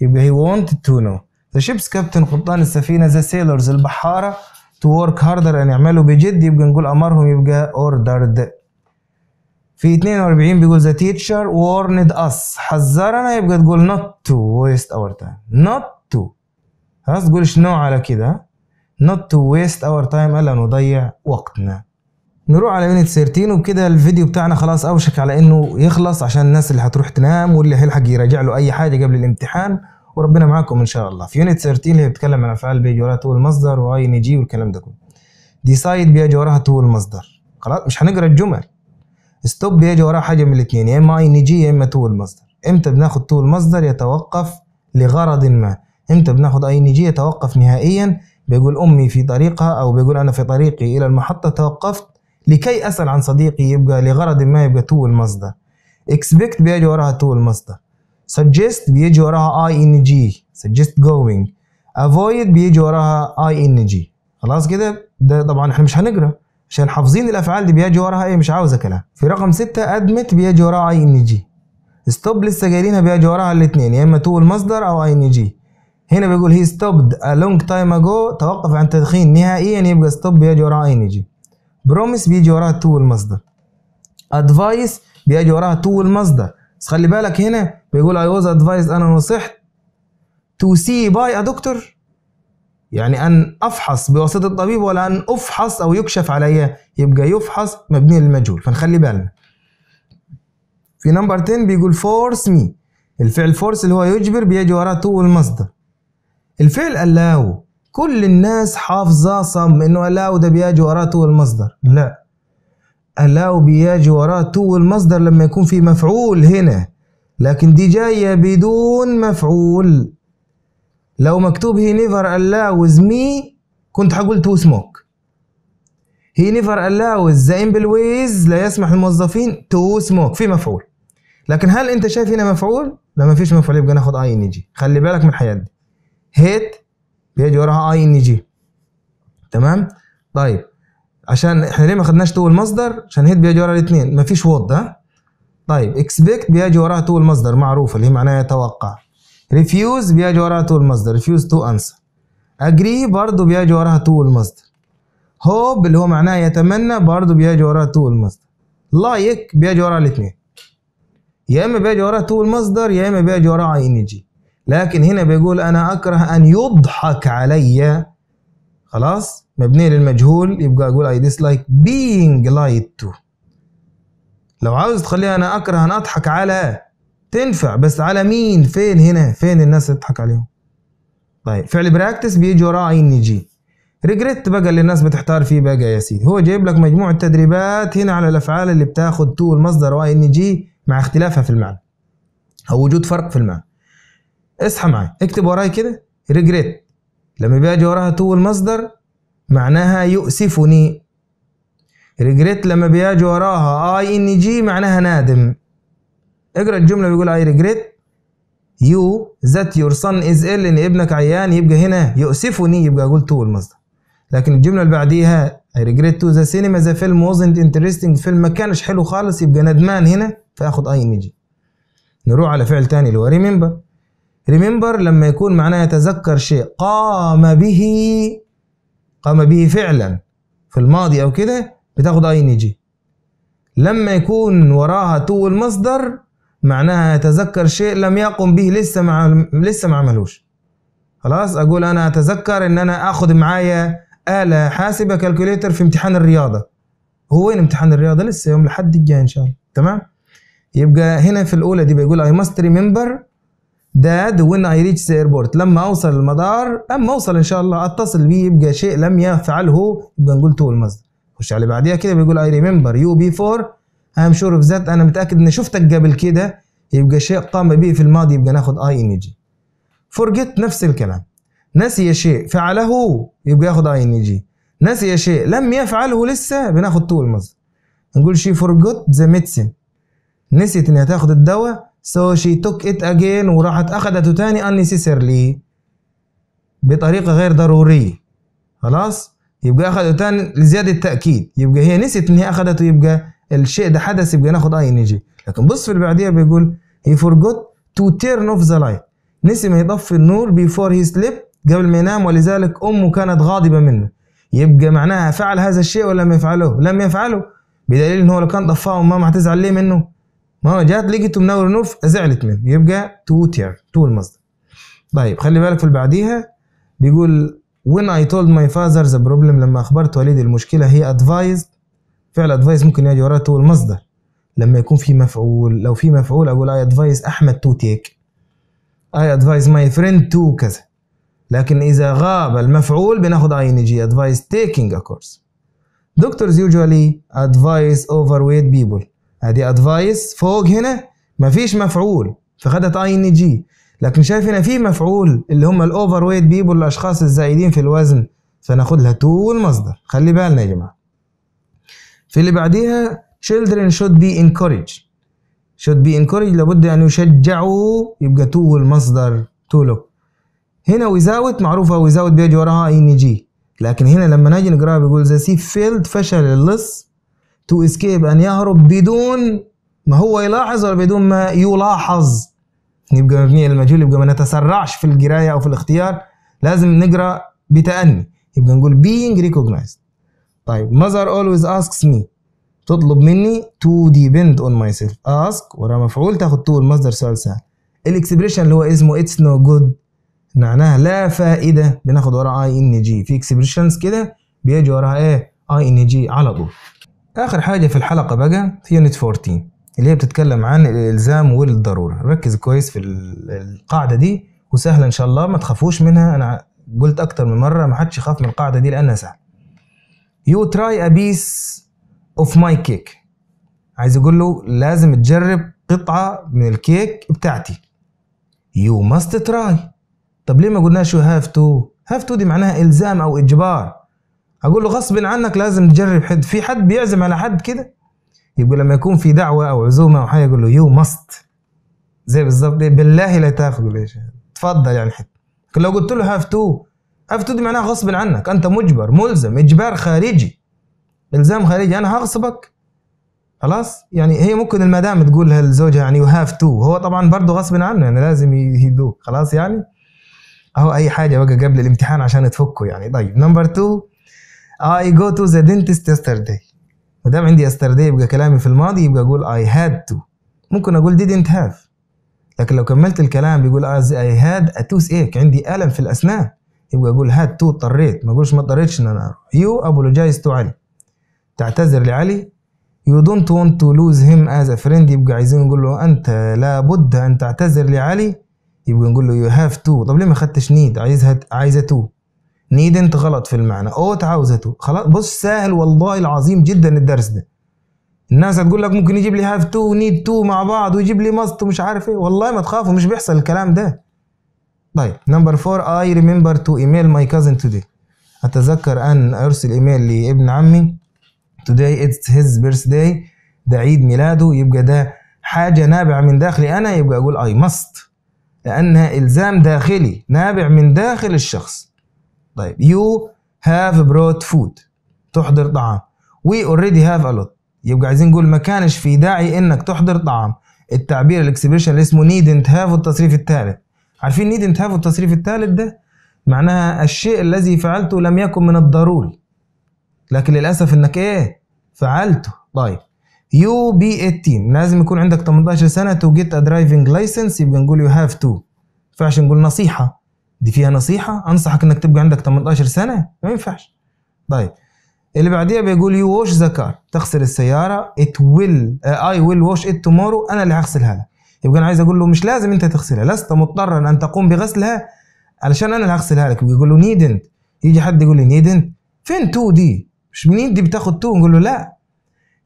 [SPEAKER 1] يبقى he wanted to know the ship's captain قبطان السفينة the sailors البحارة to work harder هنعمله بجد يبقى نقول امرهم يبقى ordered في 42 بيقول the teacher warned us حذرنا يبقى تقول not to waste our time not to خلاص تقول شنو على كده not to waste our time الا نضيع وقتنا نروح على يونت 13 وبكده الفيديو بتاعنا خلاص اوشك على انه يخلص عشان الناس اللي هتروح تنام واللي هيلحق يراجع له اي حاجه قبل الامتحان وربنا معاكم ان شاء الله في يونت 13 اللي بيتكلم عن افعال بيجي وراها تو المصدر واي ان جي والكلام ده كله ديسايد بيجي وراها تو المصدر خلاص مش هنقرا الجمل ستوب بيجي وراها حاجه من الاثنين يا اما اي ان جي يا اما تو المصدر امتى بناخد تو المصدر يتوقف لغرض ما امتى بناخد اي ان جي يتوقف نهائيا بيقول امي في طريقها او بيقول انا في طريقي الى المحطه توقفت لكي اسال عن صديقي يبقى لغرض ما يبقى تو المصدر اكسبكت بيجي وراها تو المصدر suggest بيجي وراها ing suggest going avoid بيجي وراها ing خلاص كده ده طبعا احنا مش هنقرا عشان حافظين الافعال دي بيجي وراها ايه مش عاوزه كلام في رقم 6 admit بيجي وراها ing stop ستوب لسه جايلينها بيجي وراها الاثنين يا اما تو المصدر او ing هنا بيقول هي stopped a long تايم اجو توقف عن التدخين نهائيا يبقى ستوب بيجي وراها ing promise بيجي وراها تو المصدر advice بيجي وراها تو المصدر بس خلي بالك هنا بيقول اي واز ادفايز انا نصحت تو سي باي ا دكتور يعني ان افحص بواسطه الطبيب ولا ان افحص او يكشف علي يبقى يفحص مبني للمجهول فنخلي بالنا في نمبر 10 بيقول فورس مي الفعل فورس اللي هو يجبر بيجي وراه تو المصدر الفعل allow كل الناس حافظه صم انه allow ده بيجي وراه تو المصدر لا الاو بيجي وراه تو المصدر لما يكون في مفعول هنا لكن دي جاية بدون مفعول لو مكتوب هي نيفر allows me كنت هقول تو سموك هي نيفر allows the employees لا يسمح للموظفين تو سموك في مفعول لكن هل انت شايف هنا مفعول؟ لا فيش مفعول يبقى ناخد اي ان جي خلي بالك من الحياه دي هيت بيجي وراها اي ان جي تمام؟ طيب عشان احنا ليه ما خدناش تو المصدر عشان هيت بيجي وراها الاثنين فيش وود ها طيب اكسبكت بيجي وراها تو المصدر معروفه اللي هي معناها يتوقع ريفيوز بيجي وراها تو المصدر ريفيوز تو انسر اجري برضه بيجي وراها تو المصدر هوب اللي هو معناه يتمنى برضه بيجي وراها تو المصدر لايك بيجي وراها الاثنين يا اما بيجي وراها تو المصدر يا اما بيجي وراها اي ان جي لكن هنا بيقول انا اكره ان يضحك علي خلاص مبنيه للمجهول يبقى اقول اي ديسلايك بينج لايت تو لو عاوز تخليها انا اكره انا اضحك على تنفع بس على مين فين هنا فين الناس تضحك عليهم طيب فعل براكتس بيجي وراه اي ان جي ريجريت بقى اللي الناس بتحتار فيه بقى يا سيدي هو جايب لك مجموعه تدريبات هنا على الافعال اللي بتاخد تو المصدر واي ان جي مع اختلافها في المعنى او وجود فرق في المعنى اصحى معي اكتب وراي كده ريجريت لما بيجي وراها تو المصدر معناها يؤسفني ريجريت لما بيجي وراها اي آه، ان جي معناها نادم اقرا الجمله بيقول اي ريجريت يو ذات يور سن از ال ان ابنك عيان يبقى هنا يؤسفني يبقى اقول تو المصدر لكن الجمله اللي بعديها اي ريجريت تو ذا سينما ذا فيلم وزنت انترستنج فيلم ما كانش حلو خالص يبقى ندمان هنا فاخد اي ان جي نروح على فعل تاني اللي هو ريمبر ريمبر لما يكون معناه يتذكر شيء قام به قام به فعلا في الماضي او كده بتاخد اي ان جي لما يكون وراها تو المصدر معناها يتذكر شيء لم يقم به لسه مع لسه ما عملوش خلاص اقول انا اتذكر ان انا اخذ معايا آلة حاسبة كالكوليتر في امتحان الرياضة هو وين امتحان الرياضة لسه يوم الأحد الجاي إن شاء الله تمام يبقى هنا في الأولى دي بيقول I must remember داد وين اي ريتش ذا ايربورت لما اوصل المدار لما اوصل ان شاء الله اتصل بيه يبقى شيء لم يفعله يبقى نقول تو المصدر خش على بعديها كده بيقول اي ريمبر يو بي فور ام شور اوف ذات انا متاكد اني شفتك قبل كده يبقى شيء قام به في الماضي يبقى ناخد اي ان جي فورجيت نفس الكلام نسي شيء فعله يبقى ياخد اي ان جي نسي شيء لم يفعله لسه بناخد تو المصدر نقول شي فورجوت ذا ميدسين نسيت انها تاخد الدواء So she took it again وراحت أخذته تاني unnecessarily بطريقة غير ضرورية خلاص يبقى أخذته تاني لزيادة تأكيد يبقى هي نسيت إن هي أخذته يبقى الشيء ده حدث يبقى ناخد أي نجي لكن بص في اللي بعديها بيقول he forgot to turn off the light نسي ما يطفي النور before he slept قبل ما ينام ولذلك أمه كانت غاضبة منه يبقى معناها فعل هذا الشيء ولا ما يفعله لم يفعله بدليل إن هو لو كان طفاه وما هتزعل ليه منه ما جات لقيته منور نور زعلت منه يبقى تو تير تو المصدر طيب خلي بالك في اللي بعديها بيقول when I told my father the problem لما أخبرت والدي المشكلة هي advised فعل advised ممكن يجي وراه تو المصدر لما يكون في مفعول لو في مفعول أقول I advise أحمد to take I advise my friend to كذا لكن إذا غاب المفعول بناخد ING advise taking a course doctors usually advise overweight people ادي ادفايس فوق هنا ما فيش مفعول فخدت اي ان جي لكن شايف هنا في مفعول اللي هم الاوفر ويت بيبل الاشخاص الزايدين في الوزن فناخد لها تو المصدر خلي بالنا يا جماعه في اللي بعديها children should be encouraged should be encouraged لابد ان يشجعوا يبقى تو المصدر تو له هنا وزاوت معروفه وزاوت بيجي وراها اي ان جي لكن هنا لما نجي نقراها بيقول ذا سي فيلد فشل اللص تو اسكيب أن يهرب بدون ما هو يلاحظ ولا بدون ما يلاحظ يبقى مبني المجهول يبقى ما نتسرعش في القراية أو في الاختيار لازم نقرأ بتأني يبقى نقول being recognized طيب mother always asks me تطلب مني to depend on myself ask ورا مفعول تاخد to المصدر سؤال سهل الاكسبريشن اللي هو اسمه it's no good معناها لا فائدة بناخد وراها ing في اكسبريشنز كده بيجي وراها ايه ing على طول اخر حاجه في الحلقه بقى في يونت 14 اللي هي بتتكلم عن الالزام والضروره ركز كويس في القاعده دي وسهله ان شاء الله ما تخافوش منها انا قلت اكتر من مره ما حدش يخاف من القاعده دي لانها سهله يو تراي ا بيس اوف ماي كيك عايز يقول له لازم تجرب قطعه من الكيك بتاعتي يو ماست تراي طب ليه ما قلناش يو هاف تو هاف تو دي معناها الزام او اجبار اقول له غصب عنك لازم تجرب حد في حد بيعزم على حد كده يبقى لما يكون في دعوه او عزومه او حاجه يقول له يو ماست زي بالظبط إيه، بالله لا تاخذ يا شيخ تفضل يعني حد لو قلت له هاف تو هاف تو دي معناها غصب عنك انت مجبر ملزم اجبار خارجي الزام خارجي انا هغصبك خلاص يعني هي ممكن المدام تقول لها لزوجها يعني يو هاف تو هو طبعا برضه غصب عنه يعني لازم يهدوه خلاص يعني اهو اي حاجه بقى قبل الامتحان عشان تفكه يعني طيب نمبر 2 آه، I go to the dentist yesterday ما دام عندي yesterday يبقى كلامي في الماضي يبقى أقول I had to ممكن أقول didn't have لكن لو كملت الكلام بيقول as آه، I had a toothache عندي ألم في الأسنان يبقى أقول had to اضطريت ما أقولش ما اضطريتش إن أنا أروح you apologize to علي تعتذر لعلي you don't want to lose him as a friend يبقى عايزين نقول له أنت لابد أن تعتذر لعلي يبقى نقول له you have to طب ليه ما خدتش need عايزها عايزة to نيد انت غلط في المعنى اوت عاوزته خلاص بص سهل والله العظيم جدا الدرس ده الناس هتقول لك ممكن يجيب لي هاف تو ونيد تو مع بعض ويجيب لي ماست ومش عارف ايه والله ما تخافوا مش بيحصل الكلام ده طيب نمبر 4 اي ريمبر تو ايميل ماي كازن توداي اتذكر ان ارسل ايميل لابن عمي توداي اتس his بيرثداي ده عيد ميلاده يبقى ده حاجة نابعة من داخلي أنا يبقى أقول اي ماست لأنها إلزام داخلي نابع من داخل الشخص طيب يو هاف بروت فود تحضر طعام وي اوريدي هاف ا لوت يبقى عايزين نقول ما كانش في داعي انك تحضر طعام التعبير الاكسبريشن اللي اسمه نيدنت هاف التصريف الثالث عارفين نيدنت هاف التصريف الثالث ده معناها الشيء الذي فعلته لم يكن من الضروري لكن للاسف انك ايه فعلته طيب يو بي 18 لازم يكون عندك 18 سنه تو جيت ا درايفنج لايسنس يبقى نقول يو هاف تو ما ينفعش نقول نصيحه دي فيها نصيحه انصحك انك تبقى عندك 18 سنه ما ينفعش طيب اللي بعديها بيقول يو ووش ذا كار تغسل السياره ات ويل اي ويل ووش ات تومورو انا اللي هغسلها لك يبقى انا عايز اقول له مش لازم انت تغسلها لست مضطرا ان تقوم بغسلها علشان انا اللي هغسلها لك بيقول له نيدنت يجي حد يقول لي نيدنت فين تو دي مش نيد دي بتاخد تو نقول له لا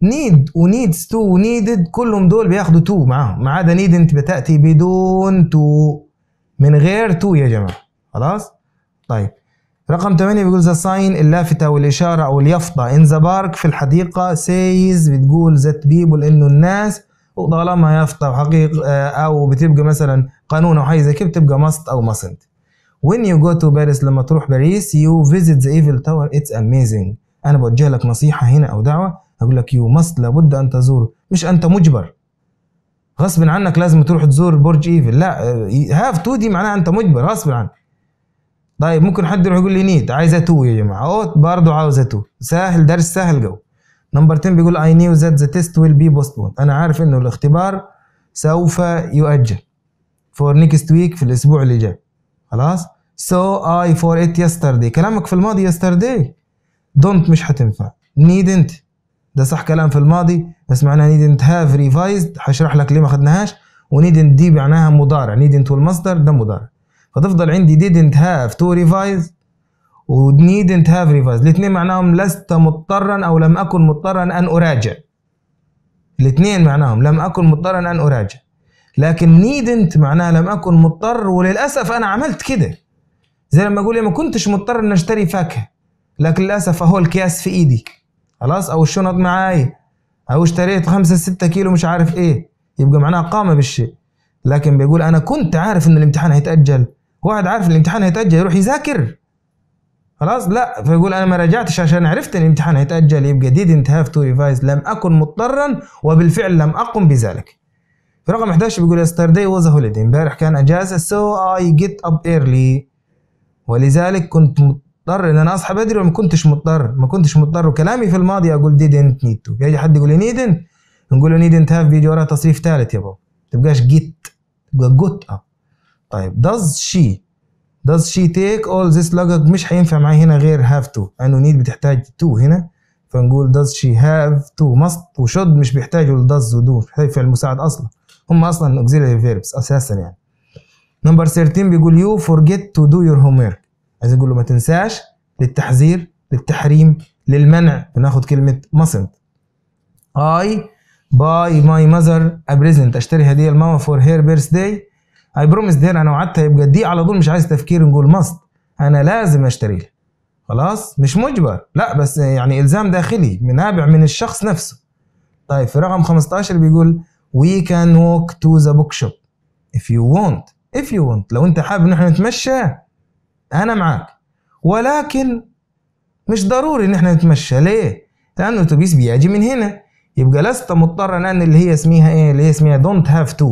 [SPEAKER 1] نيد ونيدز تو ونيدد كلهم دول بياخدوا تو معاهم ما عدا نيدنت بتاتي بدون تو من غير تو يا جماعه خلاص طيب رقم 8 بيقول ذا ساين اللافتة والإشارة أو اليافطة إن ذا بارك في الحديقة سيز بتقول ذات بيبل إنه الناس وطالما يافطة حقيقة آه، أو بتبقى مثلا قانون أو حاجة زي كده بتبقى ماست أو ماسنت When you go to Paris لما تروح باريس you visit the Eiffel Tower it's amazing أنا بوجه لك نصيحة هنا أو دعوة أقول لك you must لابد أن تزوره مش أنت مجبر غصب عنك لازم تروح تزور برج ايفل لا هاف آه، تو دي معناها انت مجبر غصب عنك طيب ممكن حد يروح يقول لي نيد عايزه تو يا جماعه اوت برضه عاوزه تو سهل درس سهل جو نمبر 10 بيقول اي نيو ذات ذا تيست ويل بي بوستبوند انا عارف انه الاختبار سوف يؤجل فور نيكست ويك في الاسبوع اللي جاي خلاص سو اي فور ات يسترداي كلامك في الماضي يسترداي دونت مش هتنفع نيدنت ده صح كلام في الماضي بس معناها نيدنت هاف ريفايزد هشرح لك ليه ما خدناهاش ونيدنت دي معناها مضارع نيدنت والمصدر ده مضارع فتفضل عندي didn't have to revise و needn't have revise الاثنين معناهم لست مضطرا أو لم أكن مضطرا أن أراجع الاثنين معناهم لم أكن مضطرا أن أراجع لكن needn't معناها لم أكن مضطر وللأسف أنا عملت كده زي لما أقول ما كنتش مضطر أن أشتري فاكهة لكن للأسف أهو الكياس في إيدي خلاص أو الشنط معاي أو اشتريت خمسة ستة كيلو مش عارف إيه يبقى معناها قام بالشيء لكن بيقول أنا كنت عارف أن الامتحان هيتأجل واحد عارف الامتحان هيتأجل يروح يذاكر خلاص لا فيقول انا ما راجعتش عشان عرفت الامتحان هيتاجل يبقى didn't have to revise لم اكن مضطرا وبالفعل لم اقم بذلك في رقم 11 بيقول yesterday was a holiday امبارح كان اجازه so I get up early ولذلك كنت مضطر ان انا اصحى بدري وما كنتش مضطر ما كنتش مضطر وكلامي في الماضي اقول didn't need to يجي حد يقول لي needn't نقول له needn't have بيجي وراها تصريف ثالث يا بابا تبقاش get تبقى got up طيب does she does she take all this luggage مش هينفع معايا هنا غير have to لأنه need بتحتاج to هنا فنقول does she have to must و should مش بيحتاجوا ل does و do مش بيحتاجوا فعل مساعد أصلا هم أصلا auxiliary verbs أساسا يعني نمبر 13 بيقول you forget to do your homework عايز أقول له ما تنساش للتحذير للتحريم للمنع بناخد كلمة mustn't I buy my mother a present اشتري هدية لماما for her birthday اي بروميس هنا انا وعدت هيبقى دي على طول مش عايز تفكير نقول ماست انا لازم اشتري لها خلاص مش مجبر لا بس يعني الزام داخلي نابع من الشخص نفسه طيب في رقم 15 بيقول we can walk to the شوب if you want if you want لو انت حابب ان احنا نتمشى انا معاك ولكن مش ضروري ان احنا نتمشى ليه لانه الاتوبيس بيجي من هنا يبقى لست مضطرا ان اللي هي اسميها ايه اللي هي اسميها don't have to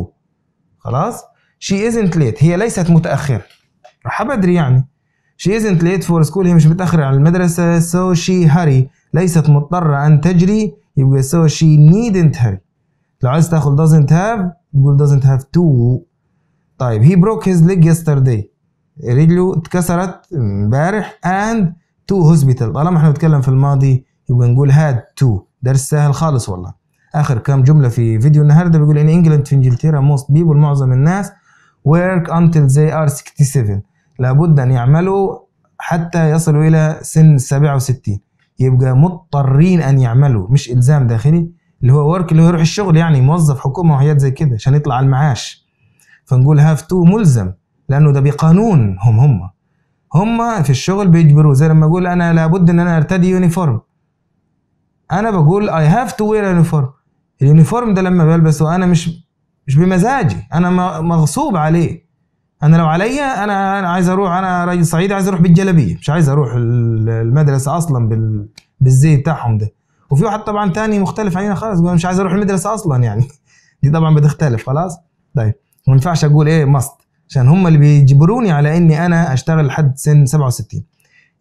[SPEAKER 1] خلاص شي ازنت ليت هي ليست متاخره راح بدري يعني شي ازنت ليت فور سكول هي مش متاخره على المدرسه سو شي هاري ليست مضطره ان تجري يبقى سو شي نيدنت هاري لو عايز تاخذ doesn't have تقول doesn't have to طيب he broke his leg yesterday رجله اتكسرت امبارح and to hospital طالما احنا بنتكلم في الماضي يبقى نقول had to درس سهل خالص والله اخر كام جمله في فيديو النهارده بيقول ان انجلند في انجلترا most people معظم الناس work until they are 67 لابد أن يعملوا حتى يصلوا إلى سن 67 يبقى مضطرين أن يعملوا مش إلزام داخلي اللي هو ورك اللي هو يروح الشغل يعني موظف حكومة وحاجات زي كده عشان يطلع على المعاش فنقول هاف تو ملزم لأنه ده بقانون هم هم هم في الشغل بيجبروا زي لما أقول أنا لابد إن أنا أرتدي يونيفورم أنا بقول اي هاف تو وير يونيفورم اليونيفورم ده لما بلبسه أنا مش مش بمزاجي انا مغصوب عليه انا لو عليا انا عايز اروح انا راجل صعيدي عايز اروح بالجلابيه مش عايز اروح المدرسه اصلا بال بالزي بتاعهم ده وفي واحد طبعا تاني مختلف علينا خالص يقول مش عايز اروح المدرسه اصلا يعني [LAUGHS] دي طبعا بتختلف خلاص طيب ما ينفعش اقول ايه مصد عشان هم اللي بيجبروني على اني انا اشتغل لحد سن 67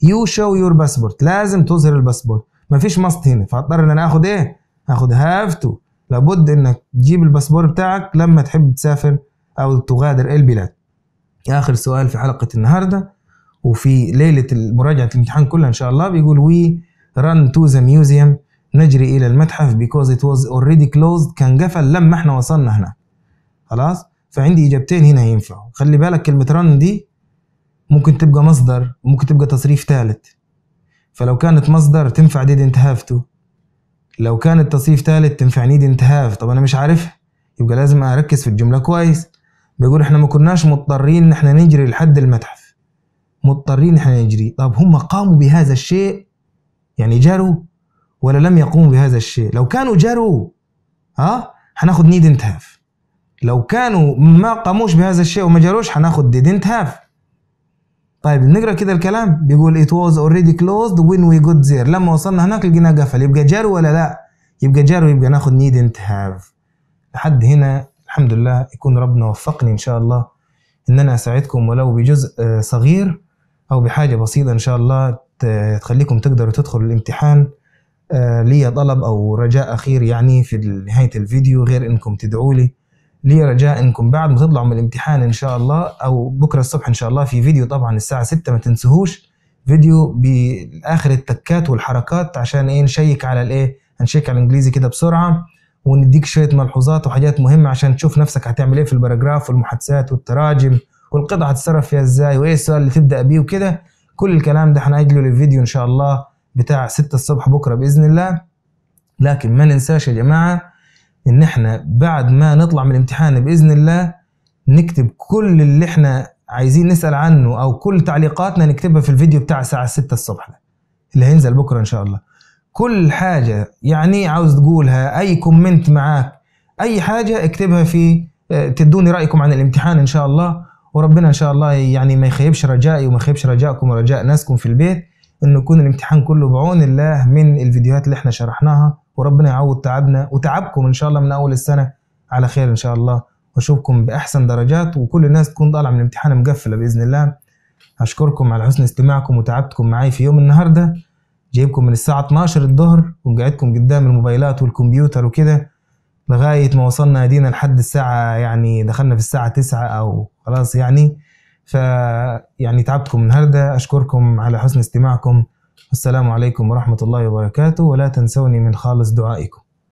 [SPEAKER 1] يو شو يور باسبورت لازم تظهر الباسبورت ما فيش مصد هنا فاضطر ان انا اخد ايه اخد هاف تو لابد انك تجيب الباسبور بتاعك لما تحب تسافر او تغادر البلاد اخر سؤال في حلقه النهارده وفي ليله مراجعه الامتحان كلها ان شاء الله بيقول وي ران تو ذا ميوزيوم نجري الى المتحف because it was already closed كان قفل لما احنا وصلنا هنا خلاص فعندي اجابتين هنا ينفعوا خلي بالك كلمه ران دي ممكن تبقى مصدر وممكن تبقى تصريف ثالث فلو كانت مصدر تنفع didn't have to لو كان تصيف ثالث تنفعني دي انتهاف طب انا مش عارفها يبقى لازم اركز في الجمله كويس بيقول احنا ما كناش مضطرين ان احنا نجري لحد المتحف مضطرين احنا نجري طب هم قاموا بهذا الشيء يعني جروا ولا لم يقوموا بهذا الشيء لو كانوا جروا ها آه، هناخد نيد انتهاف لو كانوا ما قاموش بهذا الشيء وما جروش هناخد ديد انتهاف طيب نقرا كده الكلام بيقول it was already closed when we got there لما وصلنا هناك لقيناه قفل يبقى جار ولا لا يبقى جار ويبقى ناخد needn't have لحد هنا الحمد لله يكون ربنا وفقني ان شاء الله ان انا اساعدكم ولو بجزء آه، صغير او بحاجه بسيطه ان شاء الله تخليكم تقدروا تدخلوا الامتحان آه، لي طلب او رجاء اخير يعني في نهايه الفيديو غير انكم تدعوا لي انكم بعد ما تطلعوا من الامتحان ان شاء الله او بكره الصبح ان شاء الله في فيديو طبعا الساعه 6 ما تنسوهوش فيديو باخر التكات والحركات عشان ايه نشيك على الايه هنشيك على الانجليزي كده بسرعه ونديك شويه ملحوظات وحاجات مهمه عشان تشوف نفسك هتعمل ايه في الباراجراف والمحادثات والتراجم والقطعه هتتصرف فيها ازاي وايه السؤال اللي تبدا بيه وكده كل الكلام ده هنأجله للفيديو ان شاء الله بتاع 6 الصبح بكره باذن الله لكن ما ننساش يا جماعه ان احنا بعد ما نطلع من الامتحان باذن الله نكتب كل اللي احنا عايزين نسال عنه او كل تعليقاتنا نكتبها في الفيديو بتاع الساعه 6 الصبح اللي هينزل بكره ان شاء الله كل حاجه يعني عاوز تقولها اي كومنت معاك اي حاجه اكتبها في آه، تدوني رايكم عن الامتحان ان شاء الله وربنا ان شاء الله يعني ما يخيبش رجائي وما يخيبش رجائكم ورجاء ناسكم في البيت انه يكون الامتحان كله بعون الله من الفيديوهات اللي احنا شرحناها وربنا يعوض تعبنا وتعبكم ان شاء الله من اول السنه على خير ان شاء الله واشوفكم باحسن درجات وكل الناس تكون طالعه من الامتحان مقفله باذن الله اشكركم على حسن استماعكم وتعبتكم معي في يوم النهارده جايبكم من الساعه 12 الظهر ومقعدكم قدام الموبايلات والكمبيوتر وكده لغايه ما وصلنا ادينا لحد الساعه يعني دخلنا في الساعه 9 او خلاص يعني ف يعني تعبتكم النهارده اشكركم على حسن استماعكم السلام عليكم ورحمة الله وبركاته ولا تنسوني من خالص دعائكم